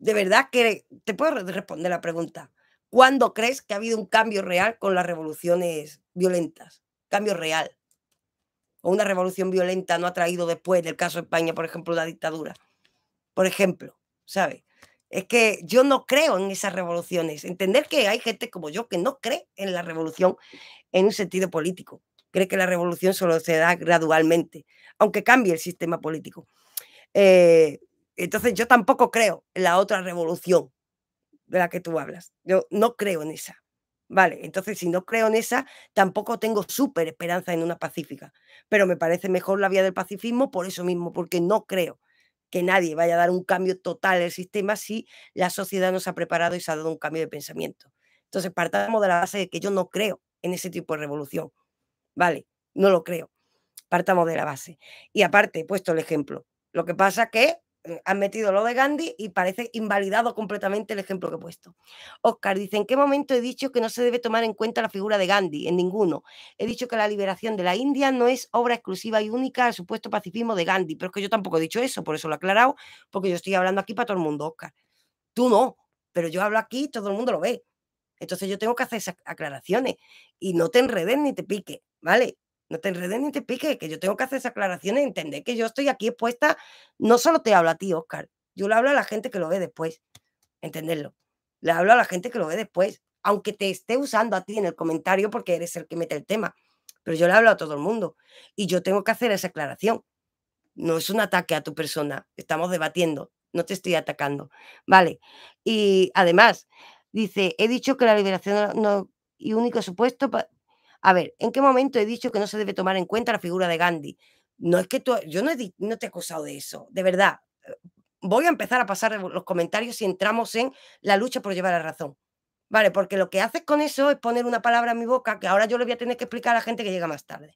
De verdad que te puedo responder la pregunta. ¿Cuándo crees que ha habido un cambio real con las revoluciones violentas? Cambio real. O una revolución violenta no ha traído después, del el caso de España, por ejemplo, la dictadura. Por ejemplo, ¿sabes? Es que yo no creo en esas revoluciones. Entender que hay gente como yo que no cree en la revolución en un sentido político. Cree que la revolución solo se da gradualmente aunque cambie el sistema político. Eh, entonces yo tampoco creo en la otra revolución de la que tú hablas. Yo no creo en esa. Vale, entonces si no creo en esa, tampoco tengo súper esperanza en una pacífica. Pero me parece mejor la vía del pacifismo por eso mismo, porque no creo que nadie vaya a dar un cambio total al sistema si la sociedad nos ha preparado y se ha dado un cambio de pensamiento. Entonces partamos de la base de que yo no creo en ese tipo de revolución. Vale, no lo creo. Partamos de la base. Y aparte, he puesto el ejemplo. Lo que pasa que eh, han metido lo de Gandhi y parece invalidado completamente el ejemplo que he puesto. Oscar dice, ¿en qué momento he dicho que no se debe tomar en cuenta la figura de Gandhi? En ninguno. He dicho que la liberación de la India no es obra exclusiva y única al supuesto pacifismo de Gandhi, pero es que yo tampoco he dicho eso, por eso lo he aclarado, porque yo estoy hablando aquí para todo el mundo, Oscar. Tú no, pero yo hablo aquí y todo el mundo lo ve. Entonces yo tengo que hacer esas aclaraciones y no te enredes ni te pique ¿vale? No te enredes ni te piques, que yo tengo que hacer esa aclaración y entender que yo estoy aquí expuesta. No solo te hablo a ti, Oscar. Yo le hablo a la gente que lo ve después. Entenderlo. Le hablo a la gente que lo ve después. Aunque te esté usando a ti en el comentario porque eres el que mete el tema. Pero yo le hablo a todo el mundo. Y yo tengo que hacer esa aclaración. No es un ataque a tu persona. Estamos debatiendo. No te estoy atacando. Vale. Y además, dice, he dicho que la liberación no, y único supuesto a ver, ¿en qué momento he dicho que no se debe tomar en cuenta la figura de Gandhi? No es que tú, yo no, te he acusado de eso, de verdad. Eh, voy a empezar a pasar los comentarios si entramos en la lucha por llevar la razón. Vale, porque lo que haces con eso es poner una palabra en mi boca que ahora yo le voy a tener que explicar a la gente que llega más tarde.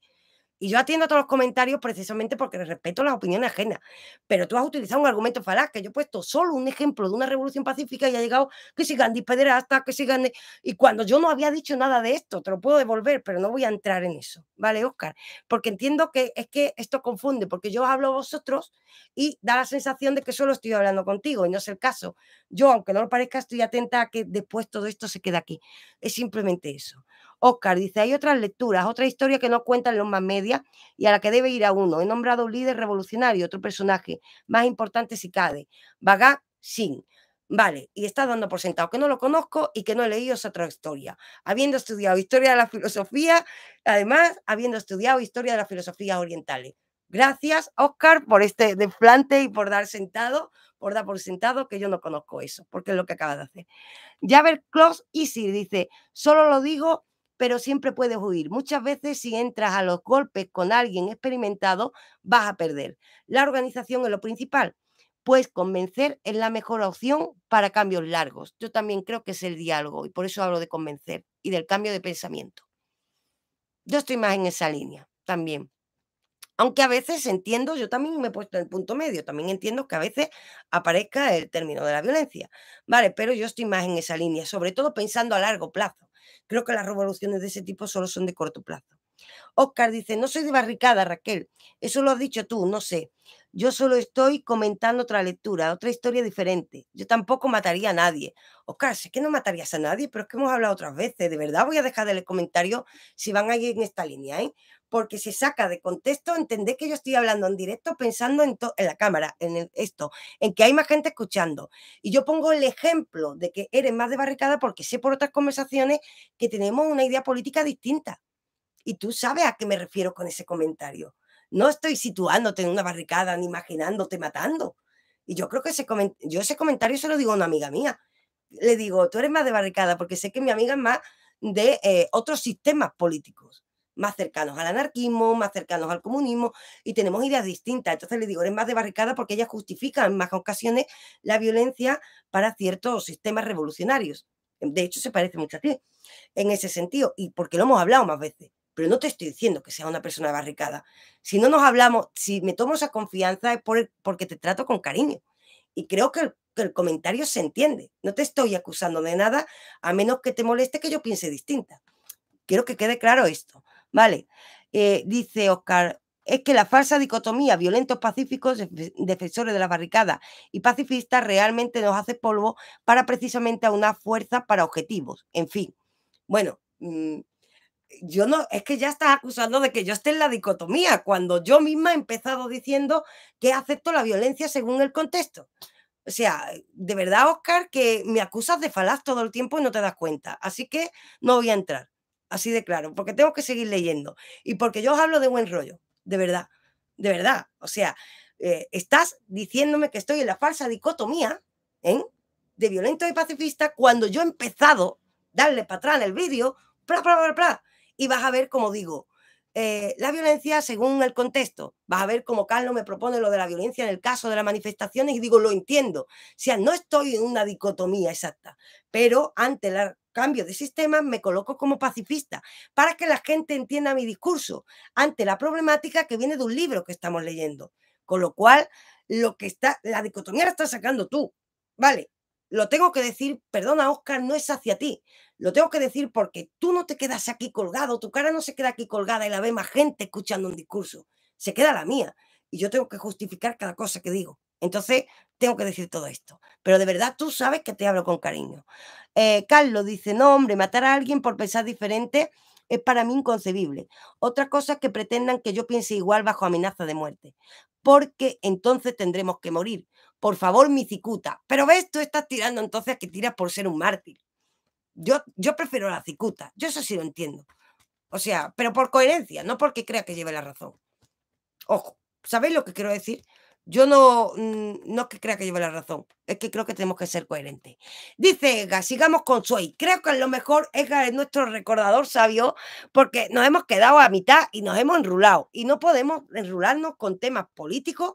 Y yo atiendo a todos los comentarios precisamente porque respeto las opiniones ajenas. Pero tú has utilizado un argumento falaz, que yo he puesto solo un ejemplo de una revolución pacífica y ha llegado que sigan Gandhi hasta que sigan... Y cuando yo no había dicho nada de esto, te lo puedo devolver, pero no voy a entrar en eso, ¿vale, Oscar? Porque entiendo que es que esto confunde, porque yo hablo a vosotros y da la sensación de que solo estoy hablando contigo, y no es el caso. Yo, aunque no lo parezca, estoy atenta a que después todo esto se quede aquí. Es simplemente eso. Oscar dice, hay otras lecturas, otra historia que no cuentan los más media y a la que debe ir a uno. He nombrado un líder revolucionario, otro personaje más importante si cabe. Bagá Sin. Vale, y está dando por sentado que no lo conozco y que no he leído esa otra historia. Habiendo estudiado historia de la filosofía, además, habiendo estudiado historia de las filosofías orientales. Gracias, Oscar, por este desplante y por dar sentado, por dar por sentado que yo no conozco eso, porque es lo que acaba de hacer. Javert y Easy dice, solo lo digo pero siempre puedes huir. Muchas veces si entras a los golpes con alguien experimentado, vas a perder. La organización es lo principal, pues convencer es la mejor opción para cambios largos. Yo también creo que es el diálogo y por eso hablo de convencer y del cambio de pensamiento. Yo estoy más en esa línea también. Aunque a veces entiendo, yo también me he puesto en el punto medio, también entiendo que a veces aparezca el término de la violencia, ¿vale? Pero yo estoy más en esa línea, sobre todo pensando a largo plazo. Creo que las revoluciones de ese tipo solo son de corto plazo. Oscar dice, no soy de barricada, Raquel. Eso lo has dicho tú, no sé. Yo solo estoy comentando otra lectura, otra historia diferente. Yo tampoco mataría a nadie. Oscar, sé que no matarías a nadie, pero es que hemos hablado otras veces. De verdad voy a dejar el comentario si van a ir en esta línea. ¿eh? porque se saca de contexto, entender que yo estoy hablando en directo pensando en, la cámara, en esto, en que hay más gente escuchando. Y yo pongo el ejemplo de que eres más de barricada porque sé por otras conversaciones que tenemos una idea política distinta. Y tú sabes a qué me refiero con ese comentario. No estoy situándote en una barricada ni imaginándote matando. Y yo creo que ese, yo ese comentario se lo digo a una amiga mía. Le digo, tú eres más de barricada porque sé que mi amiga es más de eh, otros sistemas políticos más cercanos al anarquismo, más cercanos al comunismo y tenemos ideas distintas. Entonces le digo, eres más de barricada porque ellas justifican en más ocasiones la violencia para ciertos sistemas revolucionarios. De hecho, se parece mucho a ti en ese sentido y porque lo hemos hablado más veces. Pero no te estoy diciendo que sea una persona de barricada. Si no nos hablamos, si me tomo esa confianza es porque te trato con cariño. Y creo que el comentario se entiende. No te estoy acusando de nada, a menos que te moleste que yo piense distinta. Quiero que quede claro esto. Vale, eh, dice Oscar, es que la falsa dicotomía violentos pacíficos, defensores de la barricada y pacifistas realmente nos hace polvo para precisamente a una fuerza para objetivos. En fin, bueno, mm, yo no, es que ya estás acusando de que yo esté en la dicotomía cuando yo misma he empezado diciendo que acepto la violencia según el contexto. O sea, de verdad, Oscar, que me acusas de falaz todo el tiempo y no te das cuenta. Así que no voy a entrar así de claro, porque tengo que seguir leyendo y porque yo os hablo de buen rollo, de verdad, de verdad. O sea, eh, estás diciéndome que estoy en la falsa dicotomía ¿eh? de violento y pacifista cuando yo he empezado a darle para atrás en el vídeo, bla, bla, bla, bla, y vas a ver como digo, eh, la violencia según el contexto. Vas a ver cómo Carlos me propone lo de la violencia en el caso de las manifestaciones y digo, lo entiendo. O sea, no estoy en una dicotomía exacta, pero ante el cambio de sistema me coloco como pacifista para que la gente entienda mi discurso ante la problemática que viene de un libro que estamos leyendo. Con lo cual, lo que está, la dicotomía la estás sacando tú. Vale, lo tengo que decir, perdona Oscar, no es hacia ti, lo tengo que decir porque tú no te quedas aquí colgado, tu cara no se queda aquí colgada y la ve más gente escuchando un discurso, se queda la mía y yo tengo que justificar cada cosa que digo. Entonces, tengo que decir todo esto. Pero de verdad, tú sabes que te hablo con cariño. Eh, Carlos dice, no, hombre, matar a alguien por pensar diferente es para mí inconcebible. Otra cosa es que pretendan que yo piense igual bajo amenaza de muerte, porque entonces tendremos que morir. Por favor, mi cicuta. Pero ves, tú estás tirando entonces que tiras por ser un mártir. Yo, yo prefiero la cicuta, yo eso sí lo entiendo. O sea, pero por coherencia, no porque crea que lleve la razón. Ojo, ¿sabéis lo que quiero decir? Yo no, mm, no es que crea que lleve la razón, es que creo que tenemos que ser coherentes. Dice sigamos con Soy. Creo que a lo mejor es es nuestro recordador sabio porque nos hemos quedado a mitad y nos hemos enrulado. Y no podemos enrularnos con temas políticos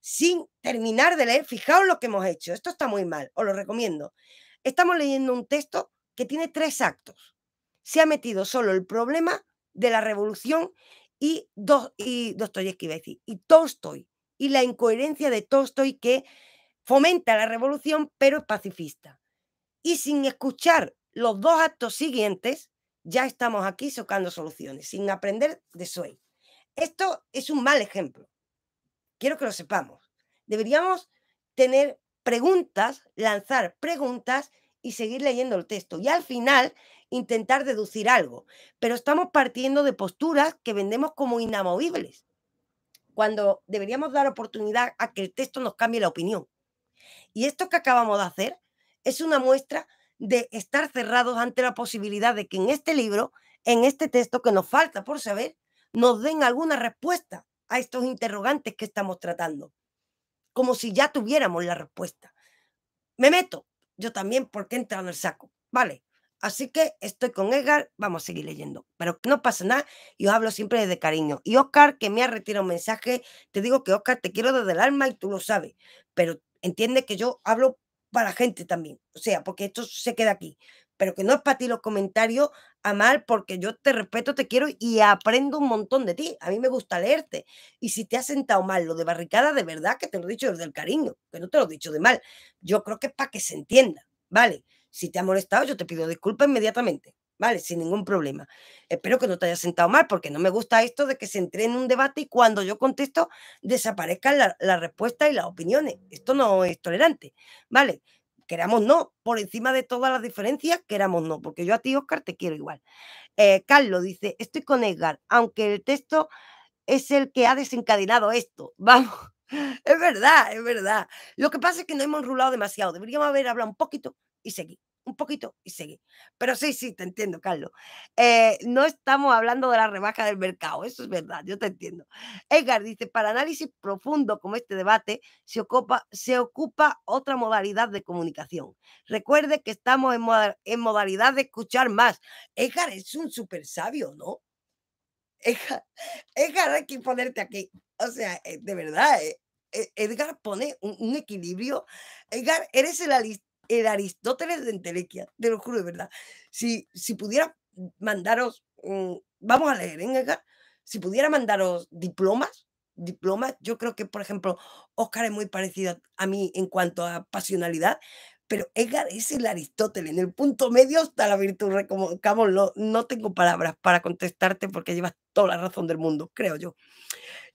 sin terminar de leer. Fijaos lo que hemos hecho. Esto está muy mal, os lo recomiendo. Estamos leyendo un texto que tiene tres actos. Se ha metido solo el problema de la revolución y, dos y Dostoyevsky, estoy y Tolstoy, y la incoherencia de Tolstoy que fomenta la revolución pero es pacifista. Y sin escuchar los dos actos siguientes, ya estamos aquí socando soluciones, sin aprender de Soy. Esto es un mal ejemplo. Quiero que lo sepamos. Deberíamos tener preguntas, lanzar preguntas y seguir leyendo el texto. Y al final intentar deducir algo. Pero estamos partiendo de posturas que vendemos como inamovibles, cuando deberíamos dar oportunidad a que el texto nos cambie la opinión. Y esto que acabamos de hacer es una muestra de estar cerrados ante la posibilidad de que en este libro, en este texto que nos falta por saber, nos den alguna respuesta a estos interrogantes que estamos tratando, como si ya tuviéramos la respuesta. Me meto, yo también, porque entra en el saco. Vale, así que estoy con Edgar, vamos a seguir leyendo. Pero no pasa nada Yo hablo siempre desde cariño. Y Oscar, que me ha retirado un mensaje, te digo que Oscar, te quiero desde el alma y tú lo sabes, pero entiende que yo hablo para la gente también, o sea, porque esto se queda aquí pero que no es para ti los comentarios, a mal, porque yo te respeto, te quiero y aprendo un montón de ti. A mí me gusta leerte. Y si te has sentado mal lo de barricada, de verdad que te lo he dicho desde el cariño, que no te lo he dicho de mal. Yo creo que es para que se entienda, ¿vale? Si te ha molestado, yo te pido disculpas inmediatamente, ¿vale? Sin ningún problema. Espero que no te haya sentado mal, porque no me gusta esto de que se entre en un debate y cuando yo contesto desaparezcan las la respuestas y las opiniones. Esto no es tolerante, ¿vale? queramos no, por encima de todas las diferencias, queramos no, porque yo a ti, Oscar, te quiero igual. Eh, Carlos dice, estoy con Edgar, aunque el texto es el que ha desencadenado esto. Vamos, es verdad, es verdad. Lo que pasa es que no hemos rulado demasiado, deberíamos haber hablado un poquito y seguir un poquito y sigue, Pero sí, sí, te entiendo, Carlos. Eh, no estamos hablando de la rebaja del mercado, eso es verdad, yo te entiendo. Edgar dice, para análisis profundo como este debate, se ocupa, se ocupa otra modalidad de comunicación. Recuerde que estamos en, modalidad de escuchar más. Edgar es un súper sabio, ¿no? Edgar, hay que ponerte aquí. O sea, eh, de verdad, eh, Edgar pone un, equilibrio. Edgar, eres el, el Aristóteles de Entelequia, te lo juro de verdad. Si, si pudiera mandaros, mm, vamos a leer, en ¿eh, Edgar? Si pudiera mandaros diplomas, diplomas, yo creo que, por ejemplo, Oscar es muy parecido a mí en cuanto a pasionalidad, pero Edgar es el Aristóteles, en el punto medio está la virtud, No tengo palabras para contestarte porque llevas toda la razón del mundo, creo yo.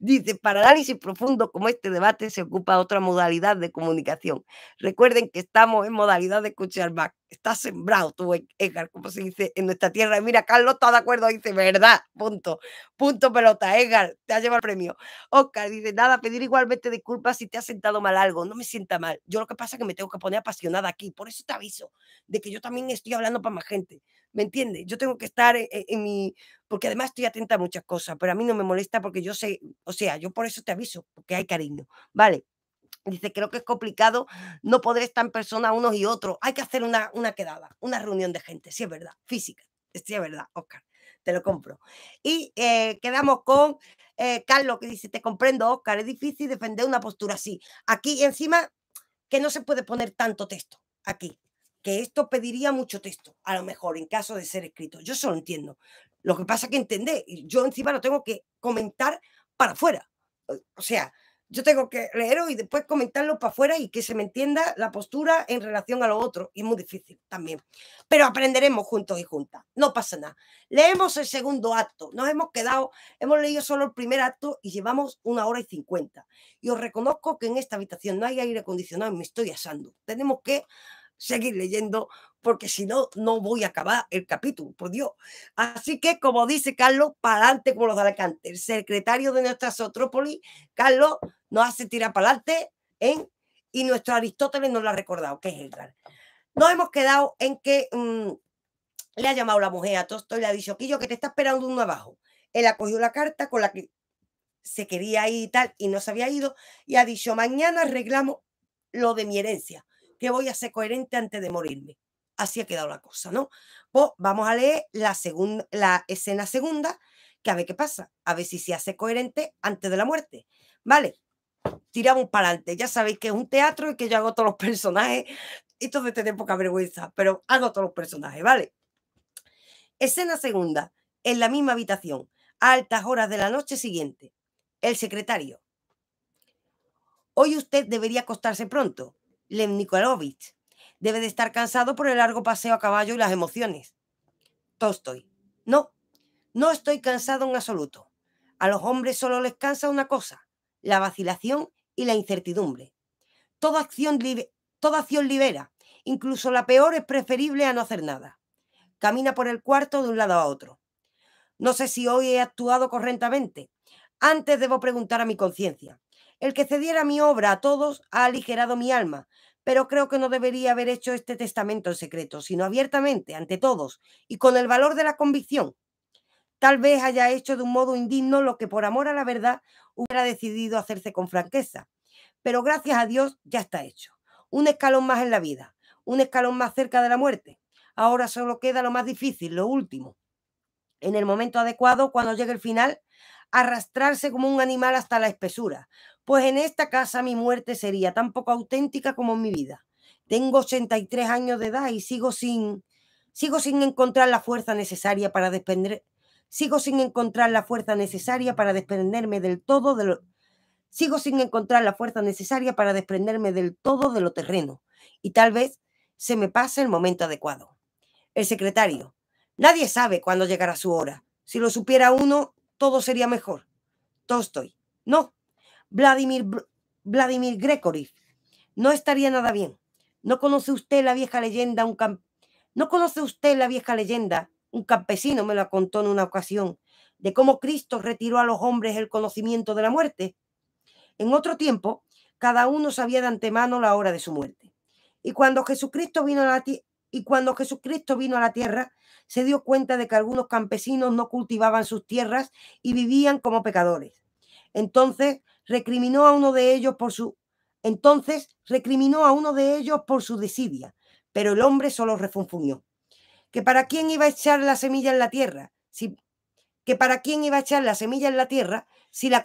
Dice, para análisis profundo como este debate se ocupa otra modalidad de comunicación. Recuerden que estamos en modalidad de escuchar más. Está sembrado tú, Edgar, como se dice en nuestra tierra. mira, Carlos está de acuerdo, dice, verdad, punto. Punto pelota, Edgar, te ha llevado el premio. Oscar dice, nada, pedir igualmente disculpas si te ha sentado mal algo. No me sienta mal. Yo lo que pasa es que me tengo que poner apasionada aquí. Por eso te aviso de que yo también estoy hablando para más gente. ¿Me entiendes? Yo tengo que estar eh, en mi... Porque además estoy atenta a muchas cosas, pero a mí no me molesta porque yo sé, o sea, yo por eso te aviso, porque hay cariño. Vale. Dice, creo que es complicado no poder estar en persona unos y otros. Hay que hacer una, quedada, una reunión de gente, si es verdad, física. si es verdad, Oscar, te lo compro. Y eh, quedamos con eh, Carlos, que dice, te comprendo, Oscar, es difícil defender una postura así. Aquí encima, que no se puede poner tanto texto, aquí, que esto pediría mucho texto, a lo mejor, en caso de ser escrito. Yo solo entiendo. Lo que pasa que entender, yo encima lo tengo que comentar para afuera. O sea, yo tengo que leerlo y después comentarlo para afuera y que se me entienda la postura en relación a lo otro. Y es muy difícil también. Pero aprenderemos juntos y juntas. No pasa nada. Leemos el segundo acto. Nos hemos quedado, hemos leído solo el primer acto y llevamos una hora y cincuenta. Y os reconozco que en esta habitación no hay aire acondicionado y me estoy asando. Tenemos que seguir leyendo porque si no, no voy a acabar el capítulo, por Dios. Así que, como dice Carlos, para adelante con los de El secretario de nuestra Sotrópolis, Carlos, nos hace tirar para adelante ¿eh? y nuestro Aristóteles nos lo ha recordado, que es el Nos hemos quedado en que mm, le ha llamado la mujer a Tosto y le ha dicho, Quillo, que te está esperando uno abajo. Él ha cogido la carta con la que se quería ir y tal, y no se había ido, y ha dicho, mañana arreglamos lo de mi herencia que voy a ser coherente antes de morirme. Así ha quedado la cosa, ¿no? Pues vamos a leer la, la escena segunda, que a ver qué pasa, a ver si se hace coherente antes de la muerte. ¿Vale? Tiramos para adelante. Ya sabéis que es un teatro y que yo hago todos los personajes. Entonces tenéis poca vergüenza, pero hago todos los personajes, ¿vale? Escena segunda, en la misma habitación, a altas horas de la noche siguiente. El secretario. Hoy usted debería acostarse pronto. Lev Debe de estar cansado por el largo paseo a caballo y las emociones. Tolstoy. No, no estoy cansado en absoluto. A los hombres solo les cansa una cosa, la vacilación y la incertidumbre. Toda acción, toda acción libera, incluso la peor es preferible a no hacer nada. Camina por el cuarto de un lado a otro. No sé si hoy he actuado correctamente. Antes debo preguntar a mi conciencia. El que cediera mi obra a todos ha aligerado mi alma, pero creo que no debería haber hecho este testamento en secreto, sino abiertamente, ante todos, y con el valor de la convicción. Tal vez haya hecho de un modo indigno lo que por amor a la verdad hubiera decidido hacerse con franqueza. Pero gracias a Dios ya está hecho. Un escalón más en la vida, un escalón más cerca de la muerte. Ahora solo queda lo más difícil, lo último. En el momento adecuado, cuando llegue el final, arrastrarse como un animal hasta la espesura. Pues en esta casa mi muerte sería tan poco auténtica como mi vida. Tengo 83 años de edad y sigo sin, sigo sin encontrar la fuerza necesaria para desprender, sigo sin encontrar la fuerza necesaria para desprenderme del todo de lo, sigo sin encontrar la fuerza necesaria para desprenderme del todo de lo terreno y tal vez se me pase el momento adecuado. El secretario. Nadie sabe cuándo llegará su hora. Si lo supiera uno, todo sería mejor. Todo estoy. No. Vladimir, Vladimir No estaría nada bien. ¿No conoce usted la vieja leyenda? Un ¿No conoce usted la vieja leyenda? Un campesino me la contó en una ocasión, de cómo Cristo retiró a los hombres el conocimiento de la muerte. En otro tiempo, cada uno sabía de antemano la hora de su muerte. Y cuando Jesucristo vino a la, y cuando Jesucristo vino a la tierra, se dio cuenta de que algunos campesinos no cultivaban sus tierras y vivían como pecadores. Entonces recriminó a uno de ellos por su entonces recriminó a uno de ellos por su desidia, pero el hombre solo refunfuñó. Que para quién iba a echar la semilla en la tierra, si que para quién iba a echar la semilla en la tierra si la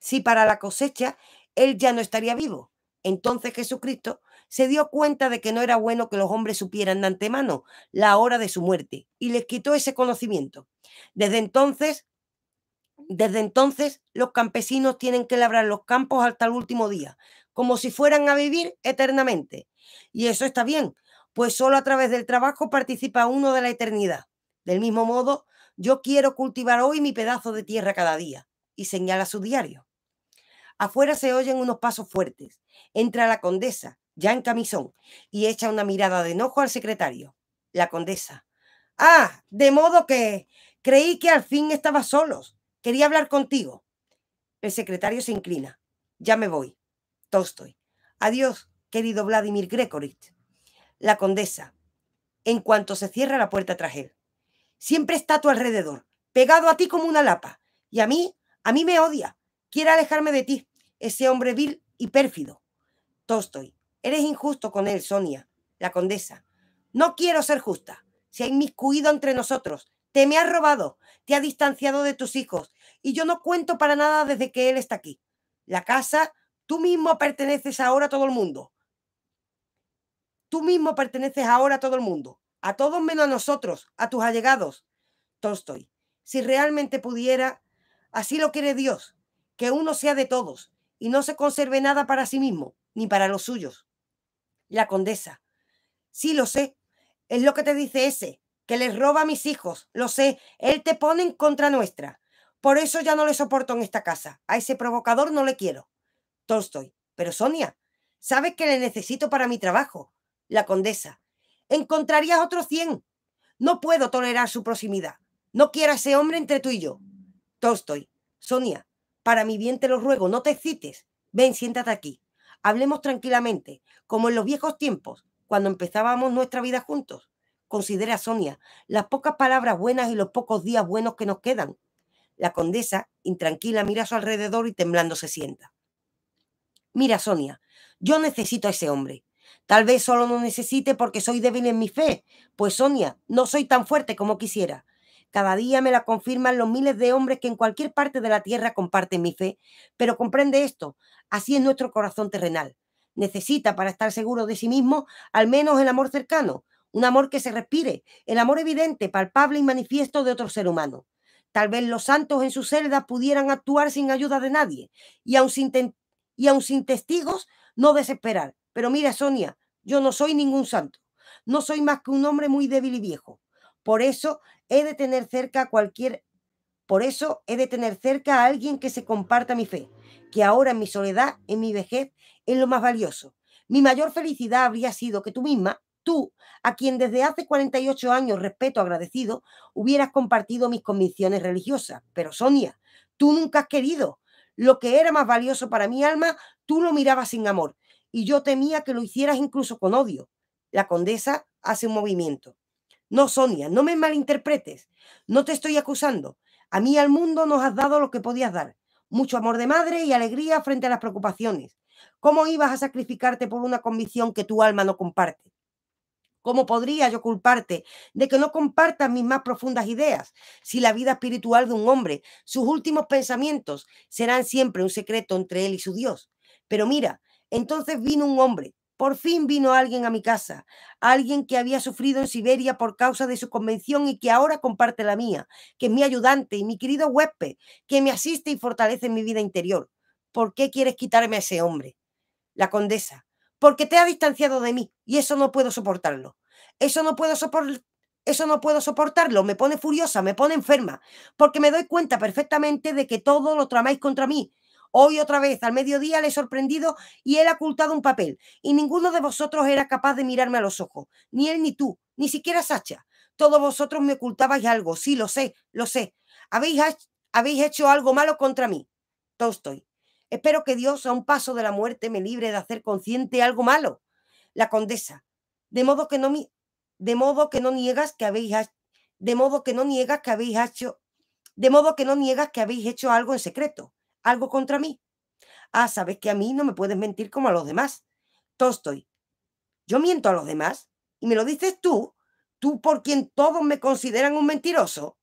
si para la cosecha él ya no estaría vivo. Entonces Jesucristo se dio cuenta de que no era bueno que los hombres supieran de antemano la hora de su muerte y les quitó ese conocimiento. Desde entonces, desde entonces los campesinos tienen que labrar los campos hasta el último día, como si fueran a vivir eternamente. Y eso está bien, pues solo a través del trabajo participa uno de la eternidad. Del mismo modo, yo quiero cultivar hoy mi pedazo de tierra cada día, y señala su diario. Afuera se oyen unos pasos fuertes. Entra la condesa, ya en camisón, y echa una mirada de enojo al secretario, la condesa. Ah, de modo que creí que al fin estaba solos. Quería hablar contigo. El secretario se inclina. Ya me voy. Tolstoy. Adiós, querido Vladimir Grekorit. La condesa. En cuanto se cierra la puerta tras él. Siempre está a tu alrededor, pegado a ti como una lapa. Y a mí, a mí me odia. Quiere alejarme de ti, ese hombre vil y pérfido. Tolstoy. Eres injusto con él, Sonia, la condesa. No quiero ser justa. Se ha inmiscuido entre nosotros. Te me ha robado. Te ha distanciado de tus hijos. Y yo no cuento para nada desde que él está aquí. La casa, tú mismo perteneces ahora a todo el mundo. Tú mismo perteneces ahora a todo el mundo. A todos menos a nosotros, a tus allegados. Tolstoy. Si realmente pudiera, así lo quiere Dios, que uno sea de todos y no se conserve nada para sí mismo ni para los suyos la condesa. Sí, lo sé. Es lo que te dice ese, que les roba a mis hijos. Lo sé. Él te pone en contra nuestra. Por eso ya no le soporto en esta casa. A ese provocador no le quiero. Tolstoy. Pero Sonia, sabes que le necesito para mi trabajo. La condesa. Encontrarías otro cien, No puedo tolerar su proximidad. No quiero a ese hombre entre tú y yo. Tolstoy. Sonia, para mi bien te lo ruego, no te excites. Ven, siéntate aquí. Hablemos tranquilamente, como en los viejos tiempos, cuando empezábamos nuestra vida juntos. Considera, Sonia, las pocas palabras buenas y los pocos días buenos que nos quedan. La condesa, intranquila, mira a su alrededor y temblando se sienta. Mira, Sonia, yo necesito a ese hombre. Tal vez solo lo necesite porque soy débil en mi fe. Pues, Sonia, no soy tan fuerte como quisiera. Cada día me la confirman los miles de hombres que en cualquier parte de la tierra comparten mi fe. Pero comprende esto, así es nuestro corazón terrenal. Necesita para estar seguro de sí mismo al menos el amor cercano, un amor que se respire, el amor evidente, palpable y manifiesto de otro ser humano. Tal vez los santos en su celda pudieran actuar sin ayuda de nadie y aun y aun sin testigos no desesperar. Pero mira, Sonia, yo no soy ningún santo, no soy más que un hombre muy débil y viejo. Por eso He de tener cerca a cualquier... Por eso he de tener cerca a alguien que se comparta mi fe, que ahora en mi soledad, en mi vejez, es lo más valioso. Mi mayor felicidad habría sido que tú misma, tú, a quien desde hace 48 años respeto agradecido, hubieras compartido mis convicciones religiosas. Pero Sonia, tú nunca has querido. Lo que era más valioso para mi alma, tú lo mirabas sin amor, y yo temía que lo hicieras incluso con odio. La condesa hace un movimiento. No, Sonia, no me malinterpretes. No te estoy acusando. A mí al mundo nos has dado lo que podías dar. Mucho amor de madre y alegría frente a las preocupaciones. ¿Cómo ibas a sacrificarte por una convicción que tu alma no comparte? ¿Cómo podría yo culparte de que no compartas mis más profundas ideas? Si la vida espiritual de un hombre, sus últimos pensamientos serán siempre un secreto entre él y su Dios. Pero mira, entonces vino un hombre, por fin vino alguien a mi casa, alguien que había sufrido en Siberia por causa de su convención y que ahora comparte la mía, que es mi ayudante y mi querido huésped, que me asiste y fortalece mi vida interior. ¿Por qué quieres quitarme a ese hombre? La condesa, porque te ha distanciado de mí y eso no puedo soportarlo. Eso no puedo soportarlo. Eso no puedo soportarlo, me pone furiosa, me pone enferma, porque me doy cuenta perfectamente de que todo lo tramáis contra mí, Hoy otra vez, al mediodía, le he sorprendido y él ha ocultado un papel. Y ninguno de vosotros era capaz de mirarme a los ojos, ni él ni tú, ni siquiera Sacha. Todos vosotros me ocultabais algo, sí, lo sé, lo sé. Habéis, habéis hecho algo malo contra mí. Todo estoy. Espero que Dios, a un paso de la muerte, me libre de hacer consciente algo malo. La condesa. De modo que no, de modo que no niegas que habéis de modo que no niegas que habéis hecho de modo que no niegas que habéis hecho algo en secreto algo contra mí. Ah, sabes que a mí no me puedes mentir como a los demás. estoy. yo miento a los demás y me lo dices tú, tú por quien todos me consideran un mentiroso.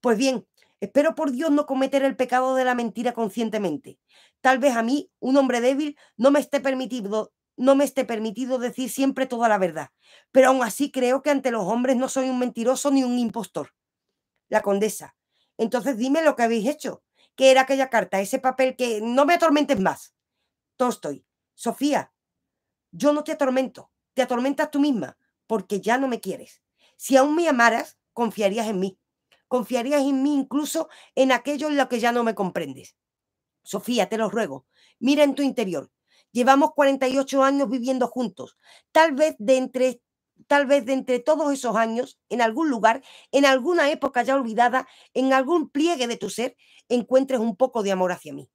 Pues bien, espero por Dios no cometer el pecado de la mentira conscientemente. Tal vez a mí, un hombre débil, no me esté permitido no me esté permitido decir siempre toda la verdad, pero aún así creo que ante los hombres no soy un mentiroso ni un impostor. La condesa, entonces dime lo que habéis hecho. ¿Qué era aquella carta? Ese papel que no me atormentes más. estoy. Sofía, yo no te atormento, te atormentas tú misma porque ya no me quieres. Si aún me amaras, confiarías en mí. Confiarías en mí incluso en aquello en lo que ya no me comprendes. Sofía, te lo ruego, mira en tu interior. Llevamos 48 años viviendo juntos. Tal vez de entre tal vez de entre todos esos años, en algún lugar, en alguna época ya olvidada, en algún pliegue de tu ser, encuentres un poco de amor hacia mí.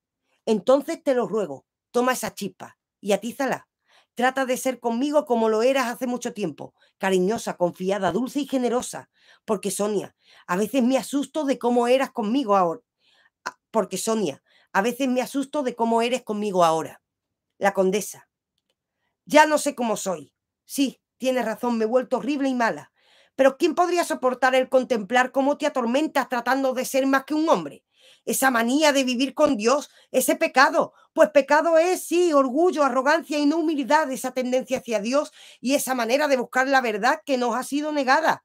Entonces te lo ruego, toma esa chispa y atízala. Trata de ser conmigo como lo eras hace mucho tiempo, cariñosa, confiada, dulce y generosa. Porque Sonia, a veces me asusto de cómo eras conmigo ahora. Ah, porque Sonia, a veces me asusto de cómo eres conmigo ahora. La condesa. Ya no sé cómo soy. Sí, Tienes razón, me he vuelto horrible y mala. Pero ¿quién podría soportar el contemplar cómo te atormentas tratando de ser más que un hombre? Esa manía de vivir con Dios, ese pecado, pues pecado es, sí, orgullo, arrogancia y no humildad, esa tendencia hacia Dios y esa manera de buscar la verdad que nos ha sido negada.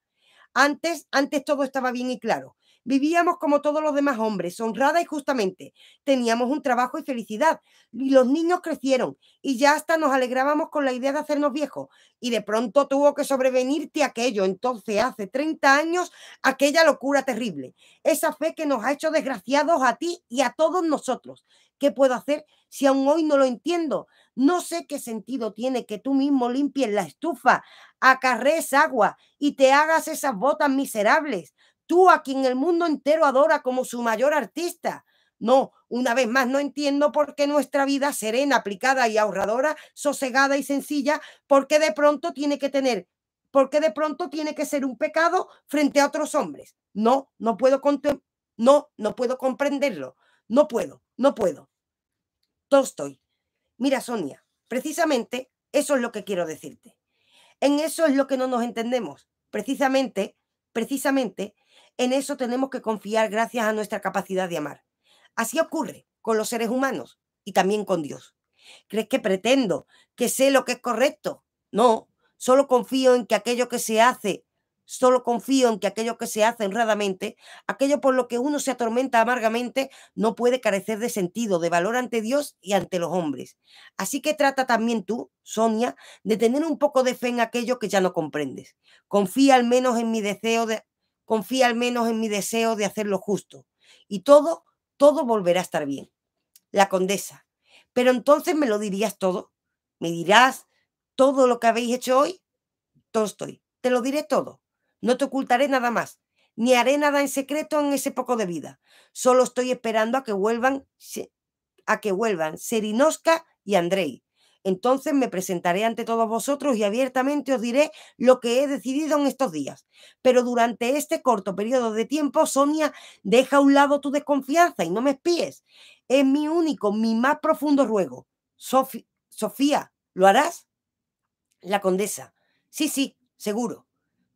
Antes, antes todo estaba bien y claro. Vivíamos como todos los demás hombres, honrada y justamente. Teníamos un trabajo y felicidad. Y los niños crecieron y ya hasta nos alegrábamos con la idea de hacernos viejos. Y de pronto tuvo que sobrevenirte aquello. Entonces, hace 30 años, aquella locura terrible. Esa fe que nos ha hecho desgraciados a ti y a todos nosotros. ¿Qué puedo hacer si aún hoy no lo entiendo? No sé qué sentido tiene que tú mismo limpies la estufa, acarrees agua y te hagas esas botas miserables tú a quien el mundo entero adora como su mayor artista. No, una vez más, no entiendo por qué nuestra vida serena, aplicada y ahorradora, sosegada y sencilla, por qué de pronto tiene que tener, por de pronto tiene que ser un pecado frente a otros hombres. No, no puedo, no, no puedo comprenderlo. No puedo, no puedo. estoy. Mira, Sonia, precisamente eso es lo que quiero decirte. En eso es lo que no nos entendemos. Precisamente, precisamente en eso tenemos que confiar gracias a nuestra capacidad de amar. Así ocurre con los seres humanos y también con Dios. ¿Crees que pretendo que sé lo que es correcto? No, solo confío en que aquello que se hace, solo confío en que aquello que se hace honradamente, aquello por lo que uno se atormenta amargamente, no puede carecer de sentido, de valor ante Dios y ante los hombres. Así que trata también tú, Sonia, de tener un poco de fe en aquello que ya no comprendes. Confía al menos en mi deseo de confía al menos en mi deseo de hacer lo justo, y todo, todo volverá a estar bien. La condesa, pero entonces me lo dirías todo, me dirás todo lo que habéis hecho hoy, todo estoy, te lo diré todo, no te ocultaré nada más, ni haré nada en secreto en ese poco de vida, solo estoy esperando a que vuelvan, a que vuelvan Serinoska y Andrei, entonces me presentaré ante todos vosotros y abiertamente os diré lo que he decidido en estos días. Pero durante este corto periodo de tiempo, Sonia, deja a un lado tu desconfianza y no me espíes. Es mi único, mi más profundo ruego. Sofía, ¿lo harás? La condesa. Sí, sí, seguro.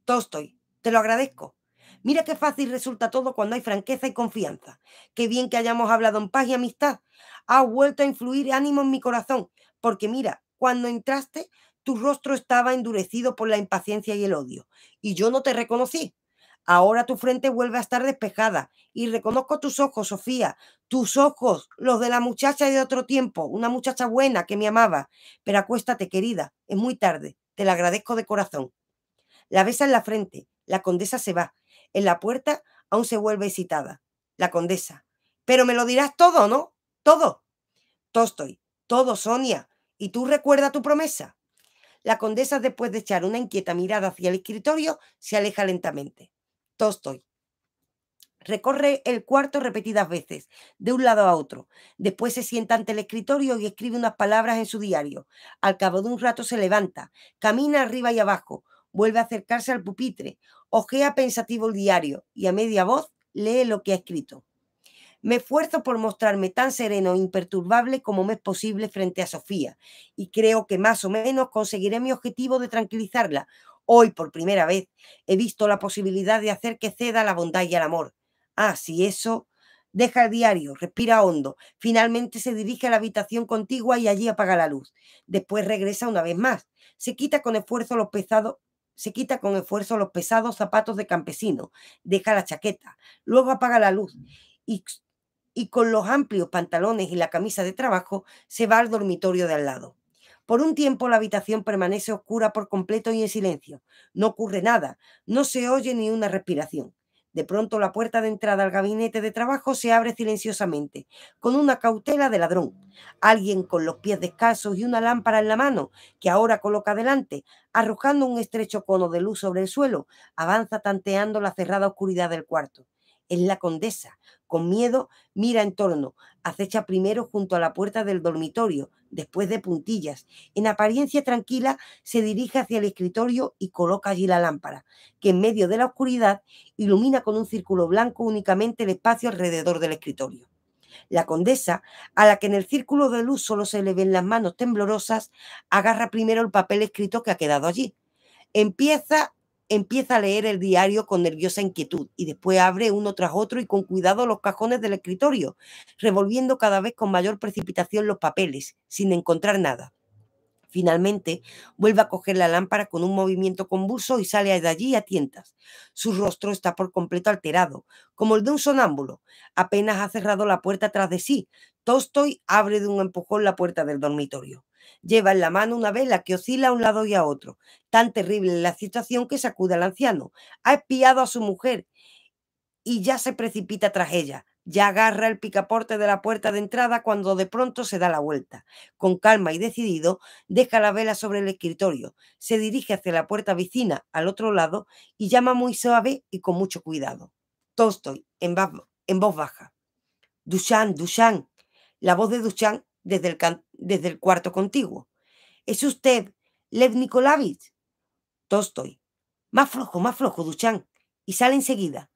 estoy. te lo agradezco. Mira qué fácil resulta todo cuando hay franqueza y confianza. Qué bien que hayamos hablado en paz y amistad. Ha vuelto a influir ánimo en mi corazón porque mira, cuando entraste, tu rostro estaba endurecido por la impaciencia y el odio, y yo no te reconocí. Ahora tu frente vuelve a estar despejada y reconozco tus ojos, Sofía, tus ojos, los de la muchacha de otro tiempo, una muchacha buena que me amaba. Pero acuéstate, querida, es muy tarde, te la agradezco de corazón. La besa en la frente, la condesa se va. En la puerta aún se vuelve excitada. La condesa. Pero me lo dirás todo, ¿no? Todo. estoy. Todo, Sonia. ¿Y tú recuerda tu promesa? La condesa, después de echar una inquieta mirada hacia el escritorio, se aleja lentamente. Tostoy. Recorre el cuarto repetidas veces, de un lado a otro. Después se sienta ante el escritorio y escribe unas palabras en su diario. Al cabo de un rato se levanta, camina arriba y abajo, vuelve a acercarse al pupitre, ojea pensativo el diario y a media voz lee lo que ha escrito. Me esfuerzo por mostrarme tan sereno e imperturbable como me es posible frente a Sofía y creo que más o menos conseguiré mi objetivo de tranquilizarla. Hoy, por primera vez, he visto la posibilidad de hacer que ceda la bondad y el amor. Ah, si eso... Deja el diario, respira hondo. Finalmente se dirige a la habitación contigua y allí apaga la luz. Después regresa una vez más. Se quita con esfuerzo los pesados, se quita con esfuerzo los pesados zapatos de campesino, deja la chaqueta, luego apaga la luz y y con los amplios pantalones y la camisa de trabajo se va al dormitorio de al lado. Por un tiempo la habitación permanece oscura por completo y en silencio. No ocurre nada, no se oye ni una respiración. De pronto la puerta de entrada al gabinete de trabajo se abre silenciosamente, con una cautela de ladrón. Alguien con los pies descalzos y una lámpara en la mano, que ahora coloca delante, arrojando un estrecho cono de luz sobre el suelo, avanza tanteando la cerrada oscuridad del cuarto. Es la condesa. Con miedo mira en torno, acecha primero junto a la puerta del dormitorio, después de puntillas. En apariencia tranquila, se dirige hacia el escritorio y coloca allí la lámpara, que en medio de la oscuridad ilumina con un círculo blanco únicamente el espacio alrededor del escritorio. La condesa, a la que en el círculo de luz solo se le ven las manos temblorosas, agarra primero el papel escrito que ha quedado allí. Empieza empieza a leer el diario con nerviosa inquietud y después abre uno tras otro y con cuidado los cajones del escritorio, revolviendo cada vez con mayor precipitación los papeles, sin encontrar nada. Finalmente, vuelve a coger la lámpara con un movimiento convulso y sale de allí a tientas. Su rostro está por completo alterado, como el de un sonámbulo. Apenas ha cerrado la puerta tras de sí. Tolstoy abre de un empujón la puerta del dormitorio. Lleva en la mano una vela que oscila a un lado y a otro. Tan terrible la situación que sacude al anciano. Ha espiado a su mujer y ya se precipita tras ella. Ya agarra el picaporte de la puerta de entrada cuando de pronto se da la vuelta. Con calma y decidido, deja la vela sobre el escritorio, se dirige hacia la puerta vecina, al otro lado, y llama muy suave y con mucho cuidado. Tolstoy, en, voz baja. Duchamp, Duchamp, La voz de Duchan desde el, cuarto contiguo. ¿Es usted Lev Nikolávich Tostoy Más flojo, más flojo, Duchan. Y sale enseguida.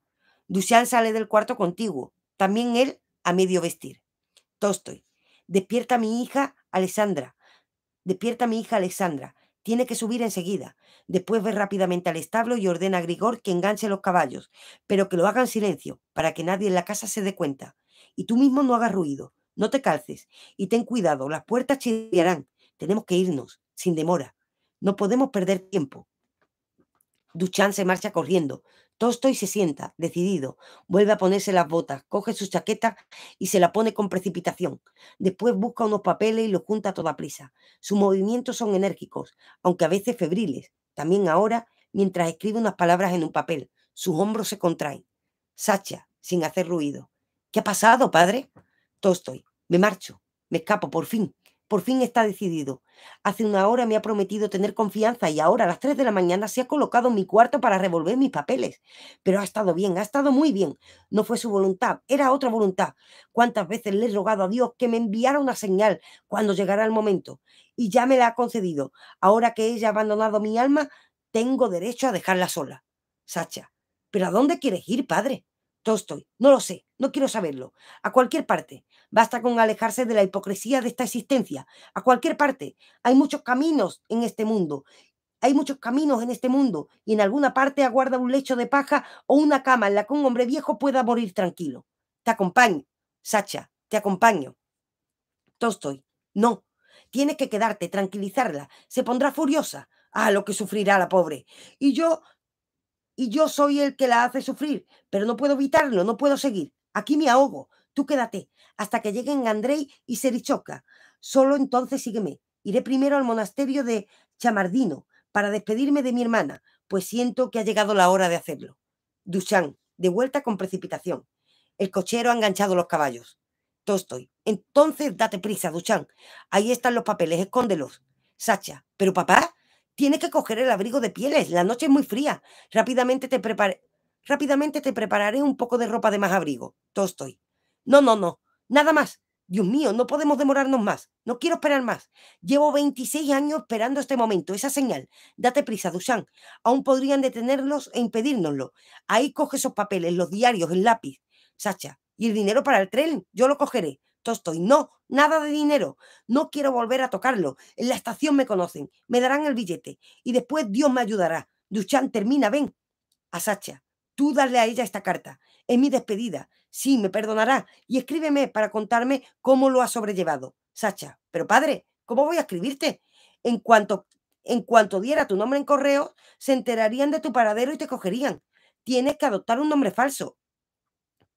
Duchan sale del cuarto contiguo, también él a medio vestir. Tostoy, Despierta a mi hija Alessandra. Despierta a mi hija Alexandra Tiene que subir enseguida. Después ve rápidamente al establo y ordena a Grigor que enganche los caballos, pero que lo haga en silencio, para que nadie en la casa se dé cuenta. Y tú mismo no hagas ruido. No te calces y ten cuidado, las puertas chillarán. Tenemos que irnos, sin demora. No podemos perder tiempo. Duchan se marcha corriendo. y se sienta, decidido. Vuelve a ponerse las botas, coge su chaqueta y se la pone con precipitación. Después busca unos papeles y los junta a toda prisa. Sus movimientos son enérgicos, aunque a veces febriles. También ahora, mientras escribe unas palabras en un papel, sus hombros se contraen. Sacha, sin hacer ruido. ¿Qué ha pasado, padre? estoy Me marcho, me escapo, por fin. Por fin está decidido. Hace una hora me ha prometido tener confianza y ahora a las tres de la mañana se ha colocado en mi cuarto para revolver mis papeles. Pero ha estado bien, ha estado muy bien. No fue su voluntad, era otra voluntad. ¿Cuántas veces le he rogado a Dios que me enviara una señal cuando llegara el momento? Y ya me la ha concedido. Ahora que ella ha abandonado mi alma, tengo derecho a dejarla sola. Sacha, ¿pero a dónde quieres ir, padre? Tolstoy, no lo sé, no quiero saberlo. A cualquier parte. Basta con alejarse de la hipocresía de esta existencia. A cualquier parte. Hay muchos caminos en este mundo. Hay muchos caminos en este mundo y en alguna parte aguarda un lecho de paja o una cama en la que un hombre viejo pueda morir tranquilo. Te acompaño, Sacha, te acompaño. Tolstoy, no. Tienes que quedarte, tranquilizarla. Se pondrá furiosa. Ah, lo que sufrirá la pobre. Y yo y yo soy el que la hace sufrir, pero no puedo evitarlo, no puedo seguir. Aquí me ahogo, tú quédate, hasta que lleguen Andrei y Serichoca. Solo entonces sígueme. Iré primero al monasterio de Chamardino para despedirme de mi hermana, pues siento que ha llegado la hora de hacerlo. Duchan, de vuelta con precipitación. El cochero ha enganchado los caballos. estoy. Entonces date prisa, Duchan. Ahí están los papeles, escóndelos. Sacha, ¿pero papá? Tienes que coger el abrigo de pieles, la noche es muy fría. Rápidamente te, prepare... Rápidamente te prepararé un poco de ropa de más abrigo. Todo estoy. No, no, no, nada más. Dios mío, no podemos demorarnos más. No quiero esperar más. Llevo 26 años esperando este momento, esa señal. Date prisa, Dushan. Aún podrían detenerlos e impedírnoslo. Ahí coge esos papeles, los diarios, el lápiz. Sacha, y el dinero para el tren, yo lo cogeré. Tostoy. no, nada de dinero, no quiero volver a tocarlo, en la estación me conocen, me darán el billete y después Dios me ayudará. Duchan termina, ven. A Sacha, tú dale a ella esta carta, es mi despedida, sí, me perdonará y escríbeme para contarme cómo lo ha sobrellevado. Sacha, pero padre, ¿cómo voy a escribirte? En cuanto, en cuanto diera tu nombre en correo, se enterarían de tu paradero y te cogerían. Tienes que adoptar un nombre falso.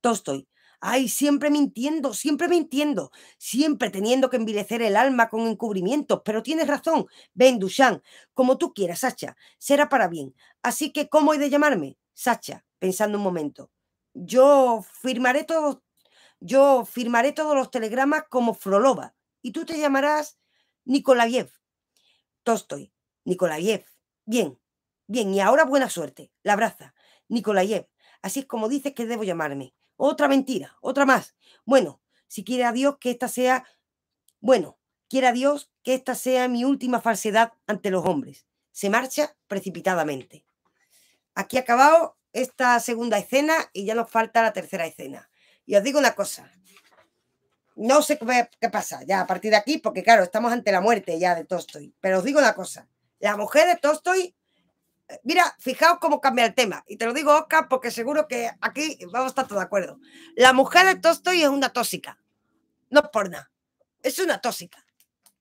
Tostoy. Ay, siempre mintiendo, siempre mintiendo, siempre teniendo que envilecer el alma con encubrimientos. Pero tienes razón, ven, Dushan, como tú quieras, Sacha, será para bien. Así que, ¿cómo he de llamarme? Sacha, pensando un momento. Yo firmaré todos, yo firmaré todos los telegramas como Frolova, y tú te llamarás Nikolayev. Tostoy, Nikolayev. Bien, bien, y ahora buena suerte. La abraza, Nikolayev. Así es como dices que debo llamarme. Otra mentira, otra más. Bueno, si quiere a Dios que esta sea, bueno, quiera Dios que esta sea mi última falsedad ante los hombres. Se marcha precipitadamente. Aquí ha acabado esta segunda escena y ya nos falta la tercera escena. Y os digo una cosa, no sé qué pasa ya a partir de aquí, porque claro, estamos ante la muerte ya de Tolstoy, pero os digo una cosa, la mujer de Tolstoy Mira, fijaos cómo cambia el tema. Y te lo digo, Oscar, porque seguro que aquí vamos a estar todos de acuerdo. La mujer de Tostoy es una tóxica. No por nada. Es una tóxica.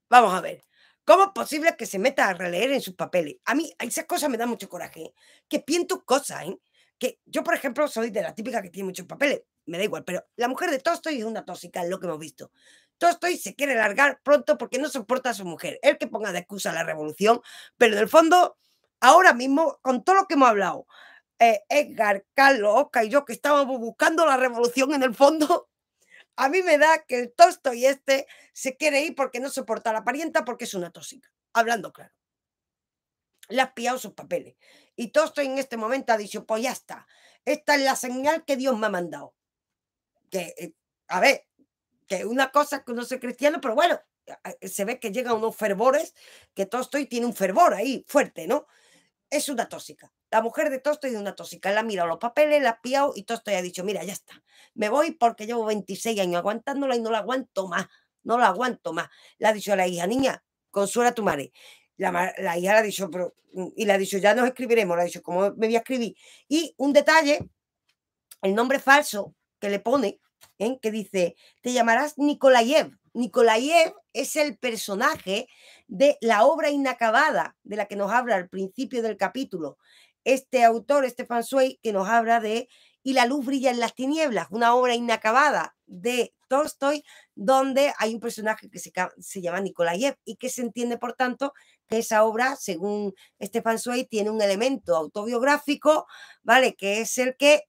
Vamos a ver. ¿Cómo es posible que se meta a releer en sus papeles? A mí esas cosas me dan mucho coraje. ¿eh? Que pienso cosas, ¿eh? Que yo, por ejemplo, soy de la típica que tiene muchos papeles. Me da igual, pero la mujer de Tostoy es una tóxica, es lo que hemos visto. Tolstoy se quiere largar pronto porque no soporta a su mujer. Él que ponga de excusa la revolución, pero en el fondo ahora mismo, con todo lo que hemos hablado, eh, Edgar, Carlos, Oscar y yo, que estábamos buscando la revolución en el fondo, a mí me da que el tosto y este se quiere ir porque no soporta a la parienta porque es una tóxica, hablando claro. Le has pillado sus papeles. Y Tosto en este momento ha dicho, pues ya está, esta es la señal que Dios me ha mandado. Que, eh, a ver, que una cosa que no soy cristiano, pero bueno, se ve que llega unos fervores, que Tolstoy tiene un fervor ahí fuerte, ¿no? es una tóxica. La mujer de y es una tóxica. La mirado los papeles, la ha pillado y y ha dicho, mira, ya está, me voy porque llevo 26 años aguantándola y no la aguanto más, no la aguanto más. La ha dicho a la hija, niña, consuela tu madre. La, hija le ha dicho, mm", y la ha dicho, ya nos escribiremos, La ha dicho, ¿cómo me voy a escribir? Y un detalle, el nombre falso que le pone, ¿eh? que dice, te llamarás Nikolayev. Nikolayev es el personaje de la obra inacabada de la que nos habla al principio del capítulo. Este autor, Estefan Sway que nos habla de Y la luz brilla en las tinieblas, una obra inacabada de Tolstoy, donde hay un personaje que se, llama Nikolayev y que se entiende, por tanto, que esa obra, según Estefan Sway tiene un elemento autobiográfico, ¿vale? Que es el que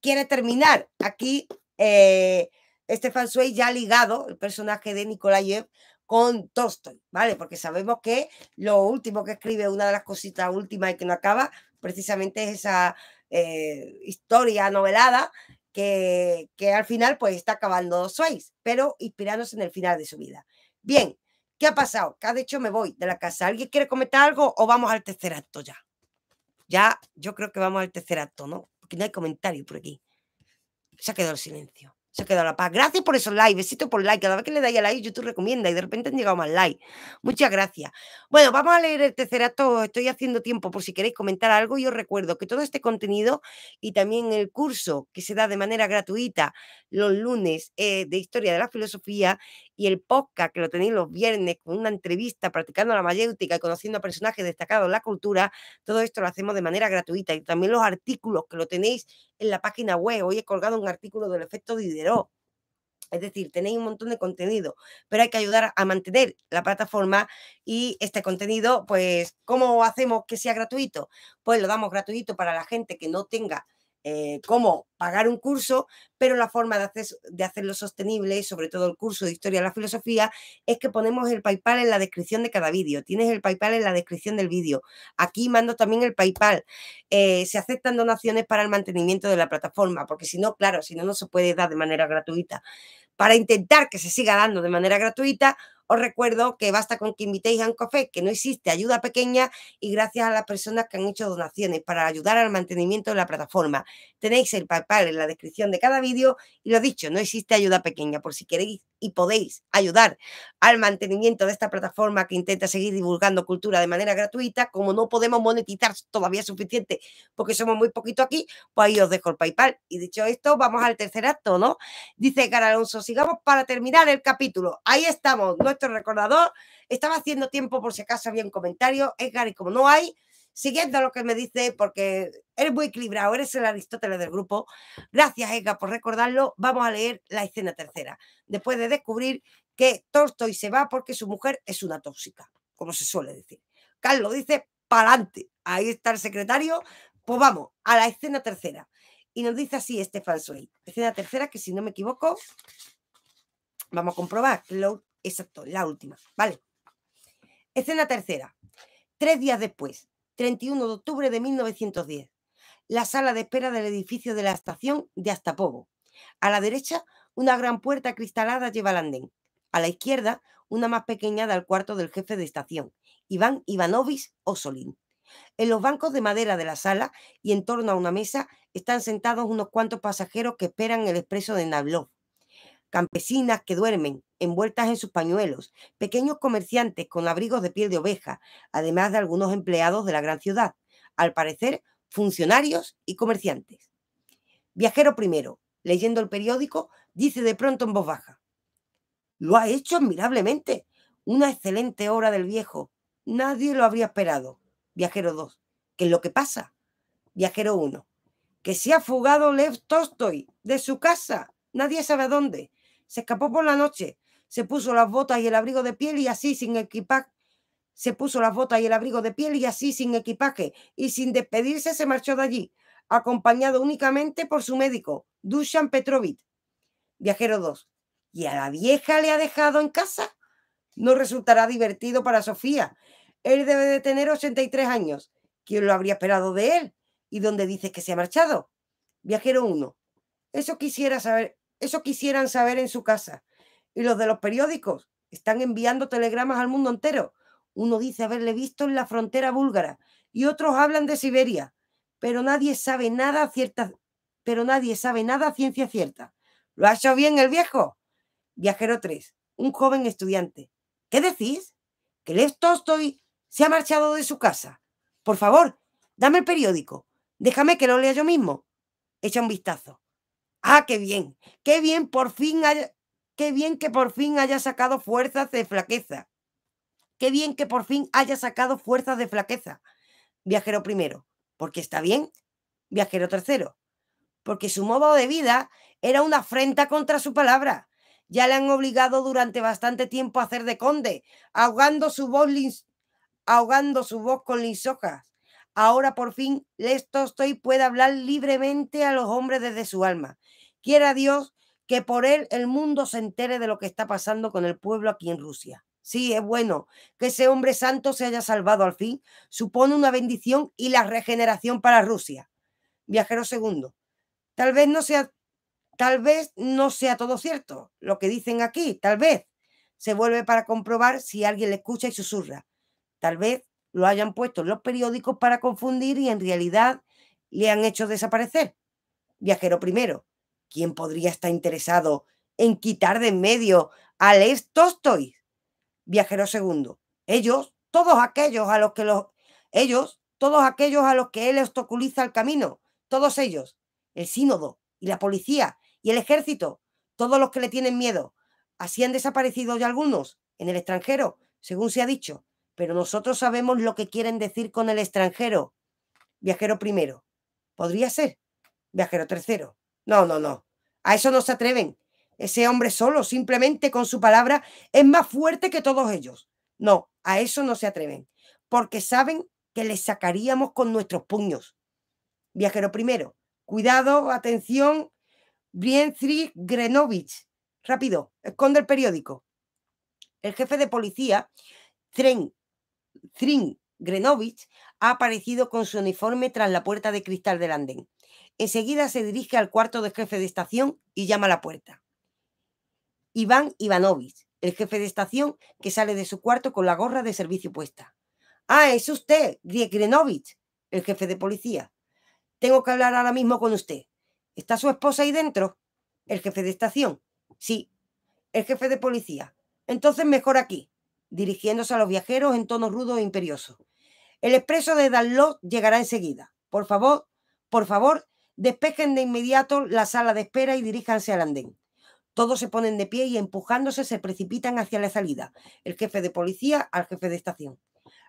quiere terminar. Aquí, Estefan eh, Stefan ya ligado el personaje de Nikolayev con Tolstoy, ¿vale? Porque sabemos que lo último que escribe, una de las cositas últimas y que no acaba, precisamente es esa eh, historia novelada que, al final pues está acabando sois. pero inspirándose en el final de su vida. Bien, ¿qué ha pasado? Que ha dicho me voy de la casa. ¿Alguien quiere comentar algo o vamos al tercer acto ya? Ya, yo creo que vamos al tercer acto, ¿no? Porque no hay comentario por aquí. Se ha quedado el silencio se ha quedado la paz. Gracias por esos likes, besitos por like. Cada vez que le dais a like, YouTube recomienda y de repente han llegado más likes. Muchas gracias. Bueno, vamos a leer el tercer acto. Estoy haciendo tiempo por si queréis comentar algo. Y os recuerdo que todo este contenido y también el curso que se da de manera gratuita los lunes eh, de Historia de la Filosofía y el podcast que lo tenéis los viernes con una entrevista practicando la mayéutica y conociendo a personajes destacados en la cultura, todo esto lo hacemos de manera gratuita y también los artículos que lo tenéis en la página web. Hoy he colgado un artículo del efecto Diderot. Es decir, tenéis un montón de contenido, pero hay que ayudar a mantener la plataforma y este contenido, pues, ¿cómo hacemos que sea gratuito? Pues lo damos gratuito para la gente que no tenga eh, cómo pagar un curso, pero la forma de, hacerlo sostenible, sobre todo el curso de Historia de la Filosofía, es que ponemos el PayPal en la descripción de cada vídeo. Tienes el PayPal en la descripción del vídeo. Aquí mando también el PayPal. Eh, se aceptan donaciones para el mantenimiento de la plataforma, porque si no, claro, si no, no se puede dar de manera gratuita para intentar que se siga dando de manera gratuita, os recuerdo que basta con que invitéis a un café, que no existe ayuda pequeña y gracias a las personas que han hecho donaciones para ayudar al mantenimiento de la plataforma. Tenéis el PayPal en la descripción de cada vídeo y lo dicho, no existe ayuda pequeña por si queréis y podéis ayudar al mantenimiento de esta plataforma que intenta seguir divulgando cultura de manera gratuita, como no podemos monetizar todavía suficiente porque somos muy poquito aquí, pues ahí os dejo el PayPal. Y dicho esto, vamos al tercer acto, ¿no? Dice Cara Alonso, sigamos para terminar el capítulo. Ahí estamos, nuestro recordador. Estaba haciendo tiempo por si acaso había un comentario. Edgar, y como no hay, siguiendo lo que me dice, porque eres muy equilibrado, eres el Aristóteles del grupo. Gracias, Ega, por recordarlo. Vamos a leer la escena tercera, después de descubrir que Tolstoy se va porque su mujer es una tóxica, como se suele decir. Carlos dice, pa'lante. Ahí está el secretario. Pues vamos, a la escena tercera. Y nos dice así Estefan falso Escena tercera, que si no me equivoco, vamos a comprobar. exacto, la última. Vale. Escena tercera. Tres días después, 31 de octubre de 1910, la sala de espera del edificio de la estación de Astapovo. A la derecha, una gran puerta cristalada lleva al andén. A la izquierda, una más pequeña da al cuarto del jefe de estación, Iván Ivanovich Osolin. En los bancos de madera de la sala y en torno a una mesa están sentados unos cuantos pasajeros que esperan el expreso de Nabló. Campesinas que duermen, envueltas en sus pañuelos, pequeños comerciantes con abrigos de piel de oveja, además de algunos empleados de la gran ciudad, al parecer funcionarios y comerciantes. Viajero primero, leyendo el periódico, dice de pronto en voz baja. Lo ha hecho admirablemente. Una excelente obra del viejo. Nadie lo habría esperado. Viajero 2. ¿Qué es lo que pasa? Viajero uno, Que se ha fugado Lev Tolstoy de su casa. Nadie sabe a dónde. Se escapó por la noche se puso las botas y el abrigo de piel y así sin equipaje. Se puso las botas y el abrigo de piel y así sin equipaje. Y sin despedirse se marchó de allí, acompañado únicamente por su médico, Dushan Petrovich. Viajero 2. ¿Y a la vieja le ha dejado en casa? No resultará divertido para Sofía. Él debe de tener 83 años. ¿Quién lo habría esperado de él? ¿Y dónde dice que se ha marchado? Viajero 1. Eso quisiera saber, eso quisieran saber en su casa y los de los periódicos están enviando telegramas al mundo entero. Uno dice haberle visto en la frontera búlgara y otros hablan de Siberia, pero nadie sabe nada cierta, pero nadie sabe nada a ciencia cierta. ¿Lo ha hecho bien el viejo? Viajero 3, un joven estudiante. ¿Qué decís? Que el estoy... se ha marchado de su casa. Por favor, dame el periódico. Déjame que lo lea yo mismo. Echa un vistazo. Ah, qué bien, qué bien, por fin haya... Qué bien que por fin haya sacado fuerzas de flaqueza. Qué bien que por fin haya sacado fuerzas de flaqueza. Viajero primero, porque está bien. Viajero tercero, porque su modo de vida era una afrenta contra su palabra. Ya le han obligado durante bastante tiempo a hacer de conde, ahogando su voz, ahogando su voz con lisojas. Ahora por fin lesto estoy puede hablar libremente a los hombres desde su alma. Quiera Dios que por él el mundo se entere de lo que está pasando con el pueblo aquí en Rusia. Sí, es bueno que ese hombre santo se haya salvado al fin. Supone una bendición y la regeneración para Rusia. Viajero segundo. Tal vez no sea, tal vez no sea todo cierto lo que dicen aquí. Tal vez se vuelve para comprobar si alguien le escucha y susurra. Tal vez lo hayan puesto en los periódicos para confundir y en realidad le han hecho desaparecer. Viajero primero. ¿Quién podría estar interesado en quitar de en medio a estos Tolstoy? Viajero segundo. Ellos, todos aquellos a los que los. Ellos, todos aquellos a los que él obstaculiza el camino. Todos ellos. El sínodo y la policía y el ejército. Todos los que le tienen miedo. Así han desaparecido ya algunos en el extranjero, según se ha dicho. Pero nosotros sabemos lo que quieren decir con el extranjero. Viajero primero. Podría ser. Viajero tercero. No, no, no. A eso no se atreven. Ese hombre solo, simplemente con su palabra, es más fuerte que todos ellos. No, a eso no se atreven, porque saben que les sacaríamos con nuestros puños. Viajero primero, cuidado, atención, Zrin Grenovich. Rápido, esconde el periódico. El jefe de policía, Tren, Trin Grenovich, ha aparecido con su uniforme tras la puerta de cristal del andén. Enseguida se dirige al cuarto del jefe de estación y llama a la puerta. Iván Ivanovich, el jefe de estación, que sale de su cuarto con la gorra de servicio puesta. Ah, es usted, Griegrenovich, el jefe de policía. Tengo que hablar ahora mismo con usted. ¿Está su esposa ahí dentro? El jefe de estación. Sí. El jefe de policía. Entonces mejor aquí, dirigiéndose a los viajeros en tono rudo e imperioso. El expreso de Danlo llegará enseguida. Por favor, por favor, Despejen de inmediato la sala de espera y diríjanse al andén. Todos se ponen de pie y empujándose se precipitan hacia la salida, el jefe de policía al jefe de estación.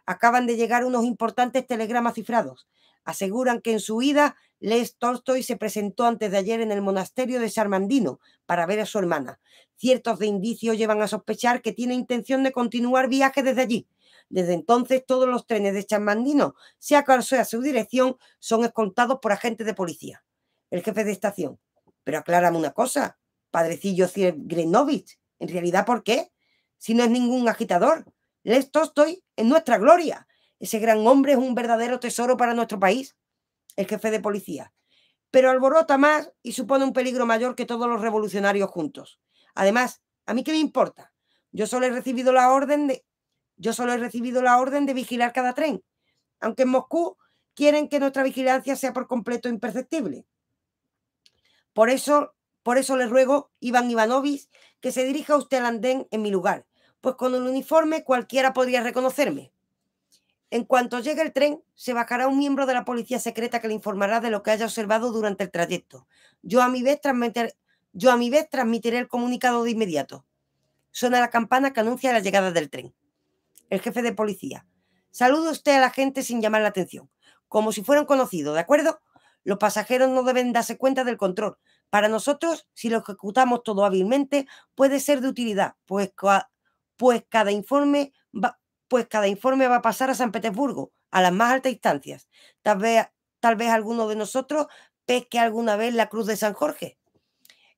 Acaban de llegar unos importantes telegramas cifrados. Aseguran que en su huida Les Tolstoy se presentó antes de ayer en el monasterio de Sarmandino para ver a su hermana. Ciertos de indicios llevan a sospechar que tiene intención de continuar viaje desde allí. Desde entonces, todos los trenes de Chamandino, sea cual sea su dirección, son escoltados por agentes de policía. El jefe de estación. Pero aclárame una cosa, padrecillo sir Grenovich. ¿En realidad por qué? Si no es ningún agitador. Les estoy en nuestra gloria. Ese gran hombre es un verdadero tesoro para nuestro país. El jefe de policía. Pero alborota más y supone un peligro mayor que todos los revolucionarios juntos. Además, ¿a mí qué me importa? Yo solo he recibido la orden de yo solo he recibido la orden de vigilar cada tren, aunque en Moscú quieren que nuestra vigilancia sea por completo imperceptible. Por eso, por eso le ruego, Iván Ivanovich, que se dirija usted al andén en mi lugar, pues con el uniforme cualquiera podría reconocerme. En cuanto llegue el tren, se bajará un miembro de la policía secreta que le informará de lo que haya observado durante el trayecto. Yo a mi vez, yo a mi vez transmitiré el comunicado de inmediato. Suena la campana que anuncia la llegada del tren el jefe de policía. Saluda usted a la gente sin llamar la atención, como si fueran conocidos, ¿de acuerdo? Los pasajeros no deben darse cuenta del control. Para nosotros, si lo ejecutamos todo hábilmente, puede ser de utilidad, pues, pues cada informe va, pues cada informe va a pasar a San Petersburgo, a las más altas instancias. Tal vez, tal vez alguno de nosotros pesque alguna vez la cruz de San Jorge.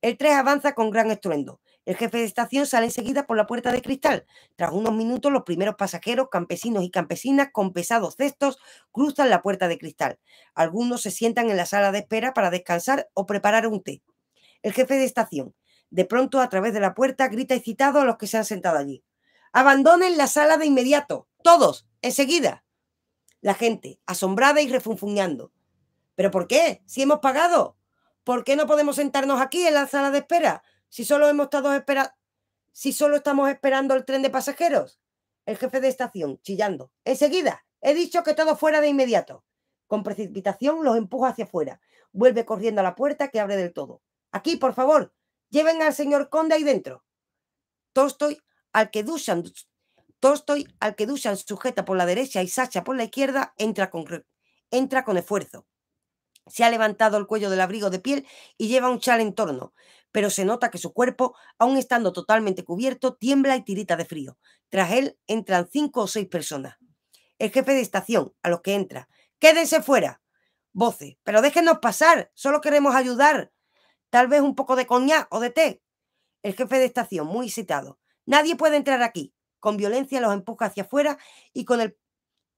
El 3 avanza con gran estruendo. El jefe de estación sale enseguida por la puerta de cristal. Tras unos minutos, los primeros pasajeros, campesinos y campesinas, con pesados cestos, cruzan la puerta de cristal. Algunos se sientan en la sala de espera para descansar o preparar un té. El jefe de estación, de pronto, a través de la puerta, grita excitado a los que se han sentado allí. Abandonen la sala de inmediato. Todos, enseguida. La gente, asombrada y refunfuñando. ¿Pero por qué? Si hemos pagado. ¿Por qué no podemos sentarnos aquí en la sala de espera? Si solo hemos estado si solo estamos esperando el tren de pasajeros. El jefe de estación, chillando. Enseguida, he dicho que todo fuera de inmediato. Con precipitación los empuja hacia afuera. Vuelve corriendo a la puerta que abre del todo. Aquí, por favor, lleven al señor conde ahí dentro. Tolstoy, al que Dushan, al que sujeta por la derecha y Sacha por la izquierda, entra con, entra con esfuerzo. Se ha levantado el cuello del abrigo de piel y lleva un chal en torno pero se nota que su cuerpo, aún estando totalmente cubierto, tiembla y tirita de frío. Tras él entran cinco o seis personas. El jefe de estación, a los que entra. Quédense fuera. Voces. Pero déjenos pasar. Solo queremos ayudar. Tal vez un poco de coñac o de té. El jefe de estación, muy excitado. Nadie puede entrar aquí. Con violencia los empuja hacia afuera y con el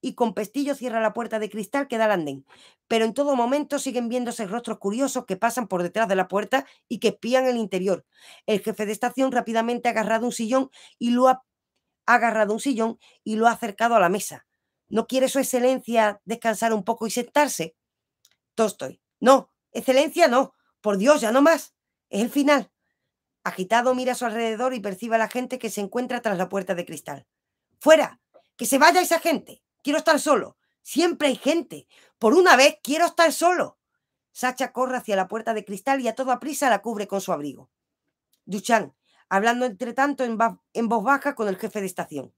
y con pestillo cierra la puerta de cristal que da al andén. Pero en todo momento siguen viéndose rostros curiosos que pasan por detrás de la puerta y que espían el interior. El jefe de estación rápidamente ha agarrado un sillón y lo ha, agarrado un sillón y lo ha acercado a la mesa. ¿No quiere su excelencia descansar un poco y sentarse? Tostoy, No, excelencia no. Por Dios, ya no más. Es el final. Agitado mira a su alrededor y percibe a la gente que se encuentra tras la puerta de cristal. ¡Fuera! ¡Que se vaya esa gente! quiero estar solo. Siempre hay gente. Por una vez, quiero estar solo. Sacha corre hacia la puerta de cristal y a toda prisa la cubre con su abrigo. Duchan, hablando entre tanto en, en voz baja con el jefe de estación.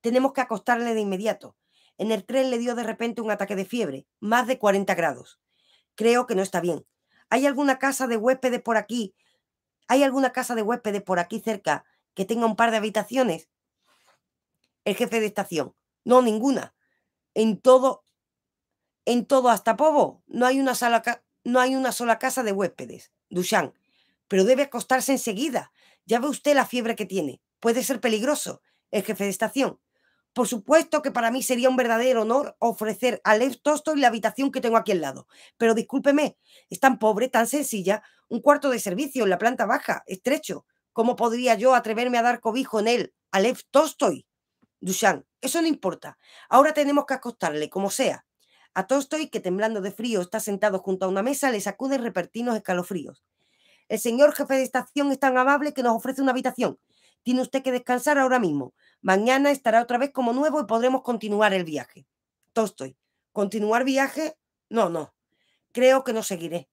Tenemos que acostarle de inmediato. En el tren le dio de repente un ataque de fiebre, más de 40 grados. Creo que no está bien. ¿Hay alguna casa de huéspedes por aquí? ¿Hay alguna casa de huéspedes por aquí cerca que tenga un par de habitaciones? El jefe de estación. No, ninguna. En todo, en todo hasta Povo, no hay una, sala, no hay una sola casa de huéspedes, Duchamp. Pero debe acostarse enseguida. Ya ve usted la fiebre que tiene. Puede ser peligroso, el jefe de estación. Por supuesto que para mí sería un verdadero honor ofrecer a Lev Tolstoy la habitación que tengo aquí al lado. Pero discúlpeme, es tan pobre, tan sencilla, un cuarto de servicio en la planta baja, estrecho. ¿Cómo podría yo atreverme a dar cobijo en él a Lev Dushan, eso no importa. Ahora tenemos que acostarle, como sea. A Tolstoy, que temblando de frío está sentado junto a una mesa, le sacude repertinos escalofríos. El señor jefe de estación es tan amable que nos ofrece una habitación. Tiene usted que descansar ahora mismo. Mañana estará otra vez como nuevo y podremos continuar el viaje. Tolstoy, ¿continuar viaje? No, no. Creo que no seguiré.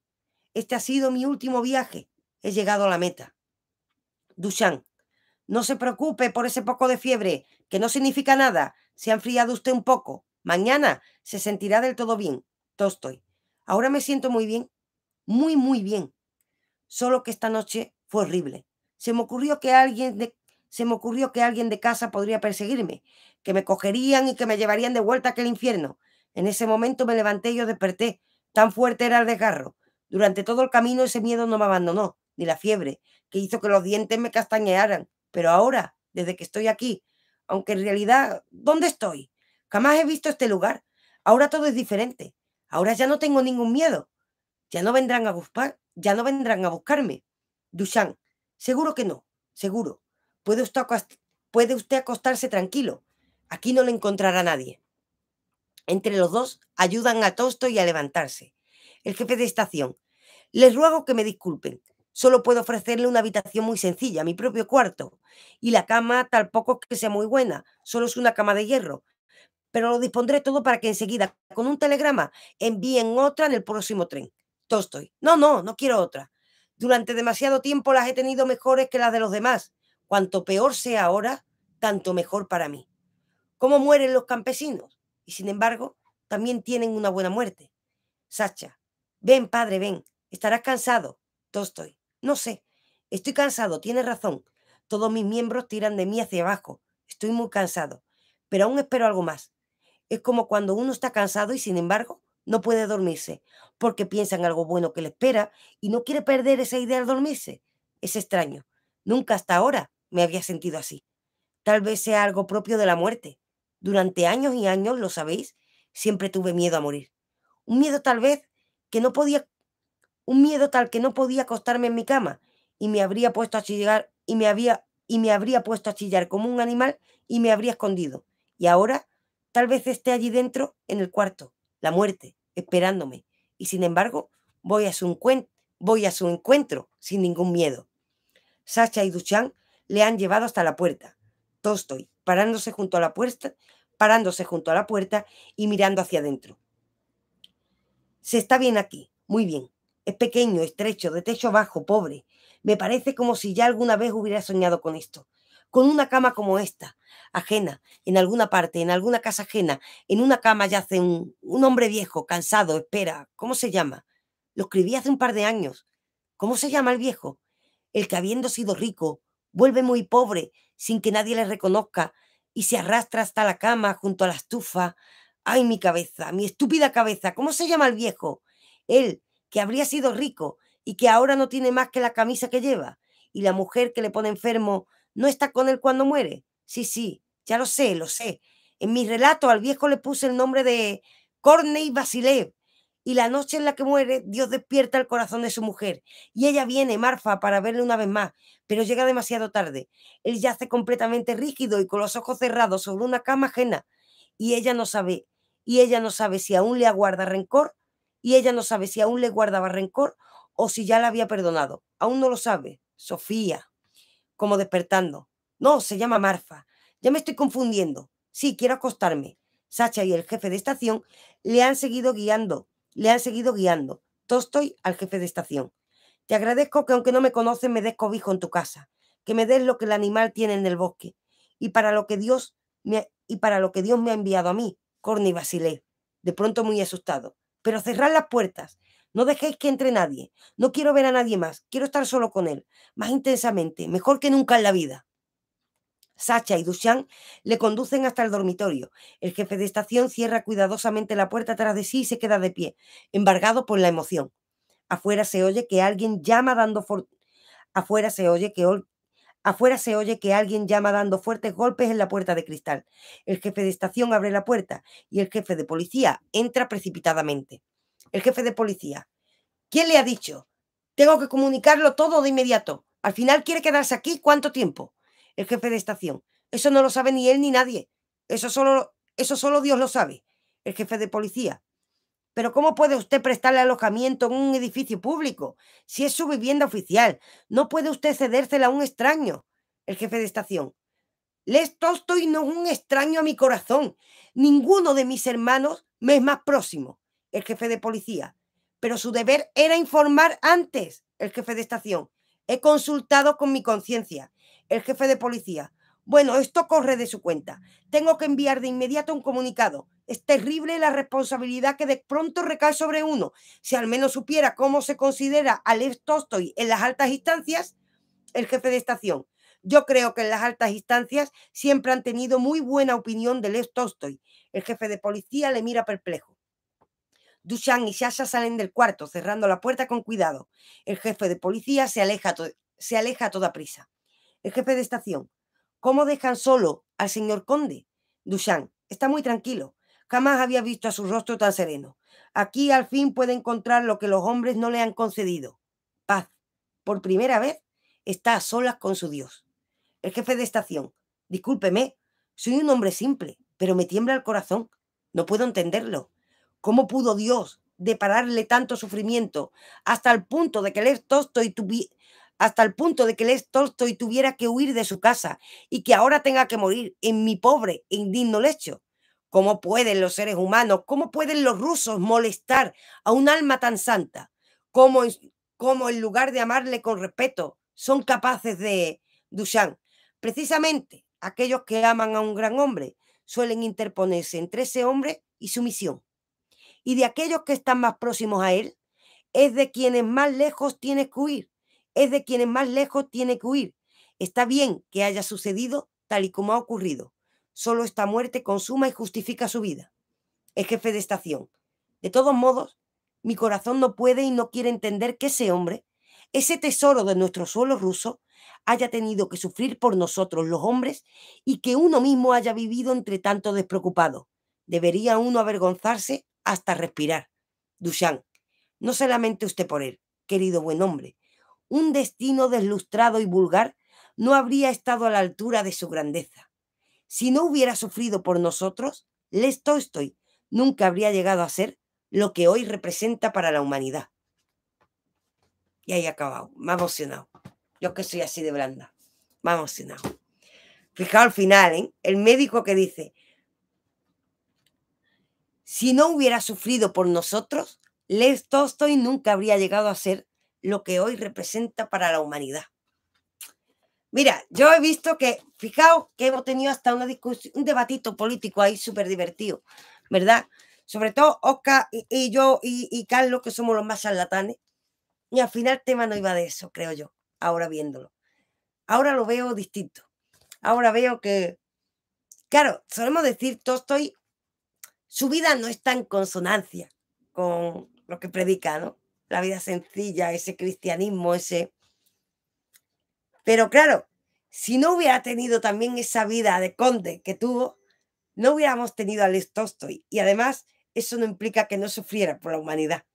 Este ha sido mi último viaje. He llegado a la meta. Dushan. No se preocupe por ese poco de fiebre, que no significa nada. Se ha enfriado usted un poco. Mañana se sentirá del todo bien. estoy. Ahora me siento muy bien. Muy, muy bien. Solo que esta noche fue horrible. Se me ocurrió que alguien de, se me ocurrió que alguien de casa podría perseguirme, que me cogerían y que me llevarían de vuelta a aquel infierno. En ese momento me levanté y yo desperté. Tan fuerte era el desgarro. Durante todo el camino ese miedo no me abandonó, ni la fiebre, que hizo que los dientes me castañearan pero ahora, desde que estoy aquí, aunque en realidad, ¿dónde estoy? Jamás he visto este lugar. Ahora todo es diferente. Ahora ya no tengo ningún miedo. Ya no vendrán a buscar, ya no vendrán a buscarme. Dushan, seguro que no, seguro. Puede usted, puede usted acostarse tranquilo. Aquí no le encontrará nadie. Entre los dos ayudan a Tosto y a levantarse. El jefe de estación. Les ruego que me disculpen. Solo puedo ofrecerle una habitación muy sencilla, mi propio cuarto. Y la cama tampoco es que sea muy buena, solo es una cama de hierro. Pero lo dispondré todo para que enseguida, con un telegrama, envíen otra en el próximo tren. Tostoy. No, no, no quiero otra. Durante demasiado tiempo las he tenido mejores que las de los demás. Cuanto peor sea ahora, tanto mejor para mí. ¿Cómo mueren los campesinos? Y sin embargo, también tienen una buena muerte. Sacha, ven, padre, ven. Estarás cansado. Tostoy. No sé, estoy cansado, Tiene razón. Todos mis miembros tiran de mí hacia abajo. Estoy muy cansado, pero aún espero algo más. Es como cuando uno está cansado y sin embargo no puede dormirse, porque piensa en algo bueno que le espera y no quiere perder esa idea al dormirse. Es extraño. Nunca hasta ahora me había sentido así. Tal vez sea algo propio de la muerte. Durante años y años, lo sabéis, siempre tuve miedo a morir. Un miedo tal vez que no podía un miedo tal que no podía acostarme en mi cama y me habría puesto a chillar y me había y me habría puesto a chillar como un animal y me habría escondido. Y ahora tal vez esté allí dentro en el cuarto, la muerte, esperándome. Y sin embargo, voy a su, encuentro sin ningún miedo. Sacha y Duchan le han llevado hasta la puerta. estoy parándose junto a la puerta, parándose junto a la puerta y mirando hacia adentro. Se está bien aquí, muy bien, es pequeño, estrecho, de techo bajo, pobre. Me parece como si ya alguna vez hubiera soñado con esto, con una cama como esta, ajena, en alguna parte, en alguna casa ajena, en una cama yace un, un hombre viejo, cansado, espera, ¿cómo se llama? Lo escribí hace un par de años. ¿Cómo se llama el viejo? El que habiendo sido rico, vuelve muy pobre, sin que nadie le reconozca, y se arrastra hasta la cama junto a la estufa. ¡Ay, mi cabeza, mi estúpida cabeza! ¿Cómo se llama el viejo? Él, que habría sido rico y que ahora no tiene más que la camisa que lleva, y la mujer que le pone enfermo no está con él cuando muere. Sí, sí, ya lo sé, lo sé. En mi relato al viejo le puse el nombre de Corney Basilev, y la noche en la que muere, Dios despierta el corazón de su mujer, y ella viene, Marfa, para verle una vez más, pero llega demasiado tarde. Él yace completamente rígido y con los ojos cerrados sobre una cama ajena, y ella no sabe, y ella no sabe si aún le aguarda rencor y ella no sabe si aún le guardaba rencor o si ya la había perdonado. Aún no lo sabe. Sofía, como despertando. No, se llama Marfa. Ya me estoy confundiendo. Sí, quiero acostarme. Sacha y el jefe de estación le han seguido guiando, le han seguido guiando. estoy al jefe de estación. Te agradezco que aunque no me conoces me des cobijo en tu casa, que me des lo que el animal tiene en el bosque y para lo que Dios me, y para lo que Dios me ha enviado a mí, y Basile. de pronto muy asustado pero cerrad las puertas. No dejéis que entre nadie. No quiero ver a nadie más. Quiero estar solo con él, más intensamente, mejor que nunca en la vida. Sacha y Dushan le conducen hasta el dormitorio. El jefe de estación cierra cuidadosamente la puerta tras de sí y se queda de pie, embargado por la emoción. Afuera se oye que alguien llama dando Afuera se oye que, Afuera se oye que alguien llama dando fuertes golpes en la puerta de cristal. El jefe de estación abre la puerta y el jefe de policía entra precipitadamente. El jefe de policía. ¿Quién le ha dicho? Tengo que comunicarlo todo de inmediato. Al final quiere quedarse aquí cuánto tiempo. El jefe de estación. Eso no lo sabe ni él ni nadie. Eso solo, eso solo Dios lo sabe. El jefe de policía. Pero ¿cómo puede usted prestarle alojamiento en un edificio público si es su vivienda oficial? No puede usted cedérsela a un extraño, el jefe de estación. Les y no es un extraño a mi corazón. Ninguno de mis hermanos me es más próximo, el jefe de policía. Pero su deber era informar antes, el jefe de estación. He consultado con mi conciencia, el jefe de policía. Bueno, esto corre de su cuenta. Tengo que enviar de inmediato un comunicado es terrible la responsabilidad que de pronto recae sobre uno. Si al menos supiera cómo se considera a Lev en las altas instancias, el jefe de estación. Yo creo que en las altas instancias siempre han tenido muy buena opinión de Lev El jefe de policía le mira perplejo. Dushan y Sasha salen del cuarto, cerrando la puerta con cuidado. El jefe de policía se aleja, se aleja a toda prisa. El jefe de estación. ¿Cómo dejan solo al señor conde? Duchamp Está muy tranquilo. Jamás había visto a su rostro tan sereno. Aquí al fin puede encontrar lo que los hombres no le han concedido. Paz. Por primera vez está a solas con su Dios. El jefe de estación. Discúlpeme, soy un hombre simple, pero me tiembla el corazón. No puedo entenderlo. ¿Cómo pudo Dios depararle tanto sufrimiento hasta el punto de que él y tuvi hasta el punto de que y tuviera que huir de su casa y que ahora tenga que morir en mi pobre e indigno lecho. ¿Cómo pueden los seres humanos, cómo pueden los rusos molestar a un alma tan santa? ¿Cómo, en lugar de amarle con respeto son capaces de Dushan? Precisamente aquellos que aman a un gran hombre suelen interponerse entre ese hombre y su misión. Y de aquellos que están más próximos a él, es de quienes más lejos tiene que huir. Es de quienes más lejos tiene que huir. Está bien que haya sucedido tal y como ha ocurrido, Solo esta muerte consuma y justifica su vida. Es jefe de estación. De todos modos, mi corazón no puede y no quiere entender que ese hombre, ese tesoro de nuestro suelo ruso, haya tenido que sufrir por nosotros los hombres y que uno mismo haya vivido entre tanto despreocupado. Debería uno avergonzarse hasta respirar. Duchamp, no se lamente usted por él, querido buen hombre. Un destino deslustrado y vulgar no habría estado a la altura de su grandeza. Si no hubiera sufrido por nosotros, Les estoy nunca habría llegado a ser lo que hoy representa para la humanidad. Y ahí acabado, me ha emocionado. Yo que soy así de blanda, me ha emocionado. Fijaos al final, ¿eh? el médico que dice, si no hubiera sufrido por nosotros, Les Tolstoy nunca habría llegado a ser lo que hoy representa para la humanidad. Mira, yo he visto que, fijaos que hemos tenido hasta una discusión, un debatito político ahí súper divertido, ¿verdad? Sobre todo Oscar y, yo y, Carlos, que somos los más charlatanes. Y al final el tema no iba de eso, creo yo, ahora viéndolo. Ahora lo veo distinto. Ahora veo que, claro, solemos decir, Estoy. su vida no está en consonancia con lo que predica, ¿no? La vida sencilla, ese cristianismo, ese pero claro, si no hubiera tenido también esa vida de conde que tuvo, no hubiéramos tenido a Lev Y además, eso no implica que no sufriera por la humanidad.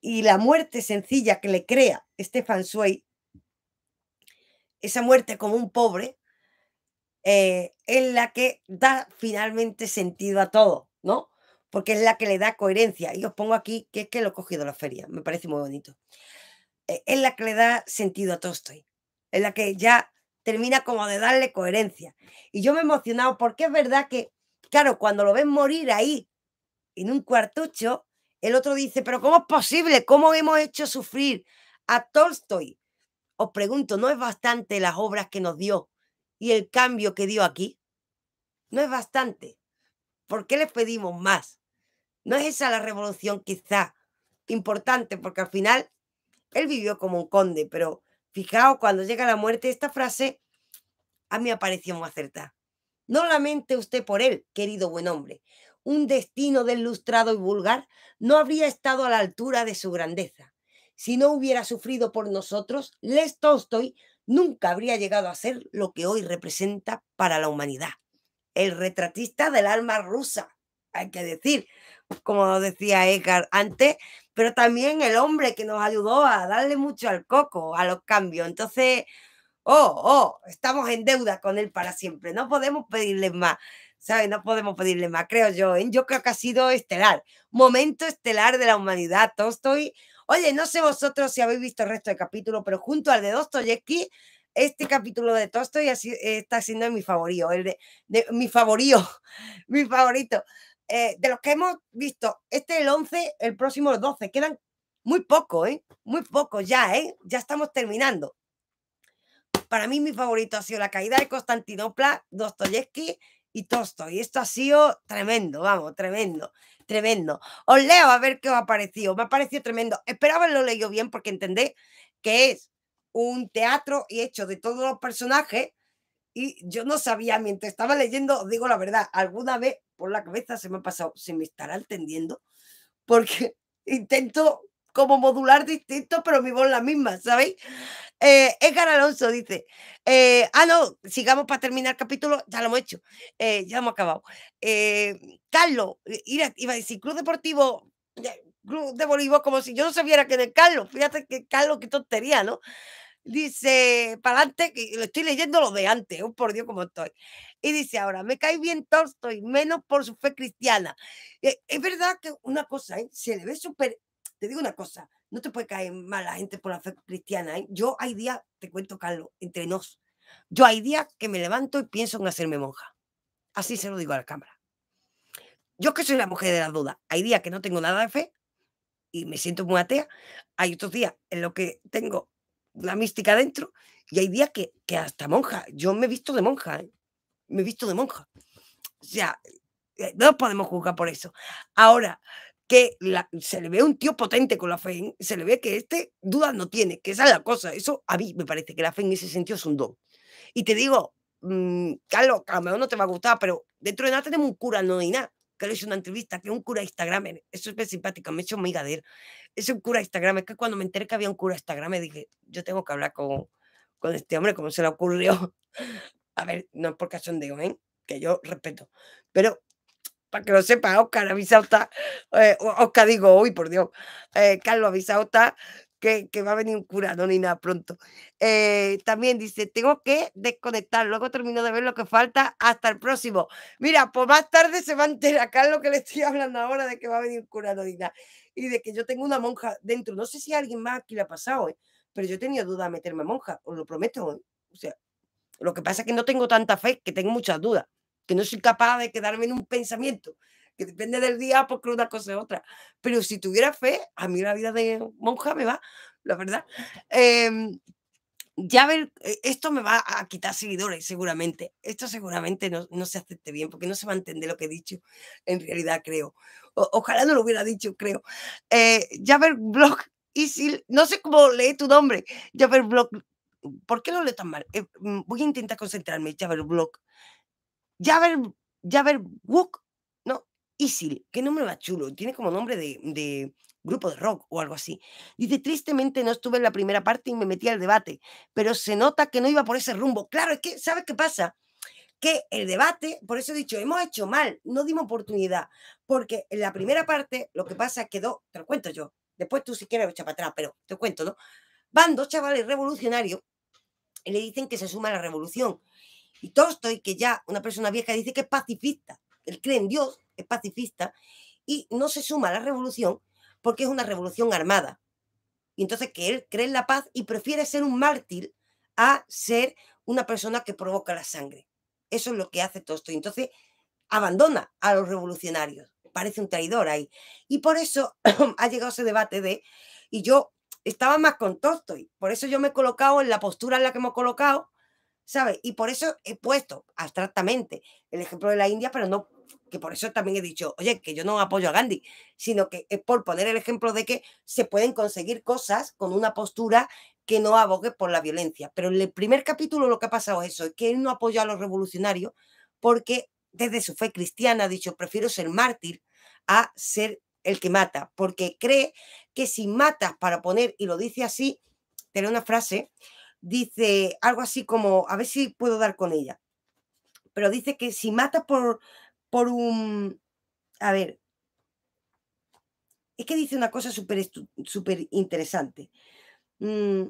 Y la muerte sencilla que le crea Estefan Zweig, esa muerte como un pobre, eh, es la que da finalmente sentido a todo, ¿no? Porque es la que le da coherencia. Y os pongo aquí que es que lo he cogido la feria. Me parece muy bonito. E-, es la que le da sentido a Tolstoy, es la que ya termina como de darle coherencia. Y yo me he emocionado porque es verdad que, claro, cuando lo ven morir ahí, en un cuartucho, el otro dice, pero ¿cómo es posible? ¿Cómo hemos hecho sufrir a Tolstoy? Os pregunto, ¿no es bastante las obras que nos dio y el cambio que dio aquí? No es bastante. ¿Por qué le pedimos más? ¿No es esa la revolución quizá importante? Porque al final él vivió como un conde, pero fijaos, cuando llega la muerte, esta frase a mí me pareció muy acertada. No lamente usted por él, querido buen hombre. Un destino deslustrado y vulgar no habría estado a la altura de su grandeza. Si no hubiera sufrido por nosotros, Les Tolstoy nunca habría llegado a ser lo que hoy representa para la humanidad. El retratista del alma rusa, hay que decir, como decía Edgar antes, pero también el hombre que nos ayudó a darle mucho al coco, a los cambios. Entonces, oh, oh, estamos en deuda con él para siempre, no podemos pedirle más. ¿Sabes? No podemos pedirle más, creo yo. ¿eh? Yo creo que ha sido estelar, momento estelar de la humanidad. Tolstoy, oye, no sé vosotros si habéis visto el resto del capítulo, pero junto al de Dostoyevsky, este capítulo de Tolstoy eh, está siendo mi favorito, el de mi favorito, mi favorito, eh, de los que hemos visto, este el 11, el próximo el 12, quedan muy poco, ¿eh? Muy poco ya, ¿eh? Ya estamos terminando. Para mí mi favorito ha sido la caída de Constantinopla, Dostoyevsky y Y Esto ha sido tremendo, vamos, tremendo, tremendo. Os leo a ver qué os ha parecido. Me ha parecido tremendo. Esperaba lo leído bien porque entendé que es un teatro Y hecho de todos los personajes y yo no sabía mientras estaba leyendo, os digo la verdad, alguna vez por la cabeza, se me ha pasado, se me estará entendiendo, porque intento como modular distinto, pero mi voz la misma, ¿sabéis? Eh, Edgar Alonso dice, eh, ah, no, sigamos para terminar el capítulo, ya lo hemos hecho, eh, ya hemos acabado. Eh, Carlos, iba a decir, Club Deportivo, Club de Bolívar, como si yo no sabiera que de Carlos, fíjate que Carlos, qué tontería, ¿no? Dice, para adelante, lo estoy leyendo lo de antes, oh, por Dios, como estoy. Y dice, ahora, me cae bien y menos por su fe cristiana. Eh, es verdad que una cosa, ¿eh? se le ve súper, te digo una cosa, no te puede caer mal la gente por la fe cristiana. ¿eh? Yo hay días, te cuento, Carlos, entre nos, yo hay días que me levanto y pienso en hacerme monja. Así se lo digo a la cámara. Yo que soy la mujer de la duda hay días que no tengo nada de fe y me siento muy atea. Hay otros días en los que tengo la mística dentro, y hay días que, que hasta monja, yo me he visto de monja, ¿eh? me he visto de monja. O sea, eh, no podemos juzgar por eso. Ahora, que se le ve un tío potente con la fe, ¿eh? se le ve que este duda no tiene, que esa es la cosa. Eso a mí me parece que la fe en ese sentido es un don. Y te digo, mm, Carlos, a lo mejor no te va a gustar, pero dentro de nada tenemos un cura no hay nada que le hice una entrevista, que un cura de Instagram, eso es muy simpático, me he hecho amiga de es un cura Instagram, es que cuando me enteré que había un cura Instagram, me dije, yo tengo que hablar con, con este hombre, ¿cómo se le ocurrió? A ver, no es por casualidad, ¿eh? que yo respeto, pero para que lo sepa, Oscar avisado eh, Oscar digo, uy, por Dios, eh, Carlos avisado que, va a venir un curado ni nada pronto. Eh, también dice, tengo que desconectar, luego termino de ver lo que falta hasta el próximo. Mira, pues más tarde se va a enterar lo que le estoy hablando ahora de que va a venir un curado ni nada. Y de que yo tengo una monja dentro. No sé si alguien más aquí le ha pasado, ¿eh? pero yo tenía duda de meterme monja, os lo prometo. ¿eh? O sea, lo que pasa es que no tengo tanta fe, que tengo muchas dudas, que no soy capaz de quedarme en un pensamiento depende del día, porque una cosa es otra. Pero si tuviera fe, a mí la vida de monja me va, la verdad. Em, ya ver, eh, esto me va a quitar seguidores, seguramente. Esto seguramente no, no, se acepte bien, porque no se va a entender lo que he dicho, en realidad, creo. ojalá no lo hubiera dicho, creo. Eh, ya ver blog, y si, no sé cómo lee tu nombre, ya ver blog. ¿Por qué lo leo tan mal? Eh, mm, voy a intentar concentrarme, ya ver blog. Ya ver, ya ver, book Isil, qué nombre más chulo, tiene como nombre de, grupo de rock o algo así. Dice, tristemente no estuve en la primera parte y me metí al debate, pero se nota que no iba por ese rumbo. Claro, es que, ¿sabes qué pasa? Que el debate, por eso he dicho, hemos hecho mal, no dimos oportunidad, porque en la primera parte lo que pasa es que te lo cuento yo, después tú si quieres lo para atrás, pero te cuento, ¿no? Van dos chavales revolucionarios y le dicen que se suma a la revolución. Y Tolstoy, que ya una persona vieja dice que es pacifista, él cree en Dios, pacifista y no se suma a la revolución porque es una revolución armada. Y entonces que él cree en la paz y prefiere ser un mártir a ser una persona que provoca la sangre. Eso es lo que hace y Entonces abandona a los revolucionarios. Parece un traidor ahí. Y por eso ha llegado ese debate de, y yo estaba más con y por eso yo me he colocado en la postura en la que me he colocado, ¿sabes? Y por eso he puesto abstractamente el ejemplo de la India, pero no que por eso también he dicho, oye, que yo no apoyo a Gandhi, sino que es por poner el ejemplo de que se pueden conseguir cosas con una postura que no abogue por la violencia. Pero en el primer capítulo lo que ha pasado es eso, es que él no apoya a los revolucionarios porque desde su fe cristiana ha dicho, prefiero ser mártir a ser el que mata, porque cree que si matas para poner, y lo dice así, tiene una frase, dice algo así como, a ver si puedo dar con ella, pero dice que si matas por, por un... A ver, es que dice una cosa súper interesante. Mm,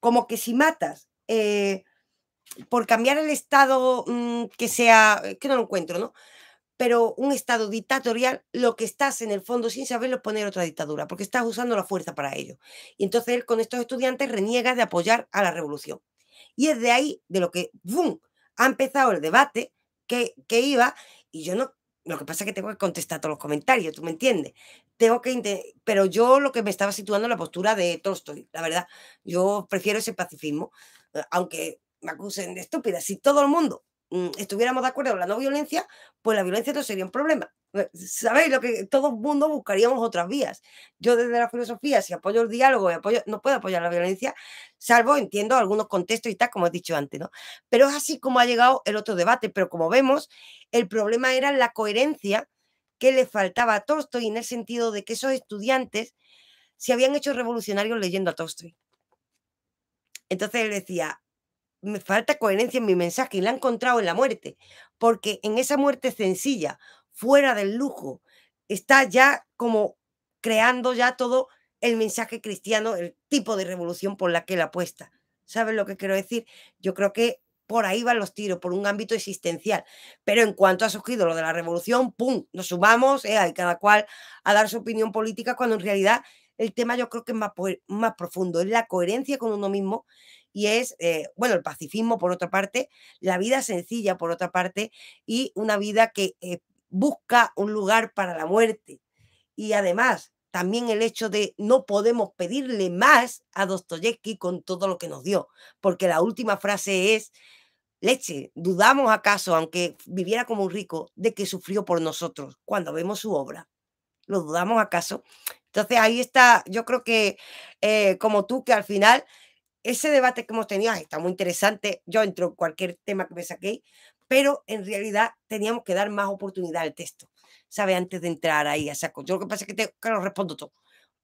como que si matas eh, por cambiar el estado mm, que sea, eh, que no lo encuentro, ¿no? Pero un estado dictatorial, lo que estás en el fondo sin saberlo es poner otra dictadura, porque estás usando la fuerza para ello. Y entonces él con estos estudiantes reniega de apoyar a la revolución. Y es de ahí de lo que ¡bum! ha empezado el debate que, que iba y yo no, lo que pasa es que tengo que contestar todos los comentarios, ¿tú me entiendes? Tengo que, pero yo lo que me estaba situando la postura de Tolstoy, la verdad, yo prefiero ese pacifismo, eh, aunque me acusen de estúpida, si todo el mundo Mm, estuviéramos de acuerdo en la no violencia, pues la violencia no sería un problema. Eh, ¿Sabéis lo que todo el mundo buscaríamos otras vías? Yo desde la filosofía, si apoyo el diálogo, apoyo, no puedo apoyar la violencia, salvo entiendo algunos contextos y tal, como he dicho antes, ¿no? Pero es así como ha llegado el otro debate, pero como vemos, el problema era la coherencia que le faltaba a Tolstoy en el sentido de que esos estudiantes se habían hecho revolucionarios leyendo a Tolstoy. Entonces él decía, me falta coherencia en mi mensaje y la he encontrado en la muerte, porque en esa muerte sencilla, fuera del lujo, está ya como creando ya todo el mensaje cristiano, el tipo de revolución por la que la apuesta. ¿Sabes lo que quiero decir? Yo creo que por ahí van los tiros, por un ámbito existencial. Pero en cuanto ha surgido lo de la revolución, ¡pum! Nos sumamos, eh, cada cual a dar su opinión política, cuando en realidad el tema yo creo que es más profundo, es la coherencia con uno mismo y es, eh, bueno, el pacifismo por otra parte, la vida sencilla por otra parte y una vida que eh, busca un lugar para la muerte. Y además, también el hecho de no podemos pedirle más a Dostoyevsky con todo lo que nos dio, porque la última frase es, leche, dudamos acaso, aunque viviera como un rico, de que sufrió por nosotros cuando vemos su obra. ¿Lo dudamos acaso? Entonces ahí está, yo creo que eh, como tú, que al final ese debate que hemos tenido está muy interesante, yo entro en cualquier tema que me saquéis, pero en realidad teníamos que dar más oportunidad al texto, ¿sabe? Antes de entrar ahí a saco. Yo lo que pasa es que, te, que lo respondo todo.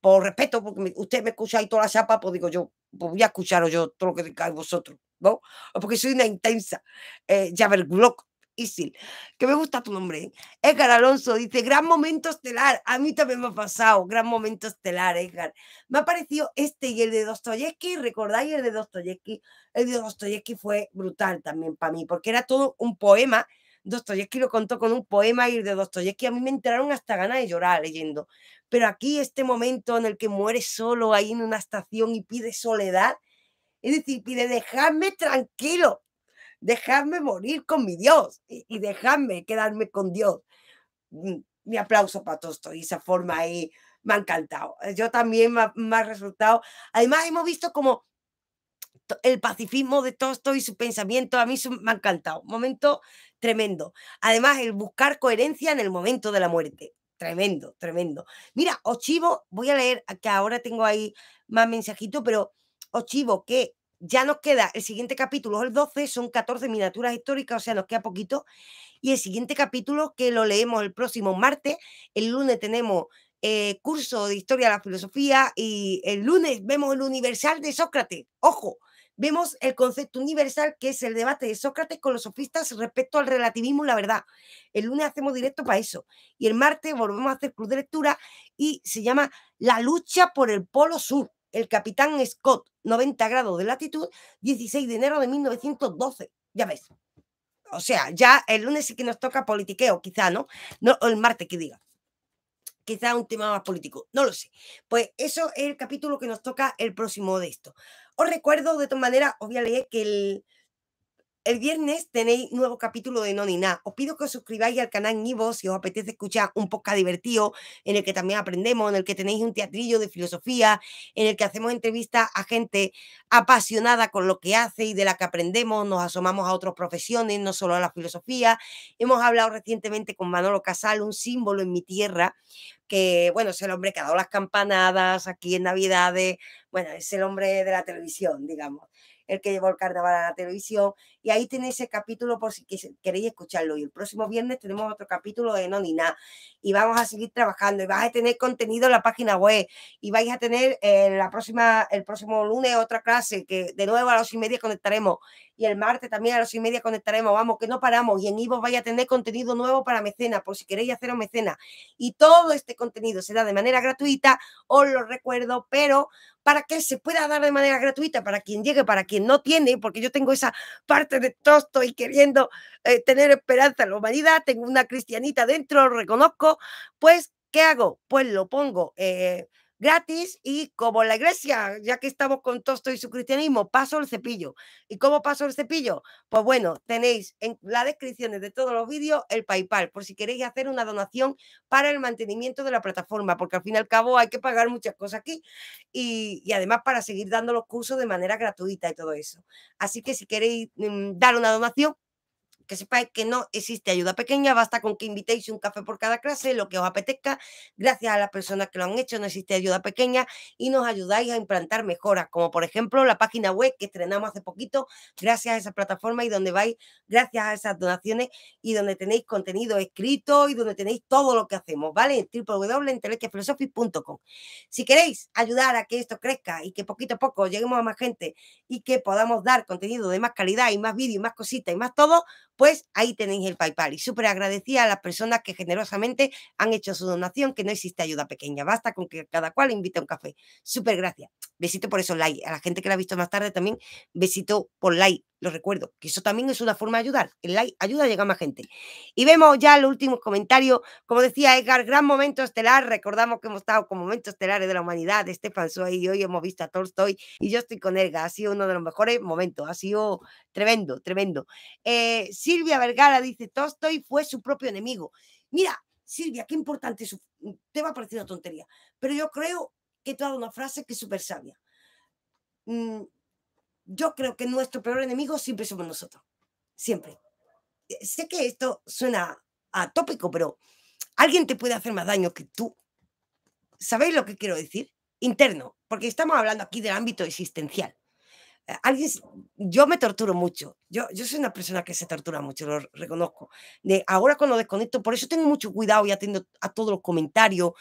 Por respeto, porque usted me escucha ahí toda la chapa, pues digo yo, pues voy a escucharos yo todo lo que digáis vosotros, ¿no? Porque soy una intensa. Eh, blog Isil, que me gusta tu nombre. Edgar Alonso dice, gran momento estelar. A mí también me ha pasado, gran momento estelar, Edgar. Me ha parecido este y el de Dostoyevsky, ¿recordáis el de Dostoyevsky? El de Dostoyevsky fue brutal también para mí, porque era todo un poema. Dostoyevsky lo contó con un poema y el de Dostoyevsky a mí me entraron hasta ganas de llorar leyendo. Pero aquí este momento en el que muere solo ahí en una estación y pide soledad, es decir, pide dejarme tranquilo, dejadme morir con mi Dios y, y dejadme quedarme con Dios. Mm, mi aplauso para Tosto y esa forma ahí me ha encantado. Eh, yo también me ha, resultado. Además, hemos visto como el pacifismo de Tosto y su pensamiento, a mí me ha encantado. momento tremendo. Además, el buscar coherencia en el momento de la muerte. Tremendo, tremendo. Mira, Ochivo, voy a leer, que ahora tengo ahí más mensajito, pero Ochivo, que ya nos queda el siguiente capítulo, el 12, son 14 miniaturas históricas, o sea, nos queda poquito. Y el siguiente capítulo, que lo leemos el próximo martes, el lunes tenemos eh, curso de historia de la filosofía y el lunes vemos el universal de Sócrates. Ojo, vemos el concepto universal que es el debate de Sócrates con los sofistas respecto al relativismo y la verdad. El lunes hacemos directo para eso y el martes volvemos a hacer club de lectura y se llama La lucha por el Polo Sur, el capitán Scott. 90 grados de latitud, 16 de enero de 1912. Ya ves. O sea, ya el lunes sí que nos toca politiqueo, quizá, ¿no? no o el martes que diga. Quizá un tema más político, no lo sé. Pues eso es el capítulo que nos toca el próximo de esto. Os recuerdo, de todas maneras, os voy a leer que el, el viernes tenéis nuevo capítulo de No Ni Nada. Os pido que os suscribáis al canal Nivo si os apetece escuchar un podcast divertido en el que también aprendemos, en el que tenéis un teatrillo de filosofía, en el que hacemos entrevistas a gente apasionada con lo que hace y de la que aprendemos, nos asomamos a otras profesiones, no solo a la filosofía. Hemos hablado recientemente con Manolo Casal, un símbolo en mi tierra, que, bueno, es el hombre que ha dado las campanadas aquí en Navidades, bueno, es el hombre de la televisión, digamos el que llevó el carnaval a la televisión. Y ahí tenéis ese capítulo por si queréis escucharlo. Y el próximo viernes tenemos otro capítulo de No ni nada. Y vamos a seguir trabajando. Y vais a tener contenido en la página web. Y vais a tener eh, la próxima, el próximo lunes otra clase que de nuevo a las y media conectaremos. Y el martes también a las y media conectaremos. Vamos, que no paramos. Y en Ivo vais a tener contenido nuevo para mecenas, por si queréis haceros mecenas. Y todo este contenido será de manera gratuita, os lo recuerdo, pero para que se pueda dar de manera gratuita para quien llegue, para quien no tiene, porque yo tengo esa parte de tosto y queriendo eh, tener esperanza en la humanidad, tengo una cristianita dentro, reconozco, pues, ¿qué hago? Pues lo pongo. Eh, gratis y como la iglesia, ya que estamos con Tosto y su cristianismo, paso el cepillo. ¿Y cómo paso el cepillo? Pues bueno, tenéis en las descripciones de todos los vídeos el PayPal, por si queréis hacer una donación para el mantenimiento de la plataforma, porque al fin y al cabo hay que pagar muchas cosas aquí y, además para seguir dando los cursos de manera gratuita y todo eso. Así que si queréis mm, dar una donación, que sepáis que no existe ayuda pequeña, basta con que invitéis un café por cada clase, lo que os apetezca. Gracias a las personas que lo han hecho, no existe ayuda pequeña y nos ayudáis a implantar mejoras, como por ejemplo la página web que estrenamos hace poquito, gracias a esa plataforma y donde vais, gracias a esas donaciones y donde tenéis contenido escrito y donde tenéis todo lo que hacemos, ¿vale? puntocom Si queréis ayudar a que esto crezca y que poquito a poco lleguemos a más gente y que podamos dar contenido de más calidad y más vídeos, y más cositas y más todo, pues ahí tenéis el PayPal. Y súper agradecida a las personas que generosamente han hecho su donación, que no existe ayuda pequeña, basta con que cada cual invite a un café. Súper gracias. Besito por eso like. A la gente que la ha visto más tarde también, besito por like. Lo recuerdo, que eso también es una forma de ayudar. El like ayuda a llegar más gente. Y vemos ya el último comentario, Como decía Edgar, gran momento estelar. Recordamos que hemos estado con momentos estelares de la humanidad, este Estefan Soy y hoy hemos visto a Tolstoy. Y yo estoy con Edgar. Ha sido uno de los mejores momentos. Ha sido tremendo, tremendo. Eh, Silvia Vergara dice, Tolstoy fue su propio enemigo. Mira, Silvia, qué importante. Su... Te va a tontería. Pero yo creo que toda dado una frase que es súper sabia. Mm, yo creo que nuestro peor enemigo siempre somos nosotros. Siempre. Eh, sé que esto suena atópico, pero alguien te puede hacer más daño que tú. ¿Sabéis lo que quiero decir? Interno, porque estamos hablando aquí del ámbito existencial. Eh, yo me torturo mucho. Yo, yo soy una persona que se tortura mucho, lo reconozco. De, ahora cuando desconecto, por eso tengo mucho cuidado y atiendo a todos los comentarios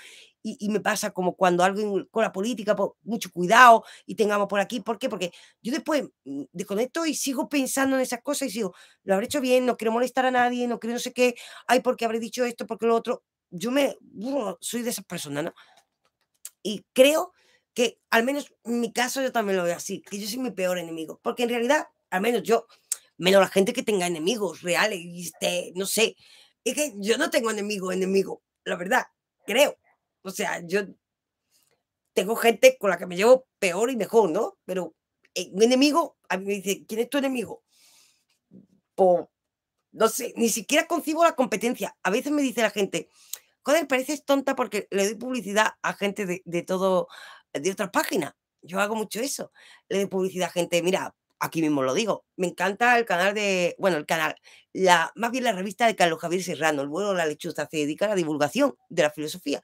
y, me pasa como cuando algo con la política, mucho cuidado y tengamos por aquí. ¿Por qué? Porque yo después mm, desconecto y sigo pensando en esas cosas y sigo, lo habré hecho bien, no quiero molestar a nadie, no quiero no sé qué, ay, qué habré dicho esto, porque lo otro. Yo me, soy de esas personas, ¿no? Y creo que al menos en mi caso yo también lo veo así, que yo soy mi peor enemigo, porque en realidad, al menos yo, menos la gente que tenga enemigos reales, este, no sé, es que yo no tengo enemigo, enemigo, la verdad, creo, o sea, yo tengo gente con la que me llevo peor y mejor, ¿no? Pero mi eh, enemigo, a mí me dice, ¿quién es tu enemigo? Pues, no sé, ni siquiera concibo la competencia. A veces me dice la gente, joder, pareces tonta porque le doy publicidad a gente de, todo, de otras páginas. Yo hago mucho eso. Le doy publicidad a gente, mira, aquí mismo lo digo. Me encanta el canal de, bueno, el canal, la, más bien la revista de Carlos Javier Serrano, el vuelo de la lechuza, se dedica a la divulgación de la filosofía.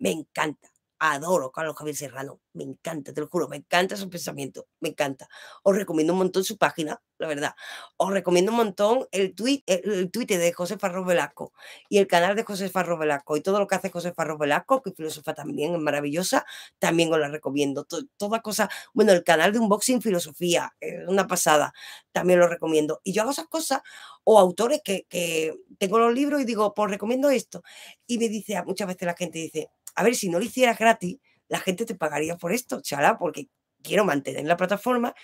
Me encanta. Adoro Carlos Javier Serrano. Me encanta, te lo juro. Me encanta su pensamiento. Me encanta. Os recomiendo un montón su página, la verdad. Os recomiendo un montón el, tweet, el, de José Farro Velasco y el canal de José Farro Velasco y todo lo que hace José Farro Velasco, que filósofa también es maravillosa, también os la recomiendo. toda cosa, bueno, el canal de Unboxing Filosofía, una pasada, también lo recomiendo. Y yo hago esas cosas o autores que, que tengo los libros y digo, pues recomiendo esto. Y me dice, muchas veces la gente dice, a ver, si no lo hicieras gratis, la gente te pagaría por esto, chala, porque quiero mantener la plataforma.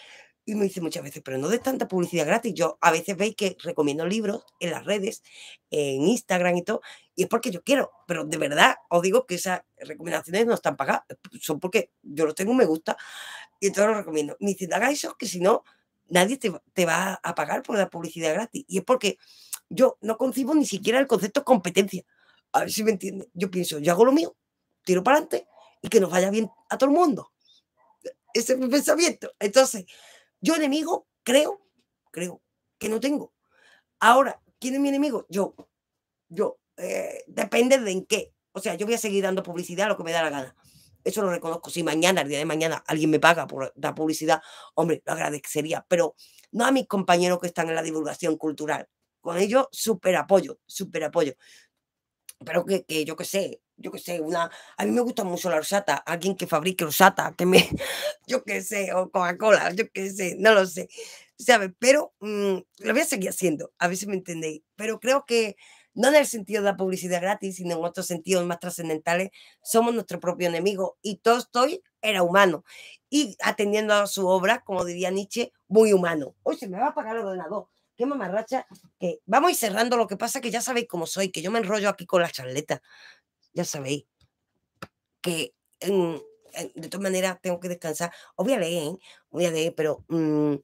Y me dice muchas veces, pero no de tanta publicidad gratis. Yo a veces veis que recomiendo libros en las redes, en Instagram y todo, y es porque yo quiero. Pero de verdad os digo que esas recomendaciones no están pagadas, son porque yo los tengo y me gusta y entonces los recomiendo. Me dice haga eso, que si no, nadie te, te va a pagar por la publicidad gratis. Y es porque yo no concibo ni siquiera el concepto competencia. A ver si me entiende. Yo pienso, yo hago lo mío, tiro para adelante y que nos vaya bien a todo el mundo. Ese es mi pensamiento. Entonces, yo enemigo creo, creo que no tengo. Ahora, ¿quién es mi enemigo? Yo. Yo. Eh, depende de en qué. O sea, yo voy a seguir dando publicidad a lo que me da la gana. Eso lo reconozco. Si mañana, el día de mañana, alguien me paga por dar publicidad, hombre, lo agradecería. Pero no a mis compañeros que están en la divulgación cultural. Con ellos, súper apoyo, súper apoyo. Pero que, que yo qué sé, yo qué sé, una, a mí me gusta mucho la rosata, alguien que fabrique rosata, que me, yo qué sé, o Coca-Cola, yo qué sé, no lo sé, ¿sabes? Pero mm, lo voy a seguir haciendo, a ver si me entendéis, pero creo que no en el sentido de la publicidad gratis, sino en otros sentidos más trascendentales, somos nuestro propio enemigo y todo estoy era humano y atendiendo a su obra, como diría Nietzsche, muy humano. Hoy se me va a apagar el ordenador qué mamarracha, que vamos a ir cerrando, lo que pasa que ya sabéis cómo soy, que yo me enrollo aquí con la charleta, ya sabéis que mm, eh, de todas maneras tengo que descansar. Os ¿eh? voy a leer, pero mm,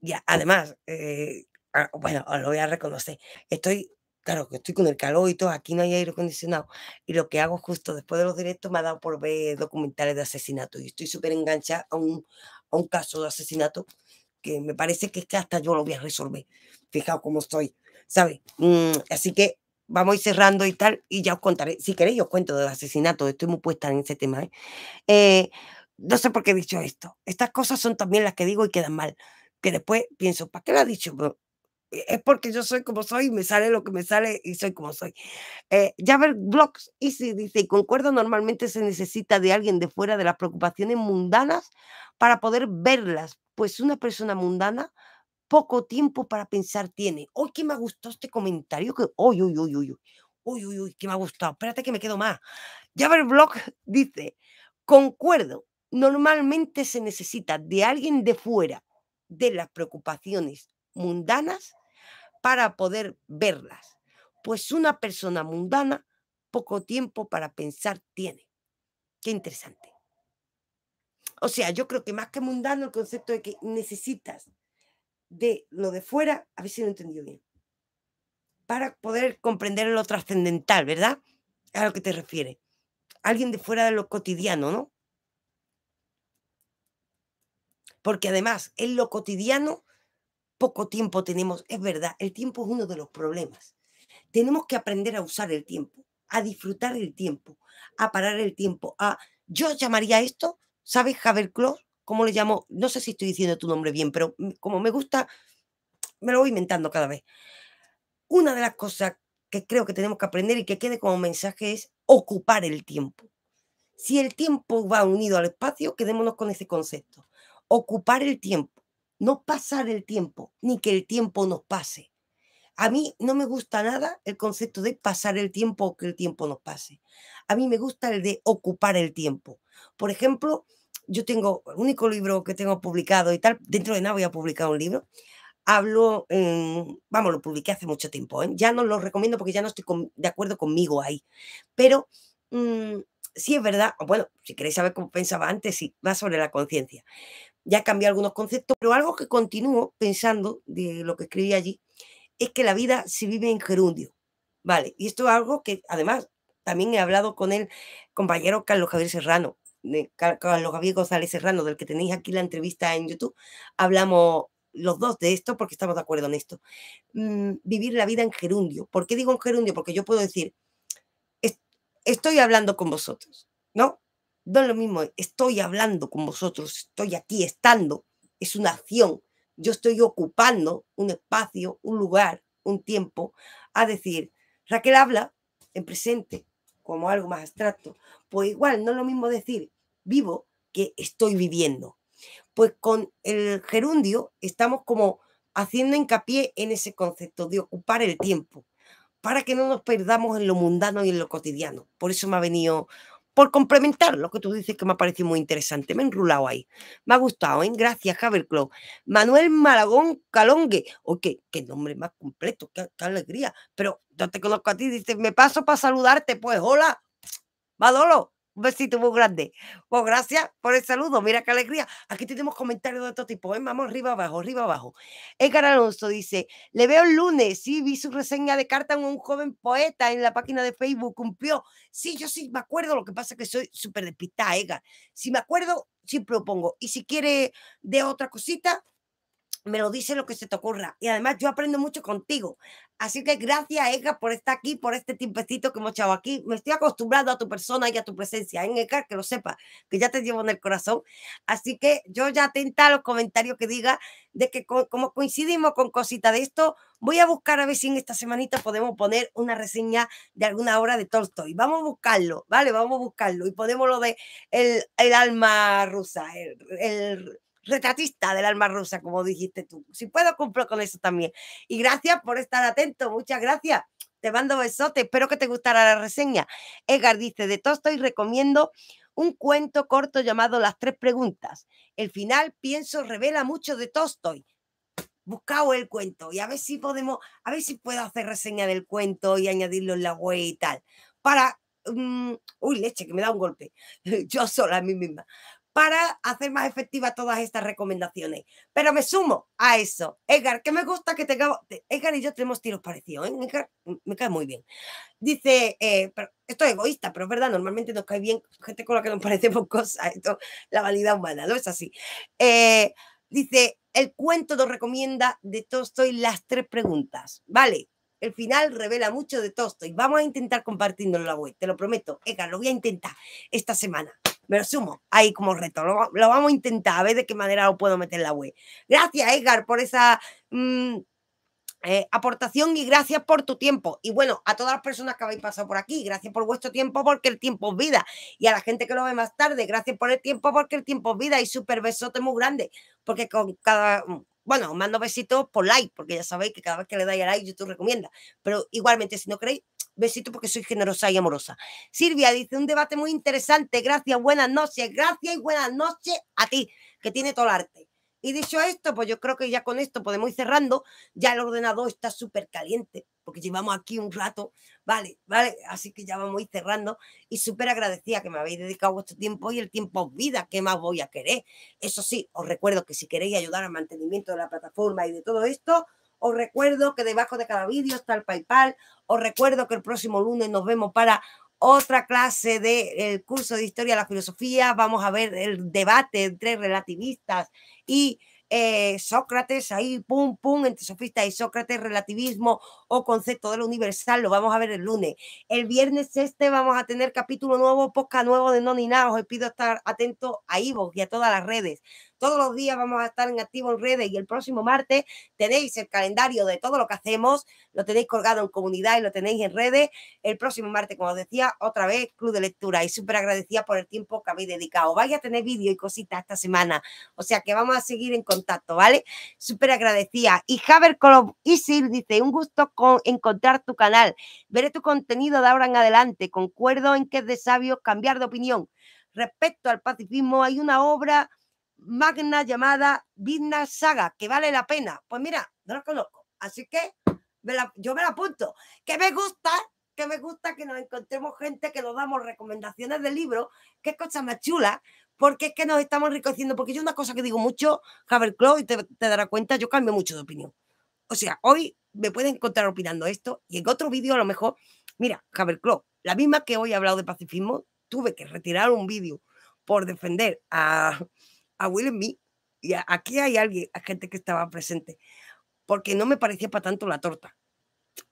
ya, además, eh, ah, bueno, os lo voy a reconocer. Estoy, claro, que estoy con el calor y todo, aquí no hay aire acondicionado. Y lo que hago justo después de los directos me ha dado por ver documentales de asesinato. Y estoy súper enganchada a un, a un caso de asesinato que me parece que hasta yo lo voy a resolver. Fijaos cómo estoy, ¿sabes? Mm, así que vamos a ir cerrando y tal, y ya os contaré. Si queréis, os cuento del asesinato. estoy muy puesta en ese tema. ¿eh? ¿eh? no sé por qué he dicho esto. Estas cosas son también las que digo y quedan mal. Que después pienso, ¿para qué lo he dicho? E, es porque yo soy como soy, me sale lo que me sale y soy como soy. Eh, ya ver blogs y si dice, y concuerdo, normalmente se necesita de alguien de fuera de las preocupaciones mundanas para poder verlas, pues una persona mundana poco tiempo para pensar tiene. Hoy que me ha gustado este comentario, que uy, uy, uy, uy, uy, uy, que me ha gustado. Espérate que me quedo más. ...ya el blog, dice, concuerdo, normalmente se necesita de alguien de fuera de las preocupaciones mundanas para poder verlas, pues una persona mundana poco tiempo para pensar tiene. Qué interesante. O sea, yo creo que más que mundano el concepto de que necesitas de lo de fuera, a ver si lo he entendido bien, para poder comprender lo trascendental, ¿verdad? A lo que te refiere Alguien de fuera de lo cotidiano, ¿no? Porque además, en lo cotidiano, poco tiempo tenemos, es verdad, el tiempo es uno de los problemas. Tenemos que aprender a usar el tiempo, a disfrutar el tiempo, a parar el tiempo, a... Yo llamaría esto, ¿sabes, Javier Claude? ¿cómo le llamo? No sé si estoy diciendo tu nombre bien, pero como me gusta, me lo voy inventando cada vez. Una de las cosas que creo que tenemos que aprender y que quede como mensaje es ocupar el tiempo. Si el tiempo va unido al espacio, quedémonos con ese concepto. Ocupar el tiempo, no pasar el tiempo, ni que el tiempo nos pase. A mí no me gusta nada el concepto de pasar el tiempo o que el tiempo nos pase. A mí me gusta el de ocupar el tiempo. Por ejemplo, yo tengo el único libro que tengo publicado y tal, dentro de nada voy a publicar un libro. Hablo, vamos, lo publiqué hace mucho tiempo, ¿eh? ya no lo recomiendo porque ya no estoy de acuerdo conmigo ahí, pero mm, sí es verdad, bueno, si queréis saber cómo pensaba antes, sí, va sobre la conciencia. Ya cambié algunos conceptos, pero algo que continúo pensando de lo que escribí allí es que la vida se vive en gerundio, ¿vale? Y esto es algo que además también he hablado con el compañero Carlos Javier Serrano, con Carlos Javier González Serrano, del que tenéis aquí la entrevista en YouTube, hablamos los dos de esto porque estamos de acuerdo en esto. Mm, vivir la vida en gerundio. ¿Por qué digo en gerundio? Porque yo puedo decir, estoy hablando con vosotros, ¿no? No es lo mismo, estoy hablando con vosotros, estoy aquí estando, es una acción. Yo estoy ocupando un espacio, un lugar, un tiempo, a decir, Raquel habla en presente, como algo más abstracto. Pues igual, no es lo mismo decir, vivo que estoy viviendo. Pues con el gerundio estamos como haciendo hincapié en ese concepto de ocupar el tiempo para que no nos perdamos en lo mundano y en lo cotidiano. Por eso me ha venido, por complementar lo que tú dices que me ha parecido muy interesante. Me he enrulado ahí. Me ha gustado, ¿eh? Gracias, Haverclaw. Manuel Malagón Calongue. que qué nombre más completo, qué, alegría. Pero yo te conozco a ti, dices, me paso para saludarte. Pues hola, Madolo, un besito muy grande. Pues gracias por el saludo. Mira qué alegría. Aquí tenemos comentarios de todo tipo. ¿eh? Vamos arriba abajo, arriba abajo. Edgar Alonso dice: Le veo el lunes. Sí, vi su reseña de carta a un joven poeta en la página de Facebook. Cumplió. Sí, yo sí me acuerdo. Lo que pasa es que soy súper despistada, Edgar. Si me acuerdo, sí propongo. Y si quiere de otra cosita, me lo dice lo que se te ocurra. Y además yo aprendo mucho contigo. Así que gracias, Eka por estar aquí, por este tiempecito que hemos echado aquí. Me estoy acostumbrando a tu persona y a tu presencia en ¿eh, Edgar, que lo sepa, que ya te llevo en el corazón. Así que yo ya atenta a los comentarios que diga de que como coincidimos con cosita de esto, voy a buscar a ver si en esta semanita podemos poner una reseña de alguna obra de Tolstoy. Vamos a buscarlo, ¿vale? Vamos a buscarlo. Y ponemos lo de el, alma rusa, el retratista del alma rusa, como dijiste tú. Si puedo, cumplo con eso también. Y gracias por estar atento, muchas gracias. Te mando besote, espero que te gustara la reseña. Edgar dice, de todo recomiendo un cuento corto llamado Las tres preguntas. El final, pienso, revela mucho de Tolstoy. Buscado el cuento y a ver si podemos, a ver si puedo hacer reseña del cuento y añadirlo en la web y tal. Para. Mm, uy, leche, que me da un golpe. Yo sola a mí misma para hacer más efectiva todas estas recomendaciones. Pero me sumo a eso. Edgar, que me gusta que tengamos... Edgar y yo tenemos tiros parecidos, ¿eh? me cae muy bien. Dice, eh, esto es egoísta, pero es verdad, normalmente nos cae bien gente con la que nos parecemos cosas. Esto, la validad humana, ¿no es así? Eh, dice, el cuento nos recomienda de Tolstoy las tres preguntas. Vale, el final revela mucho de y Vamos a intentar compartiéndolo en la web, te lo prometo. Edgar, lo voy a intentar esta semana me lo sumo ahí como reto. Lo, vamos a intentar, a ver de qué manera lo puedo meter en la web. Gracias, Edgar, por esa mm, eh, aportación y gracias por tu tiempo. Y bueno, a todas las personas que habéis pasado por aquí, gracias por vuestro tiempo porque el tiempo es vida. Y a la gente que lo ve más tarde, gracias por el tiempo porque el tiempo es vida. Y súper besote muy grande, porque con cada. Mm, bueno, mando besitos por like, porque ya sabéis que cada vez que le dais a like, YouTube recomienda. Pero igualmente, si no creéis Besito porque soy generosa y amorosa. Silvia dice, un debate muy interesante. Gracias, buenas noches. Gracias y buenas noches a ti, que tiene todo el arte. Y dicho esto, pues yo creo que ya con esto podemos ir cerrando. Ya el ordenador está súper caliente, porque llevamos aquí un rato, ¿vale? ¿Vale? Así que ya vamos a ir cerrando. Y súper agradecida que me habéis dedicado vuestro tiempo y el tiempo vida, que más voy a querer? Eso sí, os recuerdo que si queréis ayudar al mantenimiento de la plataforma y de todo esto, os recuerdo que debajo de cada vídeo está el PayPal. Os recuerdo que el próximo lunes nos vemos para otra clase del eh, curso de historia de la filosofía. Vamos a ver el debate entre relativistas y eh, Sócrates, ahí pum pum, entre sofistas y Sócrates, relativismo o concepto de lo universal, lo vamos a ver el lunes. El viernes este vamos a tener capítulo nuevo, podcast nuevo de No Ni Nada, os pido estar atentos a Ivo y a todas las redes. Todos los días vamos a estar en activo en redes y el próximo martes tenéis el calendario de todo lo que hacemos, lo tenéis colgado en comunidad y lo tenéis en redes. El próximo martes, como os decía, otra vez Club de Lectura y súper agradecida por el tiempo que habéis dedicado. Vais a tener vídeo y cositas esta semana, o sea que vamos a seguir en contacto, ¿vale? Súper agradecida. Y Javier Colom y Sil, dice, un gusto con encontrar tu canal. Veré tu contenido de ahora en adelante. Concuerdo en que es de sabio cambiar de opinión. Respecto al pacifismo, hay una obra magna llamada Vidna Saga, que vale la pena. Pues mira, no la conozco. Así que yo me la apunto. Que me gusta, que me gusta que nos encontremos gente que nos damos recomendaciones de libros, es cosa más chula, porque es que nos estamos enriqueciendo. Porque yo una cosa que digo mucho, Javier Claude, y te, darás cuenta, yo cambio mucho de opinión. O sea, hoy me pueden encontrar opinando esto y en otro vídeo a lo mejor, mira, Javier Claude, la misma que hoy he hablado de pacifismo, tuve que retirar un vídeo por defender a, a Will y aquí hay alguien, gente que estaba presente, porque no me parecía para tanto la torta.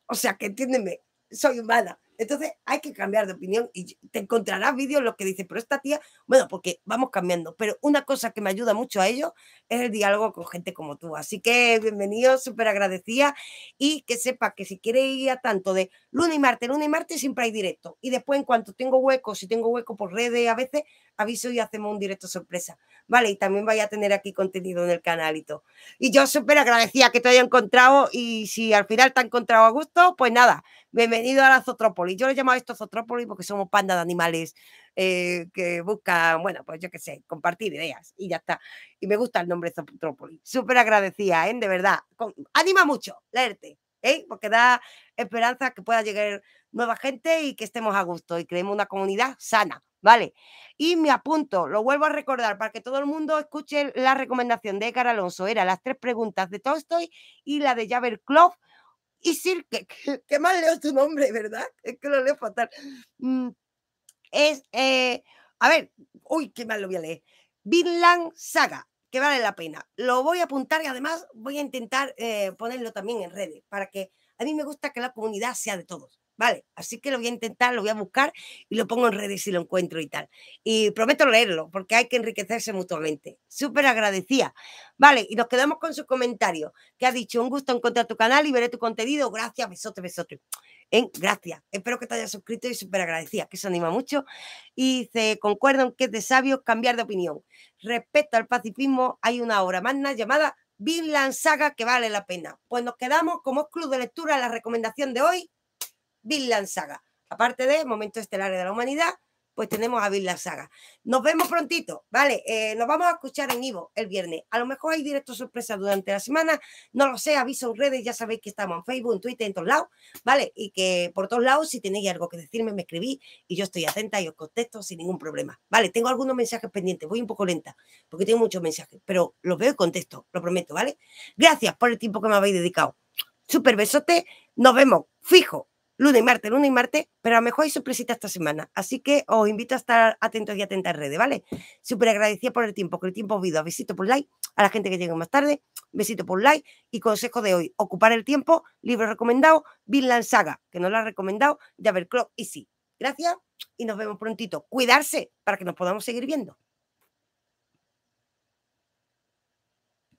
O sea, que entiéndeme, soy humana. Entonces hay que cambiar de opinión y te encontrarás vídeos en los que dices, pero esta tía, bueno, porque vamos cambiando. Pero una cosa que me ayuda mucho a ello es el diálogo con gente como tú. Así que bienvenido, súper agradecida y que sepa que si quiere ir a tanto de lunes y martes, lunes y martes siempre hay directo. Y después en cuanto tengo hueco, si tengo hueco por redes a veces, aviso y hacemos un directo sorpresa. ¿vale? Y también vaya a tener aquí contenido en el canalito. y yo súper agradecía que te haya encontrado y si al final te ha encontrado a gusto, pues nada, bienvenido a la Zotrópolis. Yo le llamo a esto Zotrópolis porque somos pandas de animales eh, que buscan, bueno, pues yo qué sé, compartir ideas y ya está. Y me gusta el nombre Zotrópolis. Súper agradecida, ¿eh? De verdad. anima mucho leerte. ¿Eh? porque da esperanza que pueda llegar nueva gente y que estemos a gusto y creemos una comunidad sana, ¿vale? Y me apunto, lo vuelvo a recordar para que todo el mundo escuche la recomendación de Edgar Alonso. Era las tres preguntas de Tolstoy y la de Jaber Kloff y Sir, que, mal leo tu nombre, ¿verdad? Es que lo leo fatal. Mm, es, eh, a ver, uy, qué mal lo voy a leer. Vinland Saga, que vale la pena. Lo voy a apuntar y además voy a intentar eh, ponerlo también en redes, para que a mí me gusta que la comunidad sea de todos. Vale, así que lo voy a intentar, lo voy a buscar y lo pongo en redes si lo encuentro y tal. Y prometo leerlo, porque hay que enriquecerse mutuamente. Súper agradecida. Vale, y nos quedamos con su comentario, que ha dicho, un gusto encontrar tu canal y veré tu contenido. Gracias, besote, besote. Gracias. Espero que te hayas suscrito y súper agradecida, que se anima mucho. Y se concuerdan que es de sabios cambiar de opinión. Respecto al pacifismo, hay una obra magna llamada Vinland Saga que vale la pena. Pues nos quedamos como club de lectura la recomendación de hoy Bill Saga. Aparte de Momento Estelares de la Humanidad, pues tenemos a Bill Saga. Nos vemos prontito, ¿vale? Eh, nos vamos a escuchar en Ivo el viernes. A lo mejor hay directo sorpresa durante la semana, no lo sé, aviso en redes, ya sabéis que estamos en Facebook, en Twitter, en todos lados, ¿vale? Y que por todos lados, si tenéis algo que decirme, me escribí y yo estoy atenta y os contesto sin ningún problema, ¿vale? Tengo algunos mensajes pendientes, voy un poco lenta, porque tengo muchos mensajes, pero los veo y contesto, lo prometo, ¿vale? Gracias por el tiempo que me habéis dedicado. Super besote, nos vemos, fijo lunes y martes, lunes y martes, pero a lo mejor hay sorpresita esta semana. Así que os invito a estar atentos y atentas en redes, ¿vale? Súper agradecida por el tiempo, que el tiempo os vida. Besito por like, a la gente que llegue más tarde, besito por like y consejo de hoy, ocupar el tiempo, libro recomendado, Vinland Saga, que nos lo ha recomendado, de haberlo y sí. Gracias y nos vemos prontito. Cuidarse para que nos podamos seguir viendo.